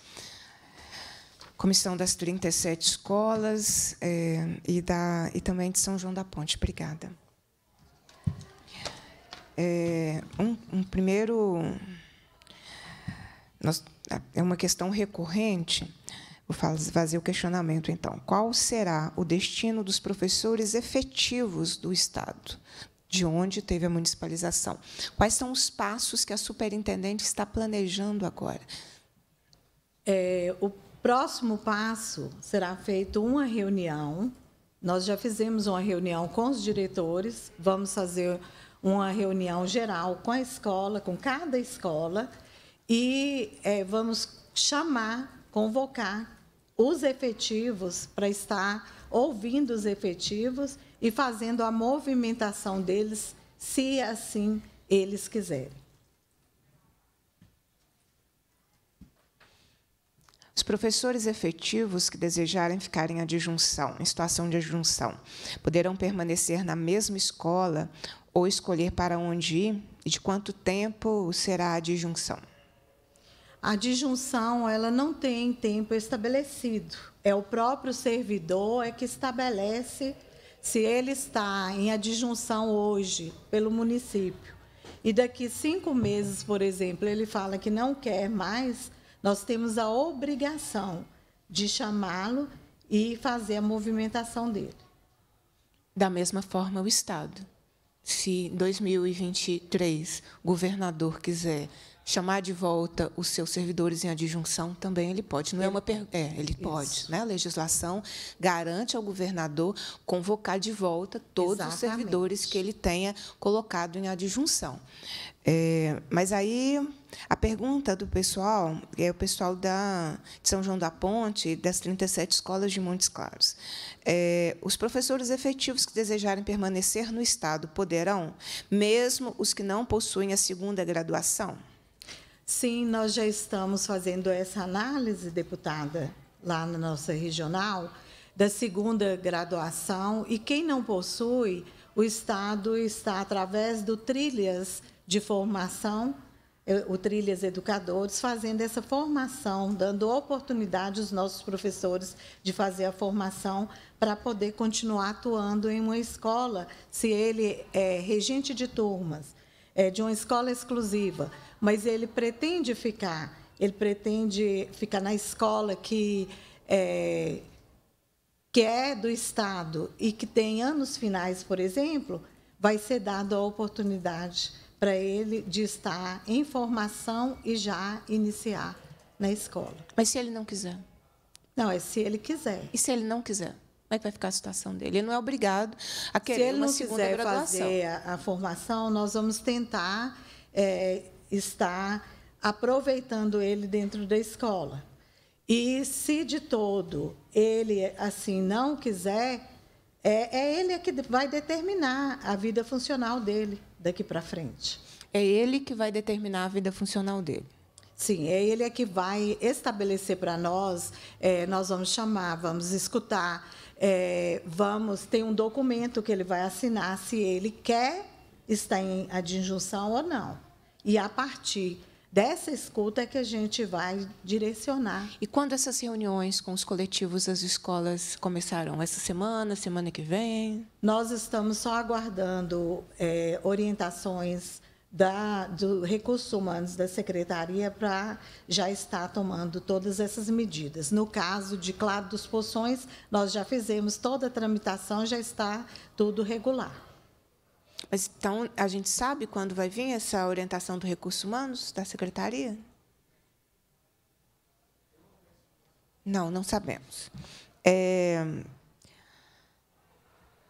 S1: comissão das 37 escolas é, e, da, e também de São João da Ponte. Obrigada. É, um, um primeiro... Nós, é uma questão recorrente. Vou fazer o questionamento, então. Qual será o destino dos professores efetivos do Estado, de onde teve a municipalização. Quais
S4: são os passos que a superintendente está planejando agora? É, o próximo passo será feito uma reunião. Nós já fizemos uma reunião com os diretores, vamos fazer uma reunião geral com a escola, com cada escola, e é, vamos chamar, convocar os efetivos para estar ouvindo os efetivos e fazendo a movimentação deles, se assim eles quiserem.
S1: Os professores efetivos que desejarem ficarem adjunção, em situação de adjunção, poderão permanecer na mesma escola ou escolher para onde ir e de quanto tempo será a adjunção?
S4: A adjunção ela não tem tempo estabelecido. É o próprio servidor é que estabelece se ele está em adjunção hoje pelo município e daqui cinco meses, por exemplo, ele fala que não quer mais, nós temos a obrigação de chamá-lo e fazer a movimentação dele. Da mesma forma, o Estado. Se 2023
S1: o governador quiser chamar de volta os seus servidores em adjunção também ele pode. Não é ele, é uma per... é, ele isso. pode, né? A legislação garante ao governador convocar de volta todos Exatamente. os servidores que ele tenha colocado em adjunção. É, mas aí a pergunta do pessoal é o pessoal da de São João da Ponte das 37 escolas de Montes Claros. É, os professores efetivos que desejarem permanecer no estado poderão, mesmo os que não possuem a
S4: segunda graduação. Sim, nós já estamos fazendo essa análise, deputada, lá na nossa regional, da segunda graduação. E quem não possui, o Estado está, através do Trilhas de Formação, é, o Trilhas Educadores, fazendo essa formação, dando oportunidade aos nossos professores de fazer a formação para poder continuar atuando em uma escola, se ele é regente de turmas, é, de uma escola exclusiva, mas ele pretende ficar, ele pretende ficar na escola que é, que é do Estado e que tem anos finais, por exemplo, vai ser dada a oportunidade para ele de estar em formação e já iniciar na escola. Mas se ele não quiser? Não, é se ele quiser. E se ele não quiser? Como é que vai ficar a situação dele? Ele não é obrigado a querer Se ele uma não segunda quiser graduação. fazer a, a, formação, nós vamos tentar é, estar aproveitando ele dentro da escola. E se de todo ele assim não quiser, é, é ele é que vai determinar a vida funcional dele daqui para frente. É ele que vai determinar a vida funcional dele. Sim, é ele é que vai estabelecer para nós, é, nós vamos chamar, vamos escutar, é, vamos, tem um documento que ele vai assinar se ele quer estar em adjunção ou não. E a partir dessa escuta é que a gente vai direcionar. E
S1: quando essas reuniões com os coletivos das escolas começaram? Essa semana, semana que vem?
S4: Nós estamos só aguardando é, orientações da, do Recursos Humanos da Secretaria para já estar tomando todas essas medidas. No caso de Claro dos Poções, nós já fizemos toda a tramitação, já está tudo regular. Mas, então, a gente sabe quando vai vir essa
S1: orientação do Recursos Humanos da Secretaria? Não, não sabemos. É...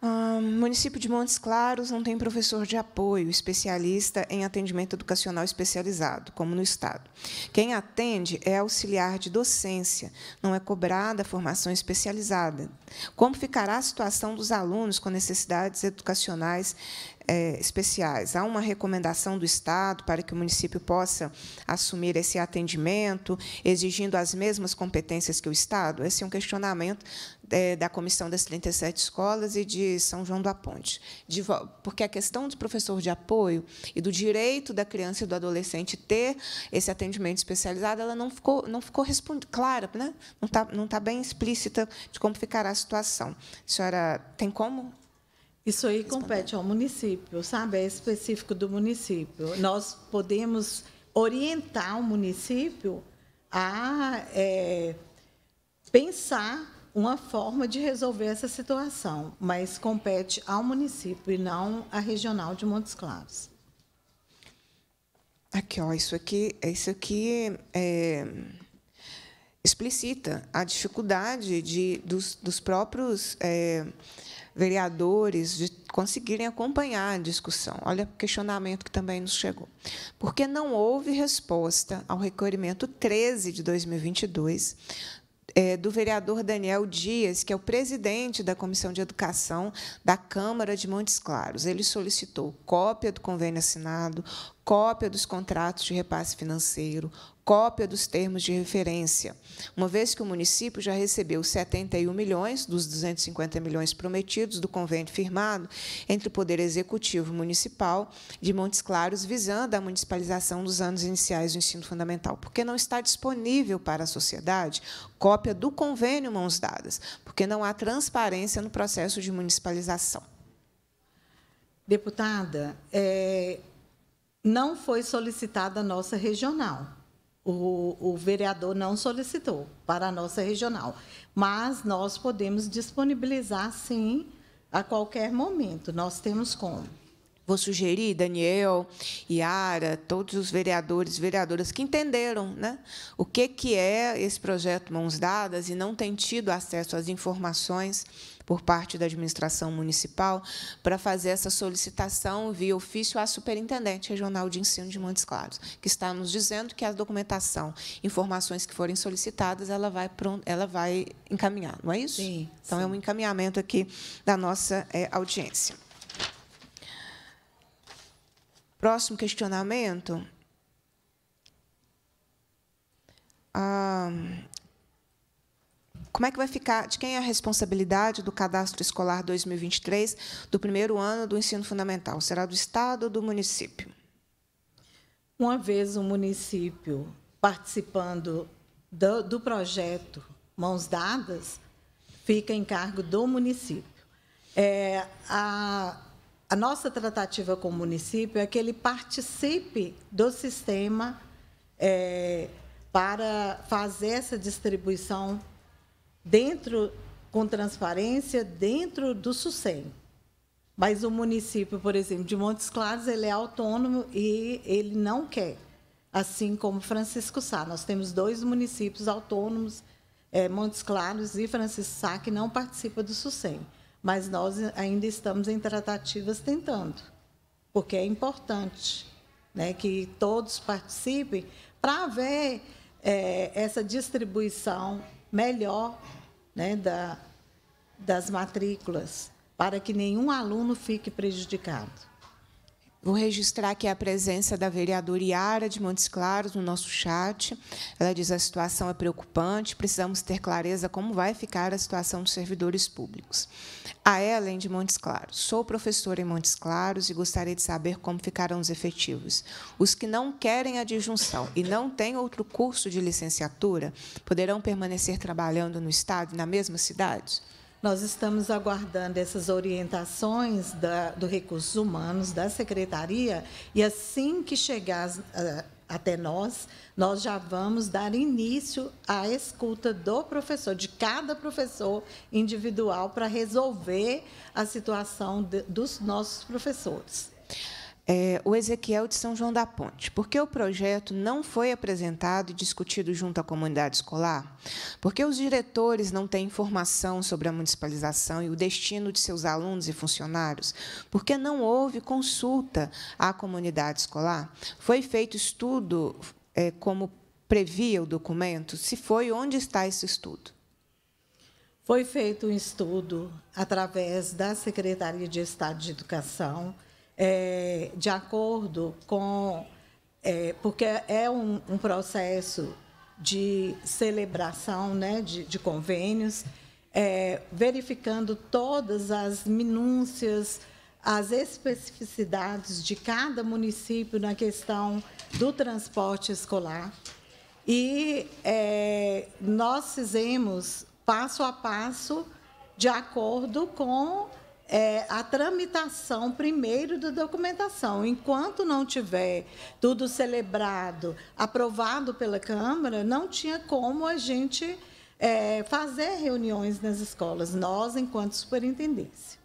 S1: Ah, município de Montes Claros não tem professor de apoio, especialista em atendimento educacional especializado, como no Estado. Quem atende é auxiliar de docência, não é cobrada formação especializada. Como ficará a situação dos alunos com necessidades educacionais é, especiais. Há uma recomendação do Estado para que o município possa assumir esse atendimento, exigindo as mesmas competências que o Estado? Esse é um questionamento é, da comissão das 37 escolas e de São João da Ponte. De, porque a questão do professor de apoio e do direito da criança e do adolescente ter esse atendimento especializado, ela não ficou, não ficou clara,
S4: né? não está não tá bem explícita de como ficará a situação. A senhora tem como? Isso aí responder? compete ao município, sabe? É específico do município. Nós podemos orientar o município a é, pensar uma forma de resolver essa situação, mas compete ao município e não à regional de Montes Claros.
S1: Aqui, ó, isso aqui, isso aqui é, explicita a dificuldade de, dos, dos próprios é, vereadores de conseguirem acompanhar a discussão. Olha o questionamento que também nos chegou. Porque não houve resposta ao requerimento 13 de 2022 é, do vereador Daniel Dias, que é o presidente da Comissão de Educação da Câmara de Montes Claros. Ele solicitou cópia do convênio assinado, cópia dos contratos de repasse financeiro, cópia dos termos de referência, uma vez que o município já recebeu 71 milhões dos 250 milhões prometidos do convênio firmado entre o Poder Executivo Municipal de Montes Claros, visando a municipalização dos anos iniciais do ensino fundamental, porque não está disponível para a sociedade cópia do convênio mãos dadas, porque não há transparência no processo de municipalização.
S4: Deputada, é, não foi solicitada a nossa regional o, o vereador não solicitou para a nossa regional. Mas nós podemos disponibilizar, sim, a qualquer momento. Nós temos como. Vou sugerir, Daniel, Yara,
S1: todos os vereadores e vereadoras que entenderam né, o que, que é esse projeto Mãos Dadas e não têm tido acesso às informações por parte da administração municipal para fazer essa solicitação via ofício à Superintendente Regional de Ensino de Montes Claros, que está nos dizendo que a documentação, informações que forem solicitadas, ela vai, ela vai encaminhar, não é isso? Sim. Então, é sim. é um encaminhamento aqui da nossa é, audiência. Próximo questionamento. Ah, como é que vai ficar, de quem é a responsabilidade do cadastro escolar 2023
S4: do primeiro ano do ensino fundamental? Será do Estado ou do município? Uma vez o município participando do, do projeto Mãos Dadas, fica em cargo do município. É, a, a nossa tratativa com o município é que ele participe do sistema é, para fazer essa distribuição dentro com transparência dentro do SUSEM. Mas o município, por exemplo, de Montes Claros, ele é autônomo e ele não quer, assim como Francisco Sá. Nós temos dois municípios autônomos, é, Montes Claros e Francisco Sá, que não participam do SUSEM. Mas nós ainda estamos em tratativas tentando, porque é importante né, que todos participem para ver é, essa distribuição melhor né, da, das matrículas, para que nenhum aluno fique prejudicado. Vou registrar aqui a presença da
S1: vereadora Iara de Montes Claros no nosso chat. Ela diz a situação é preocupante, precisamos ter clareza como vai ficar a situação dos servidores públicos. A Ellen de Montes Claros. Sou professora em Montes Claros e gostaria de saber como ficarão os efetivos. Os que não querem a disjunção e não têm outro curso de licenciatura poderão permanecer
S4: trabalhando no Estado e na mesma cidade? Nós estamos aguardando essas orientações da, do Recursos Humanos, da Secretaria, e assim que chegar até nós, nós já vamos dar início à escuta do professor, de cada professor individual, para resolver a situação de, dos nossos professores
S1: é, o Ezequiel de São João da Ponte. Por que o projeto não foi apresentado e discutido junto à comunidade escolar? Porque os diretores não têm informação sobre a municipalização e o destino de seus alunos e funcionários? Porque não houve consulta à comunidade escolar? Foi feito estudo é, como previa o documento? Se foi, onde está
S4: esse estudo? Foi feito um estudo através da Secretaria de Estado de Educação é, de acordo com. É, porque é um, um, processo de celebração né, de, de convênios, é, verificando todas as minúcias, as especificidades de cada município na questão do transporte escolar. E é, nós fizemos passo a passo de acordo com é, a tramitação primeiro da documentação. Enquanto não tiver tudo celebrado, aprovado pela Câmara, não tinha como a gente é, fazer reuniões nas escolas, nós, enquanto superintendência.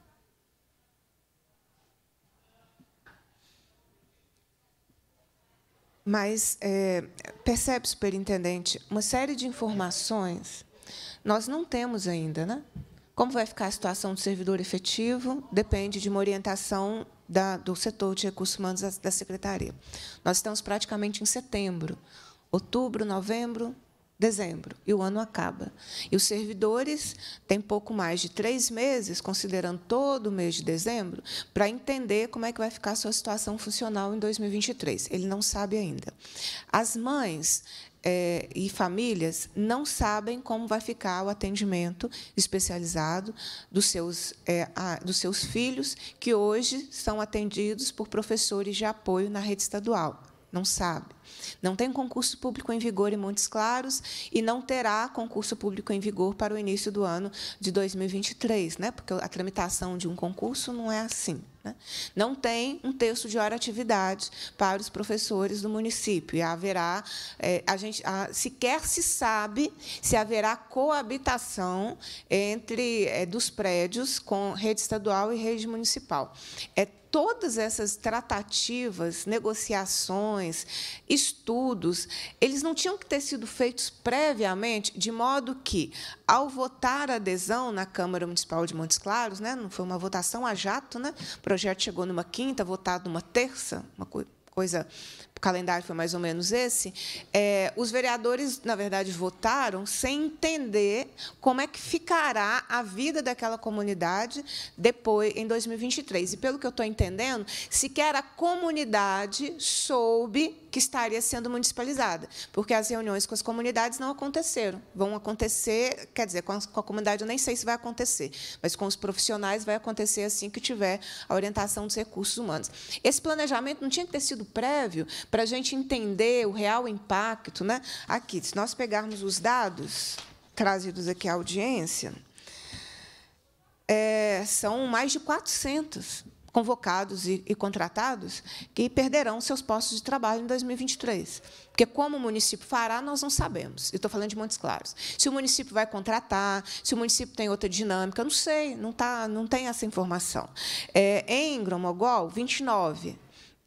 S1: Mas é, percebe, superintendente, uma série de informações nós não temos ainda, né? Como vai ficar a situação do servidor efetivo? Depende de uma orientação da, do setor de recursos humanos da, da secretaria. Nós estamos praticamente em setembro, outubro, novembro, dezembro, e o ano acaba. E os servidores têm pouco mais de três meses, considerando todo o mês de dezembro, para entender como é que vai ficar a sua situação funcional em 2023. Ele não sabe ainda. As mães, é, e famílias não sabem como vai ficar o atendimento especializado dos seus, é, a, dos seus filhos, que hoje são atendidos por professores de apoio na rede estadual. Não sabe. Não tem concurso público em vigor em Montes Claros e não terá concurso público em vigor para o início do ano de 2023, né? porque a tramitação de um concurso não é assim. Né? Não tem um texto de oratividade para os professores do município. E haverá, é, a gente, a, sequer se sabe se haverá coabitação entre é, dos prédios com rede estadual e rede municipal. É todas essas tratativas, negociações, estudos, eles não tinham que ter sido feitos previamente, de modo que, ao votar a adesão na Câmara Municipal de Montes Claros, né, não foi uma votação a jato, né? o projeto chegou numa quinta, votado numa terça, uma coisa calendário foi mais ou menos esse, é, os vereadores, na verdade, votaram sem entender como é que ficará a vida daquela comunidade depois, em 2023. E, pelo que eu estou entendendo, sequer a comunidade soube que estaria sendo municipalizada, porque as reuniões com as comunidades não aconteceram. Vão acontecer, quer dizer, com a, com a comunidade eu nem sei se vai acontecer, mas com os profissionais vai acontecer assim que tiver a orientação dos recursos humanos. Esse planejamento não tinha que ter sido prévio para a gente entender o real impacto. Né? Aqui, se nós pegarmos os dados trazidos aqui à audiência, é, são mais de 400 convocados e, e, contratados que perderão seus postos de trabalho em 2023. Porque como o município fará, nós não sabemos. Eu estou falando de Montes Claros. Se o município vai contratar, se o município tem outra dinâmica, eu não sei, não, tá, não tem essa informação. É, em Gromogol, 29.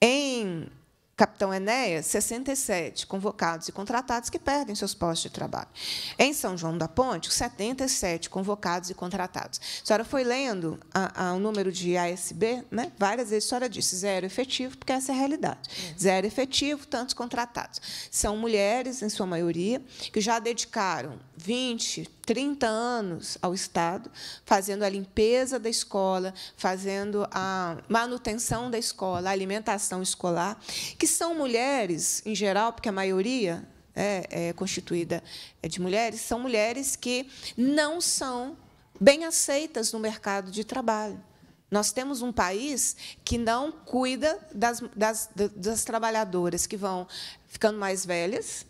S1: Em Capitão Enéas, 67 convocados e contratados que perdem seus postos de trabalho. Em São João da Ponte, 77 convocados e contratados. A senhora foi lendo a, a, o número de ASB, né? várias vezes a senhora disse zero efetivo, porque essa é a realidade. É. Zero efetivo, tantos contratados. São mulheres, em sua maioria, que já dedicaram 20, 30 anos ao Estado, fazendo a limpeza da escola, fazendo a manutenção da escola, a alimentação escolar, que são mulheres, em geral, porque a maioria é, é constituída é de mulheres, são mulheres que não são bem aceitas no mercado de trabalho. Nós temos um país que não cuida das, das, das trabalhadoras que vão ficando mais velhas,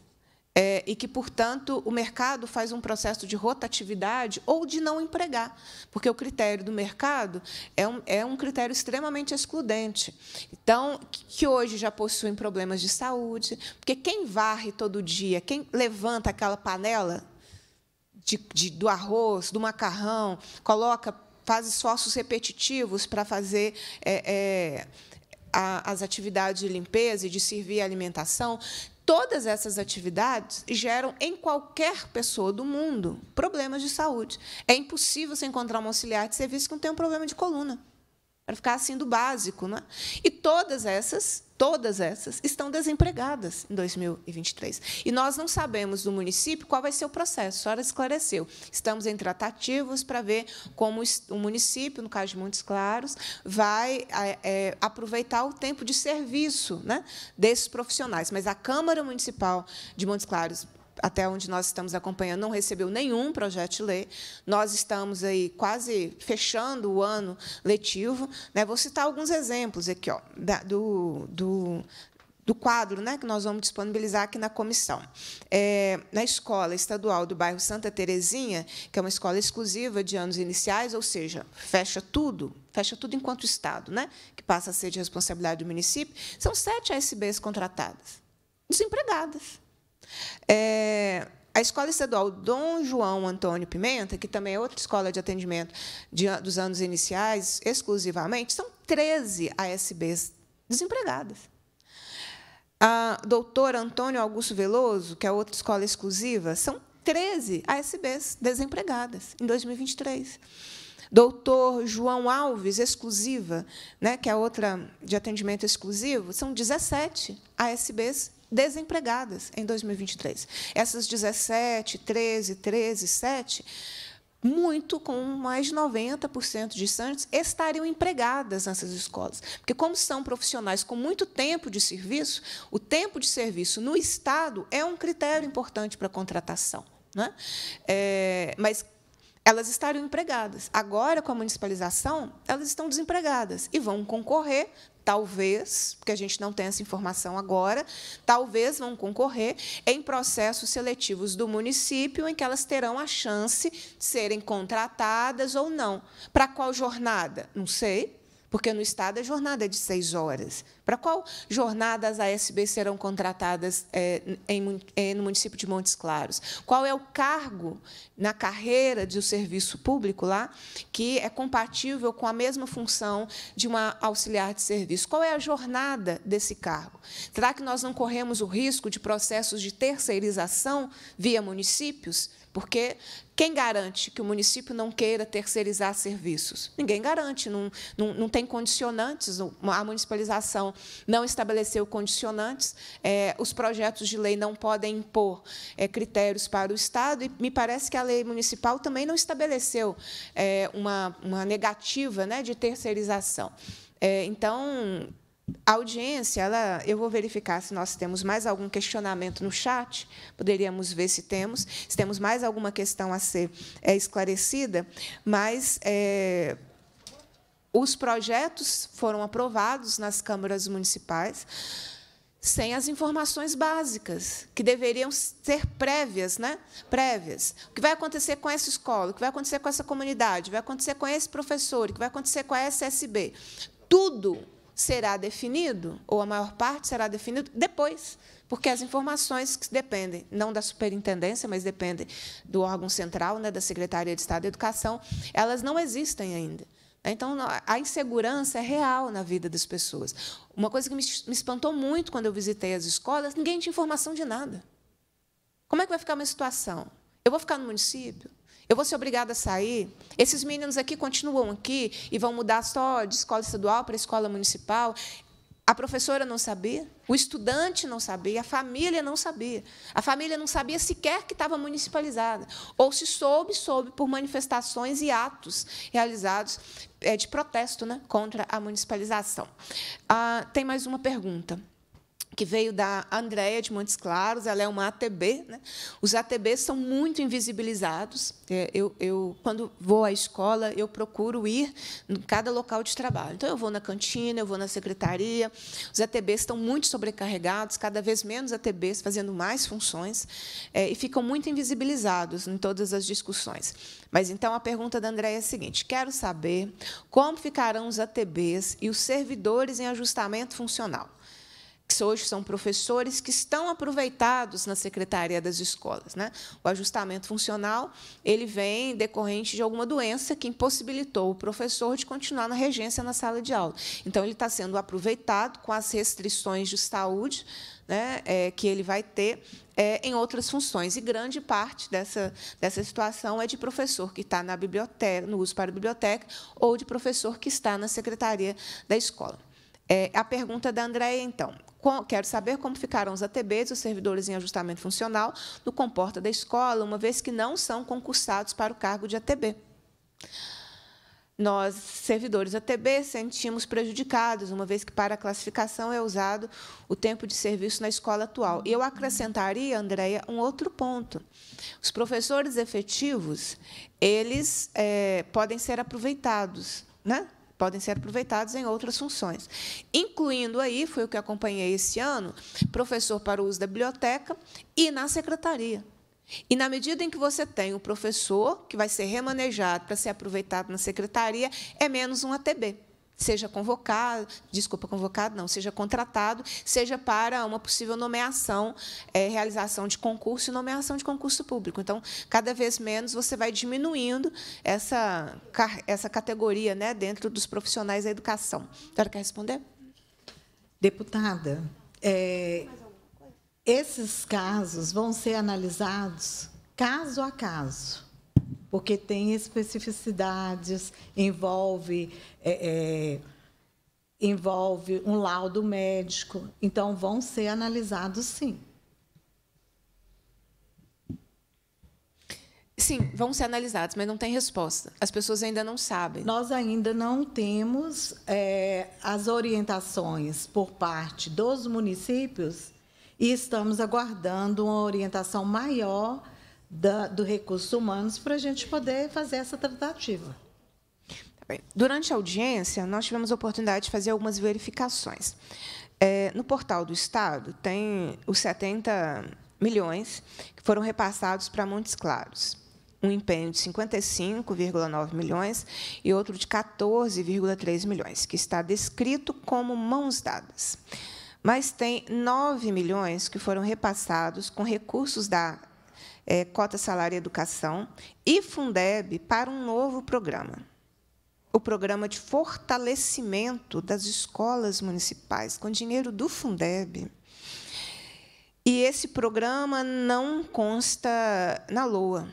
S1: é, e que, portanto, o mercado faz um processo de rotatividade ou de não empregar, porque o critério do mercado é um, é um critério extremamente excludente. Então, que hoje já possuem problemas de saúde, porque quem varre todo dia, quem levanta aquela panela de, de, do arroz, do macarrão, coloca, faz esforços repetitivos para fazer. É, é, as atividades de limpeza e de servir a alimentação, Todas essas atividades geram em qualquer pessoa do mundo problemas de saúde. É impossível você encontrar um auxiliar de serviço que não tenha um problema de coluna para ficar assim do básico. Né? E todas essas, todas essas estão desempregadas em 2023. E nós não sabemos do município qual vai ser o processo, a senhora esclareceu. Estamos em tratativos para ver como o município, no caso de Montes Claros, vai é, aproveitar o tempo de serviço né, desses profissionais. Mas a Câmara Municipal de Montes Claros até onde nós estamos acompanhando, não recebeu nenhum projeto de lei. Nós estamos aí quase fechando o ano letivo. Né? Vou citar alguns exemplos aqui ó, da, do, do, do quadro né, que nós vamos disponibilizar aqui na comissão. É, na escola estadual do bairro Santa Terezinha, que é uma escola exclusiva de anos iniciais, ou seja, fecha tudo, fecha tudo enquanto Estado, né, que passa a ser de responsabilidade do município, são sete ASBs contratadas, desempregadas. É, a Escola Estadual Dom João Antônio Pimenta, que também é outra escola de atendimento de, dos anos iniciais, exclusivamente, são 13 ASBs desempregadas. A doutora Antônio Augusto Veloso, que é outra escola exclusiva, são 13 ASBs desempregadas em 2023. Doutor João Alves, exclusiva, né, que é outra de atendimento exclusivo, são 17 ASBs desempregadas em 2023. Essas 17, 13, 13, 7, muito com mais de 90% de Santos estariam empregadas nessas escolas. Porque, como são profissionais com muito tempo de serviço, o tempo de serviço no Estado é um critério importante para a contratação. Né? É, mas elas estariam empregadas. Agora, com a municipalização, elas estão desempregadas e vão concorrer, talvez, porque a gente não tem essa informação agora, talvez vão concorrer em processos seletivos do município, em que elas terão a chance de serem contratadas ou não. Para qual jornada? Não sei, porque no Estado a jornada é de seis horas. Para qual jornada as ASB serão contratadas é, em, é, no município de Montes Claros? Qual é o cargo na carreira de serviço público lá que é compatível com a mesma função de uma auxiliar de serviço? Qual é a jornada desse cargo? Será que nós não corremos o risco de processos de terceirização via municípios? Porque quem garante que o município não queira terceirizar serviços? Ninguém garante, não, não, não tem condicionantes. A municipalização não estabeleceu condicionantes, é, os projetos de lei não podem impor é, critérios para o Estado, e me parece que a lei municipal também não estabeleceu é, uma, uma negativa né, de terceirização. É, então, a audiência, ela, eu vou verificar se nós temos mais algum questionamento no chat, poderíamos ver se temos, se temos mais alguma questão a ser é, esclarecida, mas é, os projetos foram aprovados nas câmaras municipais sem as informações básicas, que deveriam ser prévias, né? Prévias. O que vai acontecer com essa escola, o que vai acontecer com essa comunidade, o que vai acontecer com esse professor, o que vai acontecer com a SSB. Tudo será definido, ou a maior parte será definido depois, porque as informações que dependem, não da superintendência, mas dependem do órgão central, né, da Secretaria de Estado de Educação, elas não existem ainda. Então, a insegurança é real na vida das pessoas. Uma coisa que me, espantou muito quando eu visitei as escolas, ninguém tinha informação de nada. Como é que vai ficar a minha situação? Eu vou ficar no município? Eu vou ser obrigada a sair? Esses meninos aqui continuam aqui e vão mudar só de escola estadual para escola municipal? A professora não sabia, o estudante não sabia, a família não sabia. A família não sabia sequer que estava municipalizada. Ou se soube, soube por manifestações e atos realizados eh, de protesto né, contra a municipalização. Ah, tem mais uma pergunta que veio da Andréia de Montes Claros, ela é uma ATB. Né? Os ATBs são muito invisibilizados. É, eu, eu, quando vou à escola, eu procuro ir em cada local de trabalho. Então, eu vou na cantina, eu vou na secretaria. Os ATBs estão muito sobrecarregados, cada vez menos ATBs fazendo mais funções, é, e ficam muito invisibilizados em todas as discussões. Mas, então, a pergunta da Andréia é a seguinte, quero saber como ficarão os ATBs e os servidores em ajustamento funcional que hoje são professores que estão aproveitados na secretaria das escolas, né? O ajustamento funcional ele vem decorrente de alguma doença que impossibilitou o professor de continuar na regência na sala de aula. Então ele está sendo aproveitado com as restrições de saúde, né? É, que ele vai ter é, em outras funções. E grande parte dessa, dessa situação é de professor que está na biblioteca, no uso para a biblioteca, ou de professor que está na secretaria da escola. É, a pergunta da Andréia, então, quero saber como ficaram os ATBs, os servidores em ajustamento funcional, do comporta da escola, uma vez que não são concursados para o cargo de ATB. Nós, servidores ATB, sentimos prejudicados, uma vez que para a classificação é usado o tempo de serviço na escola atual. E eu acrescentaria, Andréia, um outro ponto. Os professores efetivos, eles é, podem ser aproveitados, né? podem ser aproveitados em outras funções. Incluindo aí, foi o que acompanhei esse ano, professor para o uso da biblioteca e na secretaria. E na medida em que você tem o professor, que vai ser remanejado para ser aproveitado na secretaria, é menos um ATB seja convocado, desculpa, convocado não, seja contratado, seja para uma possível nomeação, é, realização de concurso e nomeação de concurso público. Então, cada vez menos você vai diminuindo essa, essa categoria né, dentro dos profissionais da
S4: educação. senhora quer responder? Deputada, é, esses casos vão ser analisados caso a caso porque tem especificidades, envolve, é, é, envolve um laudo médico. Então, vão ser analisados sim. Sim, vão ser analisados, mas não tem resposta. As pessoas ainda não sabem. Nós ainda não temos é, as orientações por parte dos municípios e estamos aguardando uma orientação maior da, do Recursos Humanos para a gente poder fazer essa tratativa. Tá Durante a audiência, nós
S1: tivemos a oportunidade de fazer algumas verificações. É, no portal do Estado, tem os 70 milhões que foram repassados para Montes Claros. Um empenho de 55,9 milhões e outro de 14,3 milhões, que está descrito como mãos dadas. Mas tem 9 milhões que foram repassados com recursos da é, Cota Salário e Educação, e Fundeb para um novo programa, o programa de fortalecimento das escolas municipais, com dinheiro do Fundeb. E esse programa não consta na LOA.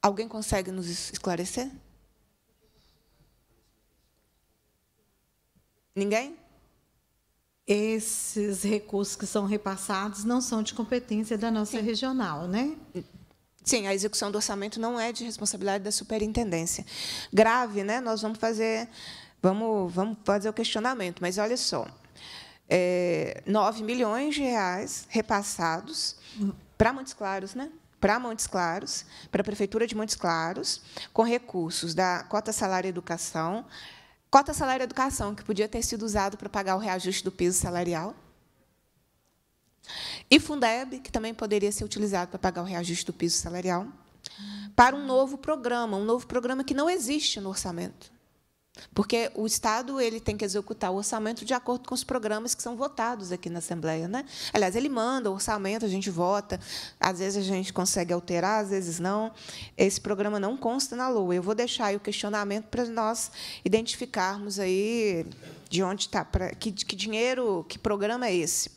S1: Alguém consegue nos esclarecer?
S4: Ninguém? esses recursos que são repassados não são de competência da nossa Sim. regional, né? Sim, a
S1: execução do orçamento não é de responsabilidade da superintendência. Grave, né? Nós vamos fazer, vamos, vamos fazer o questionamento, mas olha só, é, 9 milhões de reais repassados para Montes Claros, né? Para Montes Claros, para a prefeitura de Montes Claros, com recursos da cota salário e educação, Cota salário educação, que podia ter sido usado para pagar o reajuste do piso salarial. E Fundeb, que também poderia ser utilizado para pagar o reajuste do piso salarial, para um novo programa, um novo programa que não existe no orçamento, porque o Estado ele tem que executar o orçamento de acordo com os programas que são votados aqui na Assembleia. Né? Aliás, ele manda o orçamento, a gente vota, às vezes a gente consegue alterar, às vezes não. Esse programa não consta na Lua. Eu vou deixar o questionamento para nós identificarmos aí de onde está, que, que dinheiro, que programa é esse.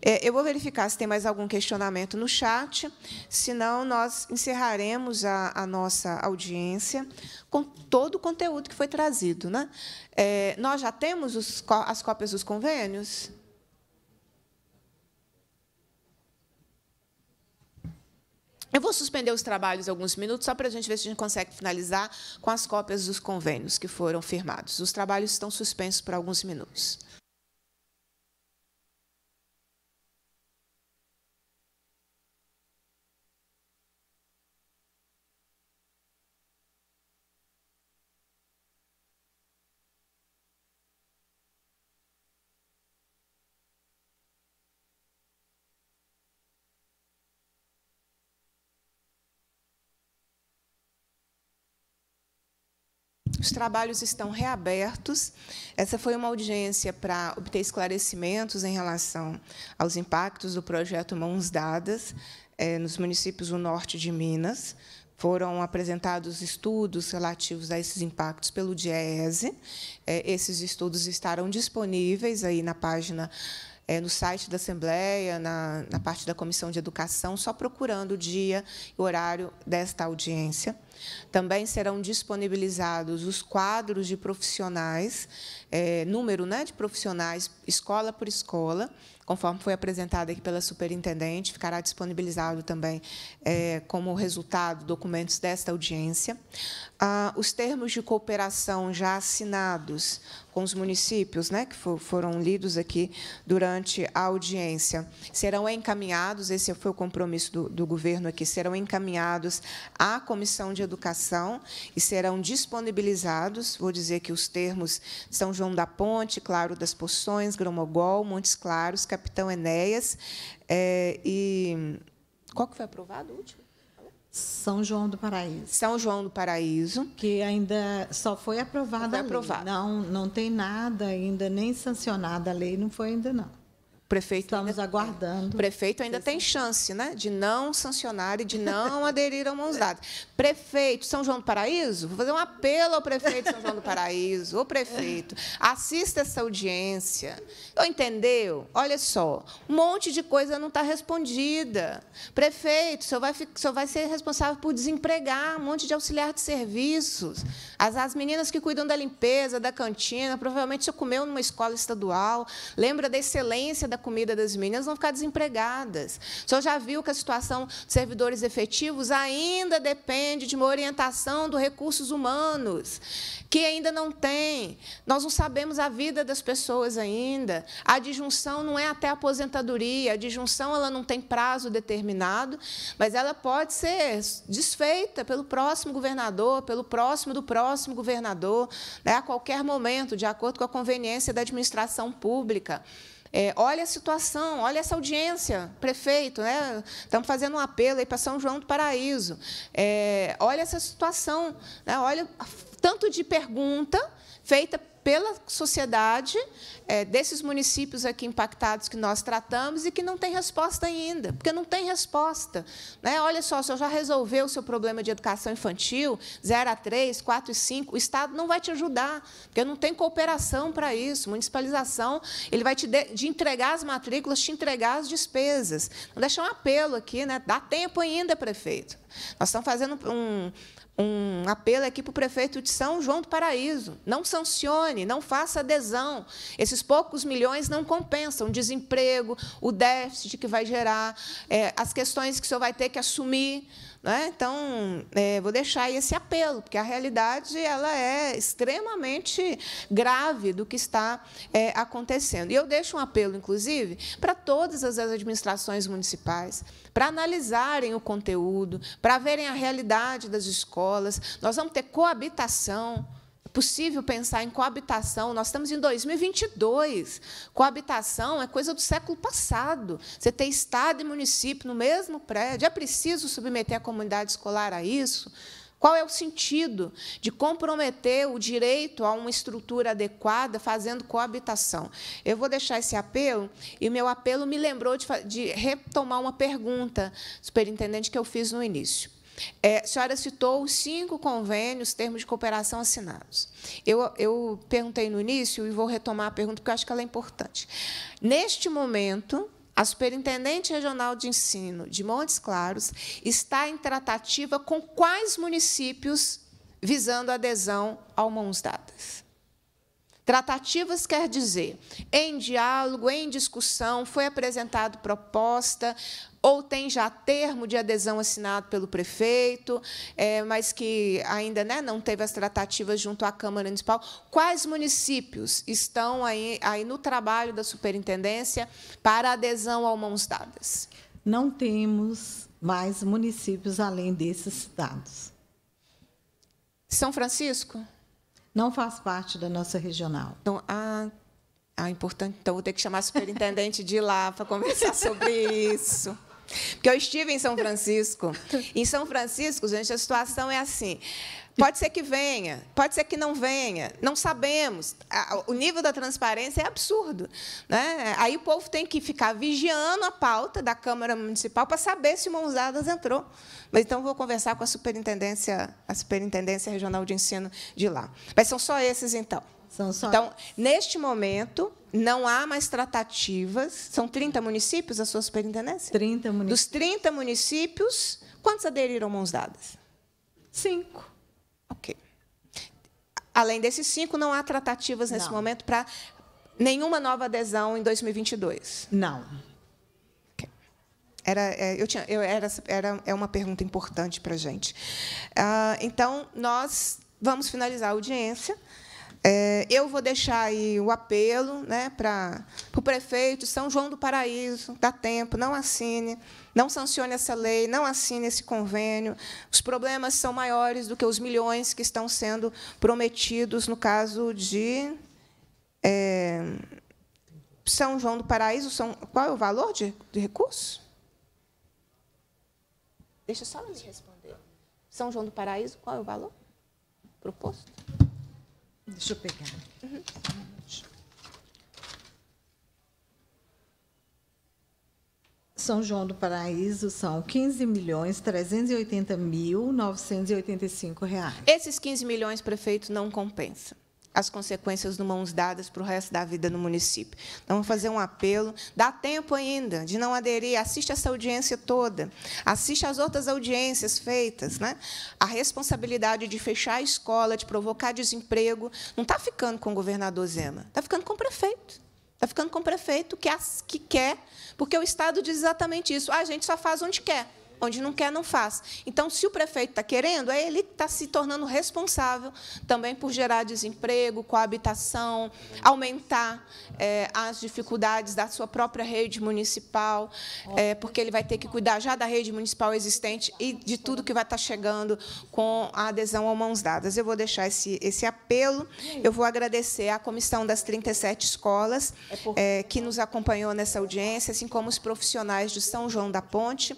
S1: É, eu vou verificar se tem mais algum questionamento no chat, senão nós encerraremos a, a nossa audiência com todo o conteúdo que foi trazido. Né? É, nós já temos os, as cópias dos convênios? Eu vou suspender os trabalhos alguns minutos, só para a gente ver se a gente consegue finalizar com as cópias dos convênios que foram firmados. Os trabalhos estão suspensos por alguns minutos. Os trabalhos estão reabertos. Essa foi uma audiência para obter esclarecimentos em relação aos impactos do projeto Mãos Dadas eh, nos municípios do norte de Minas. Foram apresentados estudos relativos a esses impactos pelo DIEESE. Eh, esses estudos estarão disponíveis aí na página é, no site da Assembleia, na, na parte da Comissão de Educação, só procurando o dia e horário desta audiência. Também serão disponibilizados os quadros de profissionais, é, número né, de profissionais, escola por escola, conforme foi apresentado aqui pela superintendente, ficará disponibilizado também é, como resultado documentos desta audiência. Ah, os termos de cooperação já assinados com os municípios, né, que for, foram lidos aqui durante a audiência. Serão encaminhados, esse foi o compromisso do, do governo aqui, serão encaminhados à Comissão de Educação e serão disponibilizados, vou dizer que os termos São João da Ponte, Claro das Poções, Gromogol, Montes Claros, Capitão
S4: Enéas, é, e qual que
S1: foi aprovado o último?
S4: São João do Paraíso. São João do Paraíso. Que ainda só foi aprovada não foi a lei. Não, não tem nada ainda, nem sancionada a lei, não foi ainda não prefeito Estamos ainda, aguardando. prefeito ainda tem chance né, de não sancionar e de não (laughs) aderir ao
S1: mãos dadas. Prefeito São João do Paraíso, vou fazer um apelo ao prefeito São João do Paraíso. Ô prefeito, assista essa audiência. Então, entendeu? Olha só, um monte de coisa não está respondida. Prefeito, só vai, só vai ser responsável por desempregar um monte de auxiliar de serviços. As, as meninas que cuidam da limpeza, da cantina, provavelmente você comeu numa escola estadual, lembra da excelência da comida das meninas vão ficar desempregadas. O senhor já viu que a situação de servidores efetivos ainda depende de uma orientação dos recursos humanos, que ainda não tem. Nós não sabemos a vida das pessoas ainda. A disjunção não é até a aposentadoria. A disjunção ela não tem prazo determinado, mas ela pode ser desfeita pelo próximo governador, pelo próximo do próximo governador, né, a qualquer momento, de acordo com a conveniência da administração pública. É, olha a situação, olha essa audiência, prefeito, né? estamos fazendo um apelo para São João do Paraíso. É, olha essa situação, né? olha tanto de pergunta feita pela sociedade é, desses municípios aqui impactados que nós tratamos e que não tem resposta ainda, porque não tem resposta. Né? Olha só, se eu já resolveu o seu problema de educação infantil, 0 a 3, 4 e 5, o Estado não vai te ajudar, porque não tem cooperação para isso. Municipalização, ele vai te de, de entregar as matrículas, te entregar as despesas. Não deixar um apelo aqui, né? dá tempo ainda, prefeito. Nós estamos fazendo um, um apelo aqui para o prefeito de São João do Paraíso. Não sancione, não faça adesão. Esses poucos milhões não compensam o desemprego, o déficit que vai gerar, é, as questões que o senhor vai ter que assumir. Né? Então, é, vou deixar aí esse apelo, porque a realidade ela é extremamente grave do que está é, acontecendo. E eu deixo um apelo, inclusive, para todas as administrações municipais, para analisarem o conteúdo, para verem a realidade das escolas. Nós vamos ter coabitação possível pensar em coabitação. Nós estamos em 2022. Coabitação é coisa do século passado. Você ter Estado e município no mesmo prédio. É preciso submeter a comunidade escolar a isso? Qual é o sentido de comprometer o direito a uma estrutura adequada fazendo coabitação? Eu vou deixar esse apelo, e o meu apelo me lembrou de, de retomar uma pergunta, superintendente, que eu fiz no início. É, a senhora citou os cinco convênios, termos de cooperação assinados. Eu, eu perguntei no início e vou retomar a pergunta, porque acho que ela é importante. Neste momento, a Superintendente Regional de Ensino de Montes Claros está em tratativa com quais municípios visando adesão ao Mãos Dadas? Tratativas quer dizer, em diálogo, em discussão, foi apresentada proposta, ou tem já termo de adesão assinado pelo prefeito, é, mas que ainda né, não teve as tratativas junto à Câmara Municipal. Quais municípios estão aí, aí no trabalho da superintendência para adesão
S4: ao Mãos Dadas? Não temos mais municípios além desses dados. São Francisco? Não faz parte da
S1: nossa regional. Então, ah, ah, importante. Então, vou ter que chamar a superintendente de lá para conversar sobre isso. Porque eu estive em São Francisco. em São Francisco, gente, a situação é assim. Pode ser que venha, pode ser que não venha, não sabemos. O nível da transparência é absurdo. Né? Aí o povo tem que ficar vigiando a pauta da Câmara Municipal para saber se o Mãozadas entrou. Mas então vou conversar com a superintendência, a superintendência regional de ensino de lá. Mas são só esses então. Só... Então, neste momento, não há mais tratativas. São 30 municípios a sua superintendência? 30 municípios. Dos 30 municípios, quantos aderiram mãos dadas?
S4: Cinco. Ok.
S1: Além desses cinco, não há tratativas nesse momento para nenhuma nova adesão em 2022? Não. Era, é, eu tinha, eu, era, era, é uma pergunta importante para a gente. Uh, então, nós vamos finalizar a audiência. É, eu vou deixar aí o apelo né, para o prefeito São João do Paraíso, dá tempo, não assine, não sancione essa lei, não assine esse convênio. Os problemas são maiores do que os milhões que estão sendo prometidos no caso de é, São João do Paraíso. São, qual é o valor de, de recurso? Deixa só me responder. São João do Paraíso, qual é o valor
S4: proposto? Deixa eu pegar. Uhum. São João do Paraíso são 15 milhões 380 mil 985 reais.
S1: Esses 15 milhões, prefeito, não compensa as consequências de mãos dadas para o resto da vida no município. Então, vou fazer um apelo. Dá tempo ainda de não aderir. Assiste essa audiência toda. Assiste as outras audiências feitas. Né? A responsabilidade de fechar a escola, de provocar desemprego, não está ficando com o governador Zema, está ficando com o prefeito. Está ficando com o prefeito que, as, que quer, porque o Estado diz exatamente isso. Ah, a gente só faz onde quer. Onde não quer, não faz. Então, se o prefeito está querendo, é ele que está se tornando responsável também por gerar desemprego, coabitação, aumentar é, as dificuldades da sua própria rede municipal, é, porque ele vai ter que cuidar já da rede municipal existente e de tudo que vai estar tá chegando com a adesão a mãos dadas. Eu vou deixar esse, esse apelo, eu vou agradecer à comissão das 37 escolas é, é, que nos acompanhou nessa audiência, assim como os profissionais de São João da Ponte,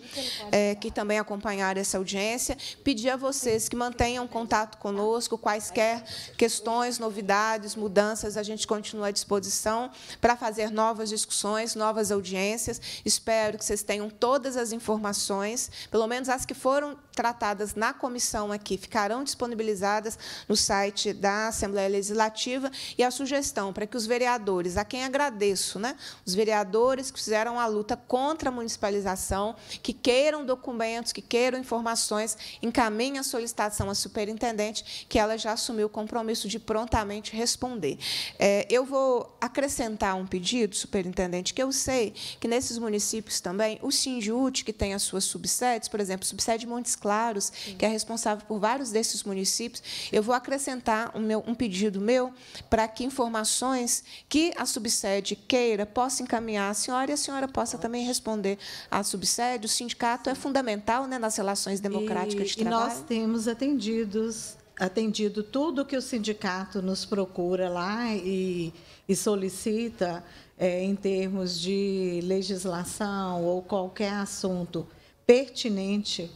S1: é, que também acompanharam essa audiência. Pedir a vocês que mantenham contato conosco, quaisquer questões, novidades, mudanças, a gente continua à disposição para fazer novas discussões, novas audiências. Espero que vocês tenham todas as informações, pelo menos as que foram tratadas na comissão aqui ficarão disponibilizadas no site da Assembleia Legislativa e a sugestão para que os vereadores, a quem agradeço, né, os vereadores que fizeram a luta contra a municipalização, que queiram documentos, que queiram informações, encaminhem a solicitação à superintendente, que ela já assumiu o compromisso de prontamente responder. É, eu vou acrescentar um pedido, superintendente, que eu sei que nesses municípios também, o Sinjute, que tem as suas subsedes, por exemplo, subsede Montes Claros, que é responsável por vários desses municípios, eu vou acrescentar um, meu, um pedido meu para que informações que a subsede queira possa encaminhar à senhora e a senhora possa também responder à subsede. O sindicato é fundamental né, nas relações democráticas e, de trabalho. E nós
S4: temos atendidos atendido tudo que o sindicato nos procura lá e, e solicita é, em termos de legislação ou qualquer assunto pertinente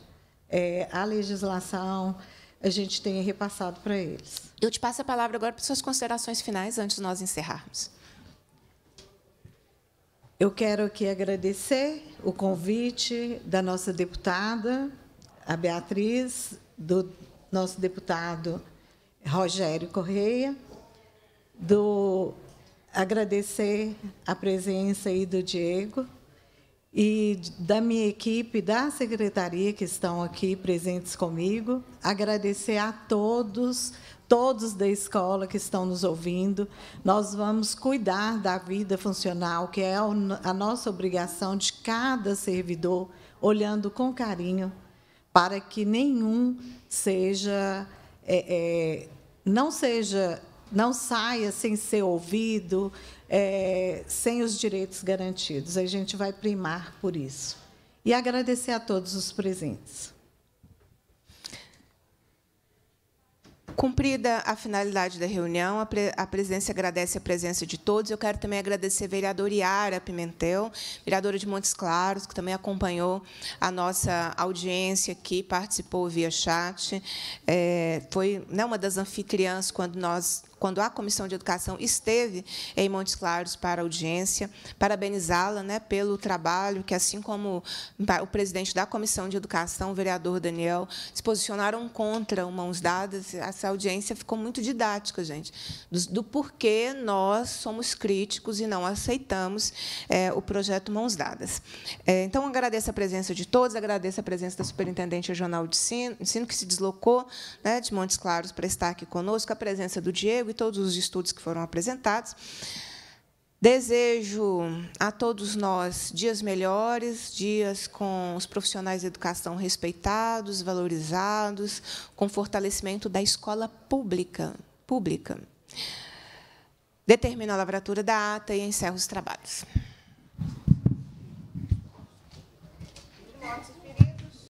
S4: é, a legislação, a gente tenha repassado para eles. Eu te passo a palavra agora para suas considerações finais, antes de nós encerrarmos. Eu quero aqui agradecer o convite da nossa deputada, a Beatriz, do nosso deputado Rogério Correia, do agradecer a presença aí do Diego, e da minha equipe, da secretaria que estão aqui presentes comigo. Agradecer a todos, todos da escola que estão nos ouvindo. Nós vamos cuidar da vida funcional, que é a nossa obrigação de cada servidor, olhando com carinho para que nenhum seja é, é, não seja não saia sem ser ouvido, é, sem os direitos garantidos. A gente vai primar por isso. E agradecer a todos os presentes. Cumprida a finalidade da reunião, a,
S1: presidência agradece a presença de todos. Eu quero também agradecer a vereadora Iara Pimentel, vereadora de Montes Claros, que também acompanhou a nossa audiência aqui, participou via chat. É, foi né, uma das anfitriãs quando nós quando a Comissão de Educação esteve em Montes Claros para audiência, parabenizá-la né, pelo trabalho que, assim como o presidente da Comissão de Educação, o vereador Daniel, se posicionaram contra o Mãos Dadas. Essa audiência ficou muito didática, gente, do, do porquê nós somos críticos e não aceitamos é, o projeto Mãos Dadas. É, então, agradeço a presença de todos, agradeço a presença da Superintendente Regional de Ensino, que se deslocou né, de Montes Claros para estar aqui conosco, a presença do Diego, e todos os estudos que foram apresentados. Desejo a todos nós dias melhores, dias com os profissionais de educação respeitados, valorizados, com fortalecimento da escola pública. pública. Determino a lavratura da ata e encerro os trabalhos.